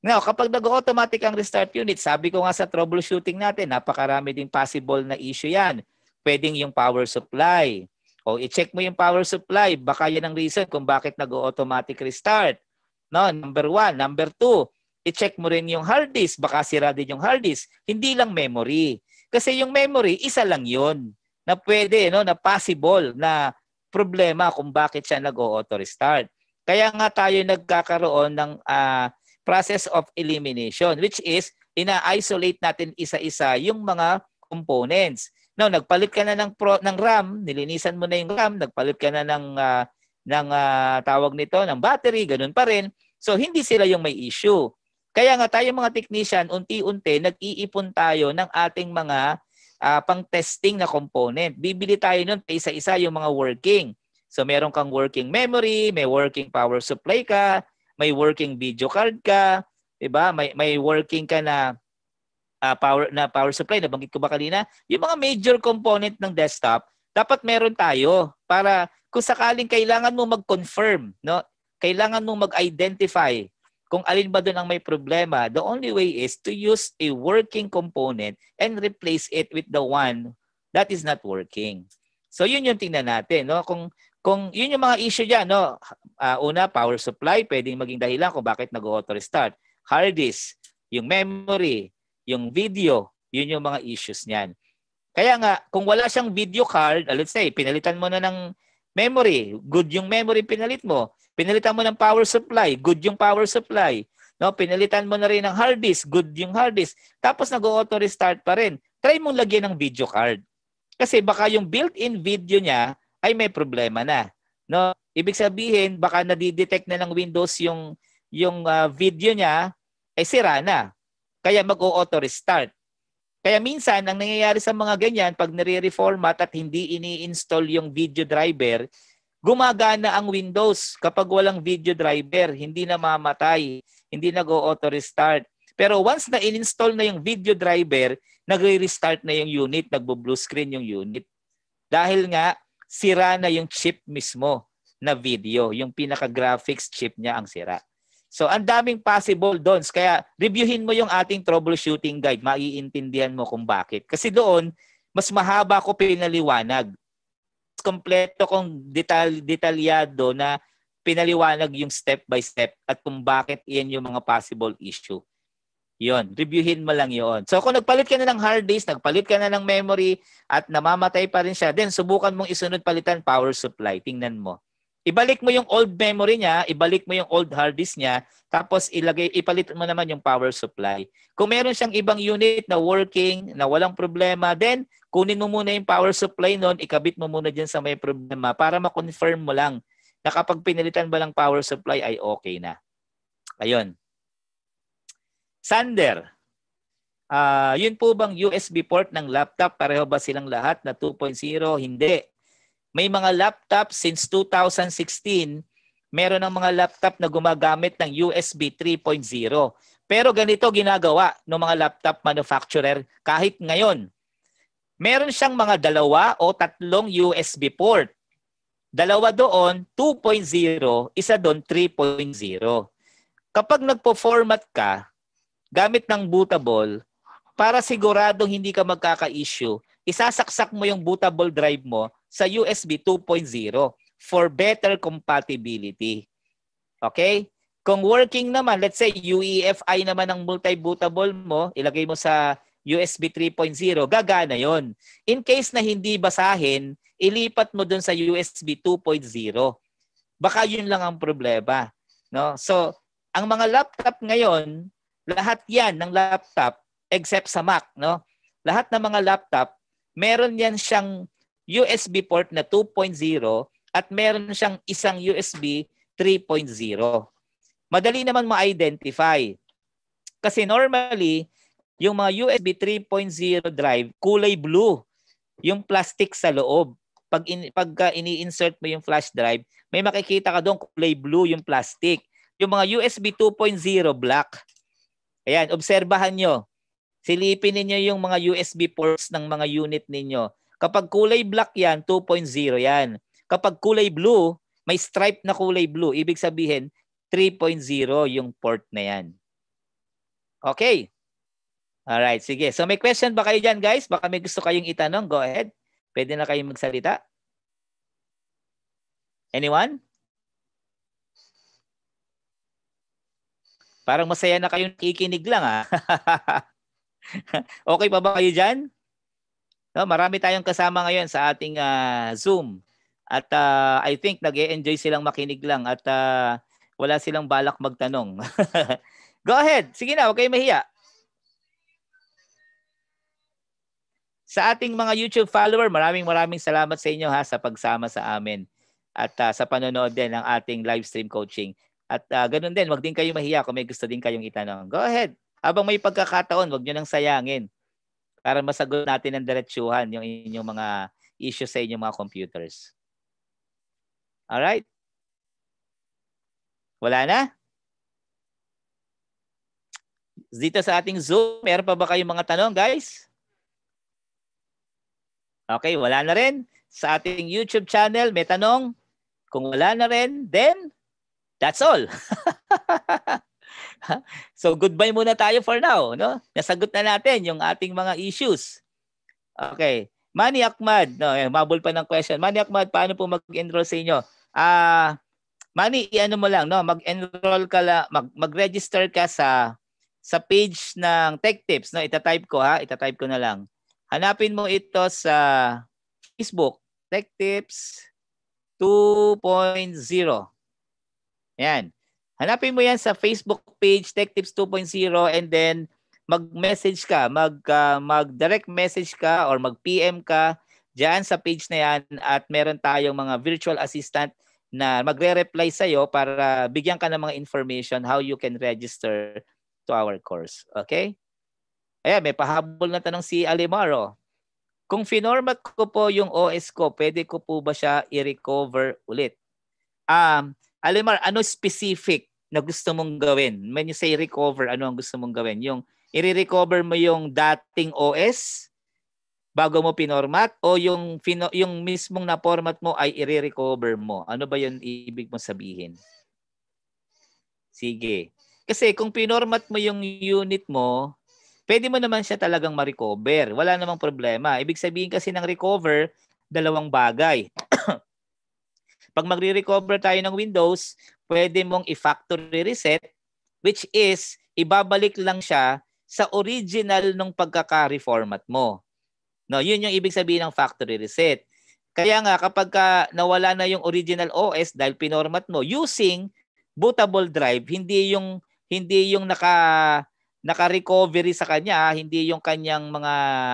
A: Now, kapag nag-automatic ang restart unit, sabi ko nga sa troubleshooting natin, napakarami din possible na issue yan. Pwedeng yung power supply. O i-check mo yung power supply. Baka yan ang reason kung bakit nag-automatic restart. No, number one. Number two, i-check mo rin yung hard disk. Baka sira din yung hard disk. Hindi lang memory. Kasi yung memory, isa lang yun na pwede, no, na possible na problema kung bakit siya nag-auto restart. Kaya nga tayo nagkakaroon ng uh, process of elimination which is ina-isolate natin isa-isa yung mga components. Now, nagpalit ka na ng pro, ng RAM, nilinisan mo na yung RAM, nagpalit ka na ng uh, ng uh, tawag nito ng battery, ganun pa rin. So hindi sila yung may issue. Kaya nga tayo mga technician, unti-unti nag-iipon tayo ng ating mga uh, pang-testing na component. Bibili tayo nun isa-isa yung mga working. So meron kang working memory, may working power supply ka, may working video card ka, 'di ba? May may working ka na uh, power na power supply na banggit ko ba kanina? Yung mga major component ng desktop, dapat meron tayo para kung sakaling kailangan mo mag-confirm, no? Kailangan mo mag-identify kung alin ba doon ang may problema, the only way is to use a working component and replace it with the one that is not working. So yun yung tingnan natin, no? Kung kung yun yung mga issue diyan, no? Uh, una, power supply pwedeng maging dahilan kung bakit nag-auto restart. Hard disk, yung memory, yung video, yun yung mga issues niyan. Kaya nga, kung wala siyang video card, ah, let's say, pinalitan mo na ng Memory, good yung memory pinalit mo. Pinalitan mo ng power supply, good yung power supply. No, pinalitan mo na rin ng hard disk, good yung hard disk. Tapos nag-auto restart pa rin. Try mong lagyan ng video card. Kasi baka yung built-in video niya ay may problema na. No, ibig sabihin baka nadidetect na ng Windows yung yung uh, video niya ay sira na. Kaya mag-auto restart. Kaya minsan, ang nangyayari sa mga ganyan, pag nire-reformat at hindi ini-install yung video driver, gumagana ang Windows. Kapag walang video driver, hindi na mamatay, hindi nag-auto restart. Pero once na in-install na yung video driver, nagre-restart na yung unit, nagbo-blue screen yung unit. Dahil nga, sira na yung chip mismo na video. Yung pinaka-graphics chip niya ang sira. So, ang daming possible doon. Kaya, reviewin mo yung ating troubleshooting guide. Maiintindihan mo kung bakit. Kasi doon, mas mahaba ko pinaliwanag. Mas kompleto kong detal detalyado na pinaliwanag yung step by step at kung bakit iyan yung mga possible issue. Yon, reviewin mo lang yon. So kung nagpalit ka na ng hard disk, nagpalit ka na ng memory at namamatay pa rin siya, then subukan mong isunod palitan power supply. Tingnan mo Ibalik mo yung old memory niya, ibalik mo yung old hard disk niya, tapos ilagay ipalit mo naman yung power supply. Kung meron siyang ibang unit na working, na walang problema, then kunin mo muna yung power supply noon, ikabit mo muna diyan sa may problema para ma-confirm mo lang na kapag pinilitan ba ng power supply ay okay na. Ayun. Sander, uh, yun po bang USB port ng laptop? Pareho ba silang lahat na 2.0? Hindi. May mga laptop since 2016, meron ng mga laptop na gumagamit ng USB 3.0. Pero ganito ginagawa ng mga laptop manufacturer kahit ngayon. Meron siyang mga dalawa o tatlong USB port. Dalawa doon 2.0, isa doon 3.0. Kapag nagpo-format ka gamit ng bootable, para siguradong hindi ka magkaka-issue, isasaksak mo yung bootable drive mo sa USB 2.0 for better compatibility. Okay? Kung working naman, let's say UEFI naman ang multi-bootable mo, ilagay mo sa USB 3.0, gagana yon. In case na hindi basahin, ilipat mo dun sa USB 2.0. Baka yun lang ang problema. No? So, ang mga laptop ngayon, lahat yan ng laptop except sa Mac, no? Lahat ng mga laptop, meron yan siyang USB port na 2.0 at meron siyang isang USB 3.0. Madali naman ma-identify. Kasi normally, yung mga USB 3.0 drive, kulay blue yung plastic sa loob. Pag, in, pagka ini-insert mo yung flash drive, may makikita ka doon kulay blue yung plastic. Yung mga USB 2.0 black. Ayan, obserbahan nyo. Silipin ninyo yung mga USB ports ng mga unit ninyo Kapag kulay black yan, 2.0 yan. Kapag kulay blue, may stripe na kulay blue. Ibig sabihin, 3.0 yung port na yan. Okay. Alright, sige. So may question ba kayo dyan guys? Baka may gusto kayong itanong. Go ahead. Pwede na kayong magsalita. Anyone? Parang masaya na kayong ikinig lang ah. okay pa ba kayo dyan? No, marami tayong kasama ngayon sa ating uh, Zoom. At uh, I think nag e enjoy silang makinig lang at uh, wala silang balak magtanong. Go ahead. Sige na, huwag kayo mahiya. Sa ating mga YouTube follower, maraming maraming salamat sa inyo ha sa pagsama sa amin at uh, sa panonood din ng ating live stream coaching. At uh, ganun din, wag din kayo mahiya kung may gusto din kayong itanong. Go ahead. Habang may pagkakataon, wag niyo nang sayangin para masagot natin ng diretsuhan yung inyong mga issues sa inyong mga computers. All right? Wala na? Dito sa ating Zoom, meron pa ba kayong mga tanong, guys? Okay, wala na rin. Sa ating YouTube channel, may tanong. Kung wala na rin, then that's all. so goodbye muna tayo for now, no? Nasagot na natin yung ating mga issues. Okay. Manny Akmad, no, eh, mabul pa ng question. Manny Akmad, paano po mag-enroll sa inyo? Ah, uh, Manny, iano mo lang, no? Mag-enroll ka la, mag, mag-register ka sa sa page ng Tech Tips, no? Ita-type ko ha, ita-type ko na lang. Hanapin mo ito sa Facebook, Tech Tips 2.0. Yan. Hanapin mo yan sa Facebook page Tech Tips 2.0 and then mag-message ka, mag uh, mag-direct message ka or mag-PM ka diyan sa page na yan at meron tayong mga virtual assistant na magre-reply sa iyo para bigyan ka ng mga information how you can register to our course. Okay? Ayan, may pahabol na tanong si Alimaro. Kung finormat ko po yung OS ko, pwede ko po ba siya i-recover ulit? Um, Alimar, ano specific na gusto mong gawin? When you say recover, ano ang gusto mong gawin? Yung i-recover mo yung dating OS bago mo pinormat o yung fino, yung mismong na format mo ay i-recover mo? Ano ba yun ibig mong sabihin? Sige. Kasi kung pinormat mo yung unit mo, pwede mo naman siya talagang ma-recover. Wala namang problema. Ibig sabihin kasi ng recover, dalawang bagay. Pag magre-recover tayo ng Windows, pwede mong i-factory reset which is ibabalik lang siya sa original nung pagkaka-reformat mo. No, yun yung ibig sabihin ng factory reset. Kaya nga kapag ka nawala na yung original OS dahil pinormat mo using bootable drive, hindi yung hindi yung naka naka-recovery sa kanya, hindi yung kanyang mga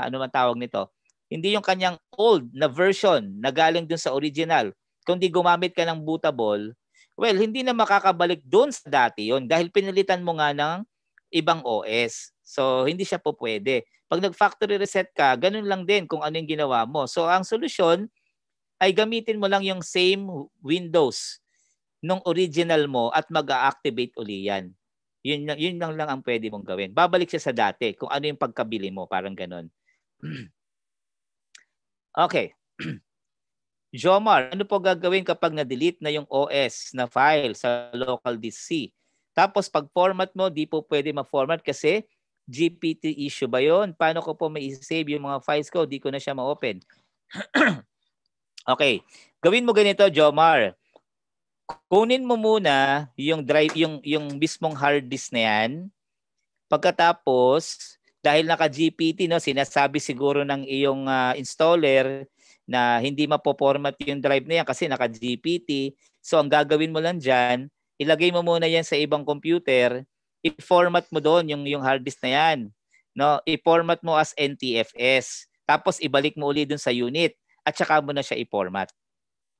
A: ano man tawag nito, hindi yung kanyang old na version na galing dun sa original kundi gumamit ka ng bootable, well, hindi na makakabalik doon sa dati yon dahil pinalitan mo nga ng ibang OS. So, hindi siya po pwede. Pag nag-factory reset ka, ganun lang din kung ano yung ginawa mo. So, ang solusyon ay gamitin mo lang yung same Windows nung original mo at mag-activate uli yan. Yun, yun lang lang ang pwede mong gawin. Babalik siya sa dati kung ano yung pagkabili mo. Parang ganun. okay. Jomar, ano po gagawin kapag na-delete na yung OS na file sa local disk C? Tapos pag format mo, di po pwede ma-format kasi GPT issue ba yon? Paano ko po may save yung mga files ko? Di ko na siya ma-open. okay. Gawin mo ganito, Jomar. Kunin mo muna yung drive yung yung mismong hard disk na yan. Pagkatapos, dahil naka GPT no, sinasabi siguro ng iyong uh, installer na hindi mapoformat yung drive na yan kasi naka-GPT. So ang gagawin mo lang dyan, ilagay mo muna yan sa ibang computer, i-format mo doon yung, yung hard disk na yan. No? I-format mo as NTFS. Tapos ibalik mo uli doon sa unit at saka mo na siya i-format.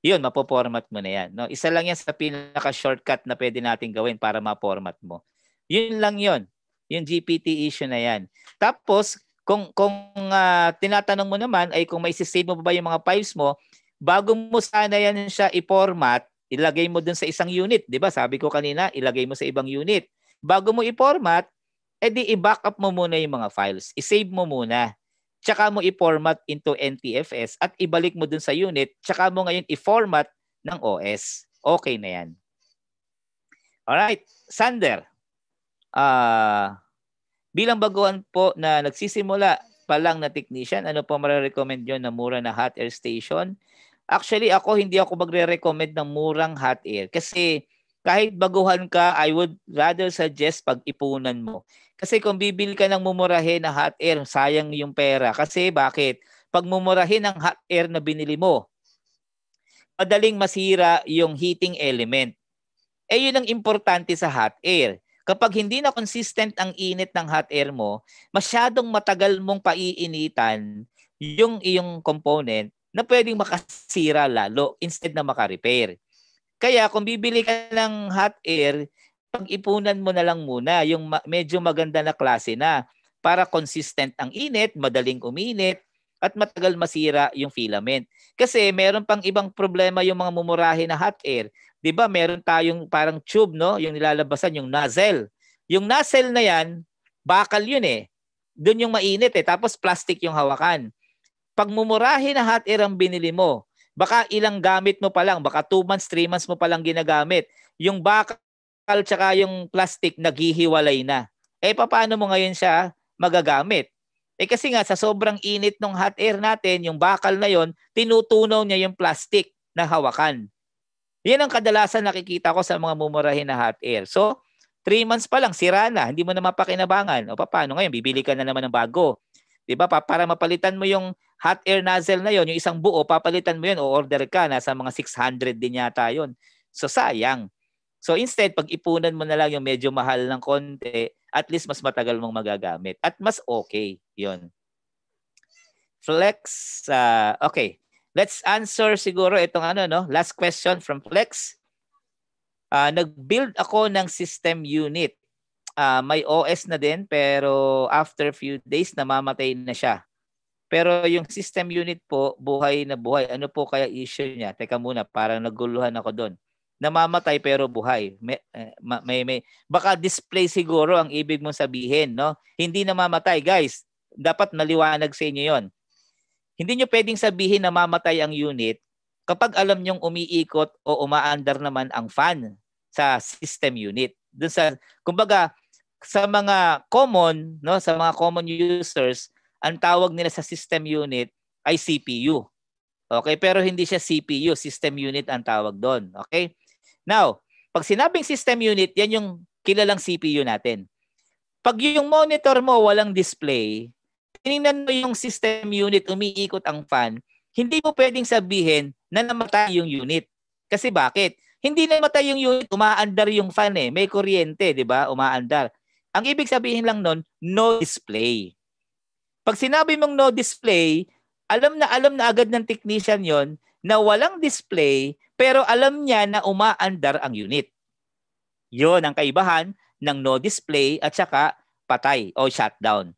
A: Yun, mapoformat mo na yan. No? Isa lang yan sa pinaka-shortcut na pwede natin gawin para ma-format mo. Yun lang yun. Yung GPT issue na yan. Tapos, kung kung uh, tinatanong mo naman ay kung may save mo ba yung mga files mo, bago mo sana yan siya i-format, ilagay mo dun sa isang unit, 'di ba? Sabi ko kanina, ilagay mo sa ibang unit. Bago mo i-format, edi i-backup mo muna yung mga files. I-save mo muna. Tsaka mo i-format into NTFS at ibalik mo dun sa unit. Tsaka mo ngayon i-format ng OS. Okay na yan. All right Sander. Ah... Uh, Bilang baguhan po na nagsisimula pa lang na technician, ano po marirecommend nyo na mura na hot air station? Actually, ako hindi ako magre-recommend ng murang hot air kasi kahit baguhan ka, I would rather suggest pag-ipunan mo. Kasi kung bibili ka ng mumurahin na hot air, sayang yung pera. Kasi bakit? Pag mumurahin ang hot air na binili mo, madaling masira yung heating element. Eh yun ang importante sa hot air Kapag hindi na consistent ang init ng hot air mo, masyadong matagal mong paiinitan yung iyong component na pwedeng makasira lalo instead na makarepair. Kaya kung bibili ka ng hot air, pag-ipunan mo na lang muna yung medyo maganda na klase na para consistent ang init, madaling uminit, at matagal masira yung filament. Kasi meron pang ibang problema yung mga mumurahin na hot air. 'Di ba? Meron tayong parang tube, no? Yung nilalabasan yung nozzle. Yung nozzle na 'yan, bakal 'yun eh. Doon yung mainit eh. Tapos plastic yung hawakan. Pag mumurahin na hot air ang binili mo, baka ilang gamit mo pa lang, baka 2 months, 3 months mo pa lang ginagamit. Yung bakal tsaka yung plastic naghihiwalay na. Eh paano mo ngayon siya magagamit? Eh kasi nga sa sobrang init ng hot air natin, yung bakal na yon, tinutunaw niya yung plastic na hawakan. Yan ang kadalasan nakikita ko sa mga mumurahin na hot air. So, 3 months pa lang, sira na. Hindi mo na mapakinabangan. O paano ngayon? Bibili ka na naman ng bago. Di ba? Para mapalitan mo yung hot air nozzle na yon, yung isang buo, papalitan mo yun o order ka. Nasa mga 600 din yata yon. So, sayang. So, instead, pag ipunan mo na lang yung medyo mahal ng konti, at least mas matagal mong magagamit. At mas okay yon. Flex, uh, okay. Let's answer siguro itong ano no, last question from Flex. Uh, nag-build ako ng system unit. Uh, may OS na din pero after few days namamatay na siya. Pero yung system unit po, buhay na buhay. Ano po kaya issue niya? Teka muna, parang naguluhan ako doon. Namamatay pero buhay. May, eh, may, may, baka display siguro ang ibig mong sabihin. No? Hindi namamatay. Guys, dapat maliwanag sa inyo yon hindi nyo pwedeng sabihin na mamatay ang unit kapag alam nyong umiikot o umaandar naman ang fan sa system unit. Dun sa, kumbaga, sa mga common, no, sa mga common users, ang tawag nila sa system unit ay CPU. Okay, pero hindi siya CPU, system unit ang tawag doon. Okay? Now, pag sinabing system unit, yan yung kilalang CPU natin. Pag yung monitor mo walang display, tinignan mo yung system unit, umiikot ang fan, hindi mo pwedeng sabihin na namatay yung unit. Kasi bakit? Hindi namatay yung unit, umaandar yung fan eh. May kuryente, di ba? Umaandar. Ang ibig sabihin lang nun, no display. Pag sinabi mong no display, alam na alam na agad ng technician yon na walang display pero alam niya na umaandar ang unit. Yon ang kaibahan ng no display at saka patay o shutdown.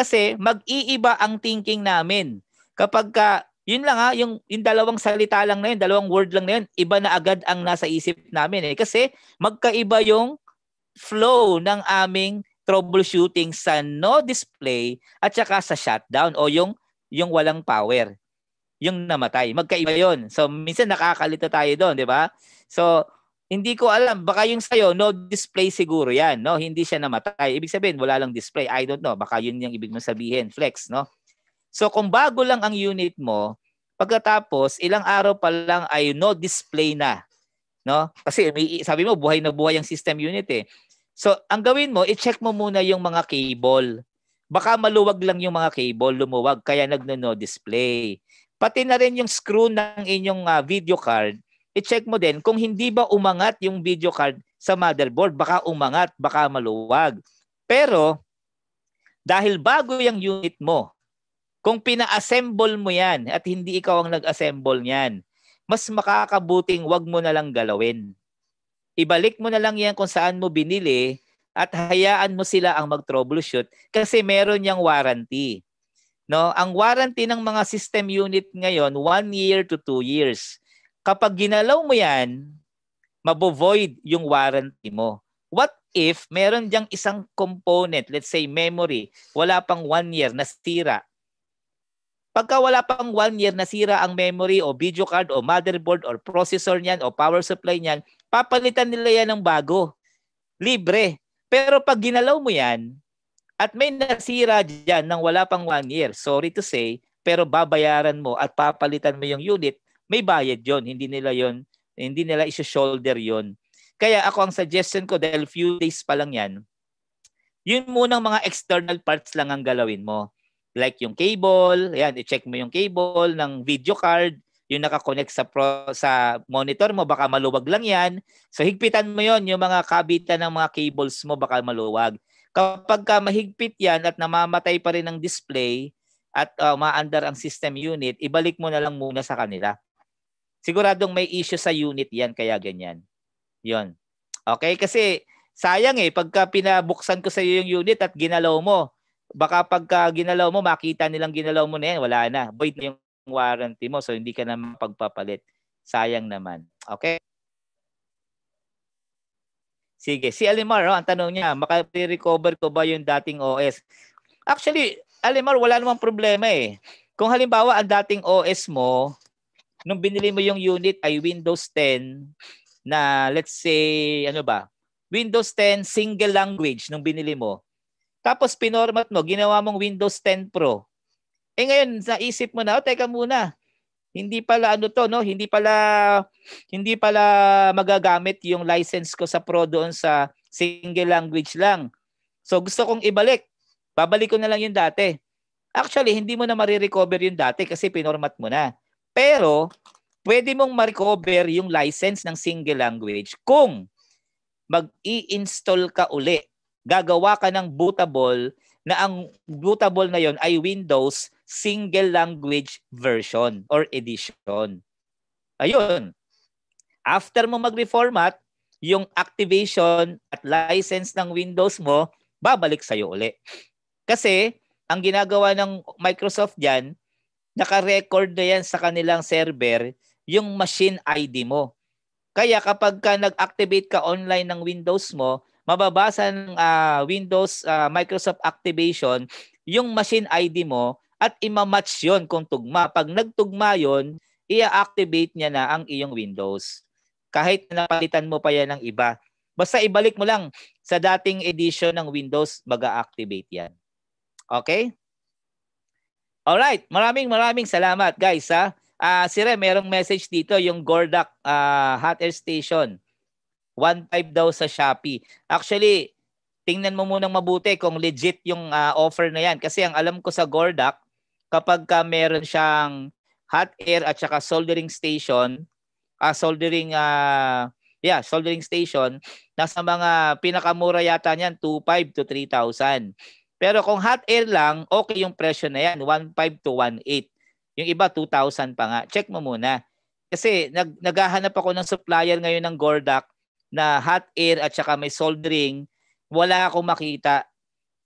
A: Kasi mag-iiba ang thinking namin. Kapag ka, yun lang ha, yung, yung dalawang salita lang na yun, dalawang word lang na yun, iba na agad ang nasa isip namin eh. Kasi magkaiba yung flow ng aming troubleshooting sa no display at saka sa shutdown o yung yung walang power yung namatay. Magkaiba yun. So, minsan nakakalito tayo doon, di ba? So, hindi ko alam. Baka yung sa'yo, no display siguro yan. No? Hindi siya namatay. Ibig sabihin, wala lang display. I don't know. Baka yun yung ibig mong sabihin. Flex, no? So kung bago lang ang unit mo, pagkatapos, ilang araw pa lang ay no display na. No? Kasi sabi mo, buhay na buhay ang system unit eh. So ang gawin mo, i-check mo muna yung mga cable. Baka maluwag lang yung mga cable, lumuwag, kaya nagno-no display. Pati na rin yung screw ng inyong uh, video card, i-check mo din kung hindi ba umangat yung video card sa motherboard. Baka umangat, baka maluwag. Pero, dahil bago yung unit mo, kung pina-assemble mo yan at hindi ikaw ang nag-assemble niyan, mas makakabuting wag mo na lang galawin. Ibalik mo na lang yan kung saan mo binili at hayaan mo sila ang mag-troubleshoot kasi meron yang warranty. No, ang warranty ng mga system unit ngayon, 1 year to 2 years kapag ginalaw mo yan, mabovoid yung warranty mo. What if meron diyang isang component, let's say memory, wala pang one year na sira. Pagka wala pang one year na sira ang memory o video card o motherboard or processor niyan o power supply niyan, papalitan nila yan ng bago. Libre. Pero pag ginalaw mo yan, at may nasira diyan nang wala pang one year, sorry to say, pero babayaran mo at papalitan mo yung unit, may bayad yon hindi nila yon hindi nila i-shoulder yon kaya ako ang suggestion ko dahil few days pa lang yan yun munang mga external parts lang ang galawin mo like yung cable yan i-check mo yung cable ng video card yung nakakonect sa pro, sa monitor mo baka maluwag lang yan so higpitan mo yon yung mga kabitan ng mga cables mo baka maluwag kapag ka mahigpit yan at namamatay pa rin ang display at uh, maandar ang system unit, ibalik mo na lang muna sa kanila. Siguradong may issue sa unit yan, kaya ganyan. Yon. Okay? Kasi sayang eh, pagka pinabuksan ko sa iyo yung unit at ginalaw mo, baka pagka ginalaw mo, makita nilang ginalaw mo na yan, wala na. Void na yung warranty mo, so hindi ka na mapagpapalit. Sayang naman. Okay? Sige. Si Alimar, oh, ang tanong niya, makarecover ko ba yung dating OS? Actually, Alimar, wala namang problema eh. Kung halimbawa ang dating OS mo, nung binili mo yung unit ay Windows 10 na let's say ano ba? Windows 10 single language nung binili mo. Tapos pinormat mo, ginawa mong Windows 10 Pro. Eh ngayon, naisip mo na, oh, teka muna, hindi pala ano to no hindi pala hindi pala magagamit yung license ko sa pro doon sa single language lang so gusto kong ibalik babalik ko na lang yung dati actually hindi mo na marirecover yung dati kasi pinormat mo na pero, pwede mong ma-recover yung license ng single language kung mag-i-install ka uli. Gagawa ka ng bootable na ang bootable na yon ay Windows single language version or edition. Ayun. After mo mag-reformat, yung activation at license ng Windows mo, babalik sa'yo uli. Kasi, ang ginagawa ng Microsoft dyan, naka-record na yan sa kanilang server yung machine ID mo. Kaya kapag ka nag-activate ka online ng Windows mo, mababasa ng uh, Windows uh, Microsoft Activation yung machine ID mo at imamatch yon kung tugma. Pag nagtugma yon, i-activate niya na ang iyong Windows. Kahit napalitan mo pa yan ng iba. Basta ibalik mo lang sa dating edition ng Windows, mag-activate yan. Okay? All right, maraming maraming salamat guys ha. Uh, si Re, merong message dito yung Gordak uh, ah, Hot Air Station. 1.5 daw sa Shopee. Actually, tingnan mo muna mabuti kung legit yung uh, offer na yan. Kasi ang alam ko sa Gordak, kapag ka meron siyang hot air at saka soldering station, uh, soldering, uh, yeah, soldering station, nasa mga pinakamura yata niyan, 2.5 to 3,000. Pero kung hot air lang, okay yung presyo na yan, 1.5 to 1.8. Yung iba, 2,000 pa nga. Check mo muna. Kasi nag, naghahanap ako ng supplier ngayon ng Gordak na hot air at saka may soldering. Wala akong makita.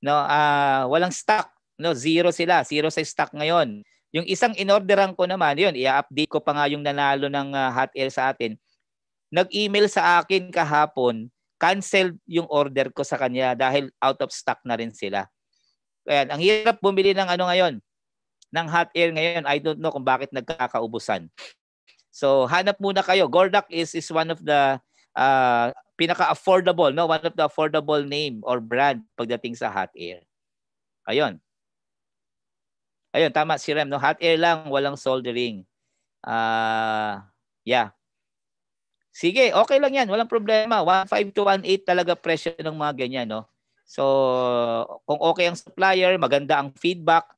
A: No, uh, walang stock. No, zero sila. Zero sa stock ngayon. Yung isang inorderan ko naman, yun, i-update ko pa nga yung nanalo ng uh, hot air sa atin. Nag-email sa akin kahapon, cancel yung order ko sa kanya dahil out of stock na rin sila. Ayan, ang hirap bumili ng ano ngayon, ng hot air ngayon. I don't know kung bakit nagkakaubusan. So hanap muna kayo. Gordak is is one of the uh, pinaka-affordable, no? One of the affordable name or brand pagdating sa hot air. Ayun. Ayun, tama si Rem, no? Hot air lang, walang soldering. Uh, yeah. Sige, okay lang yan. Walang problema. 1.5 to 1.8 talaga presyo ng mga ganyan, no? So, kung okay ang supplier, maganda ang feedback,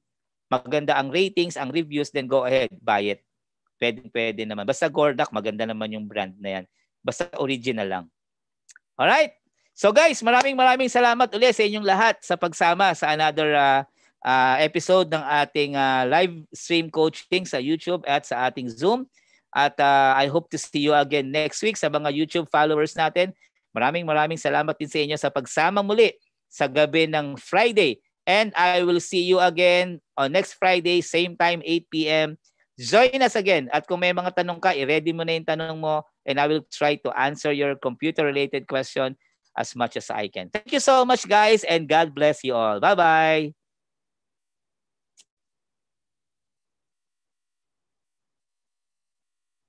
A: maganda ang ratings, ang reviews, then go ahead, buy it. Pwede, pwede naman. Basta Gordak, maganda naman yung brand na yan. Basta original lang. Alright? So guys, maraming maraming salamat ulit sa inyong lahat sa pagsama sa another uh, uh, episode ng ating uh, live stream coaching sa YouTube at sa ating Zoom. At uh, I hope to see you again next week sa mga YouTube followers natin. Maraming maraming salamat din sa inyo sa pagsama muli sa gabi ng Friday. And I will see you again on next Friday, same time, 8 p.m. Join us again. At kung may mga tanong ka, i-ready mo na yung tanong mo and I will try to answer your computer-related question as much as I can. Thank you so much, guys, and God bless you all. Bye-bye.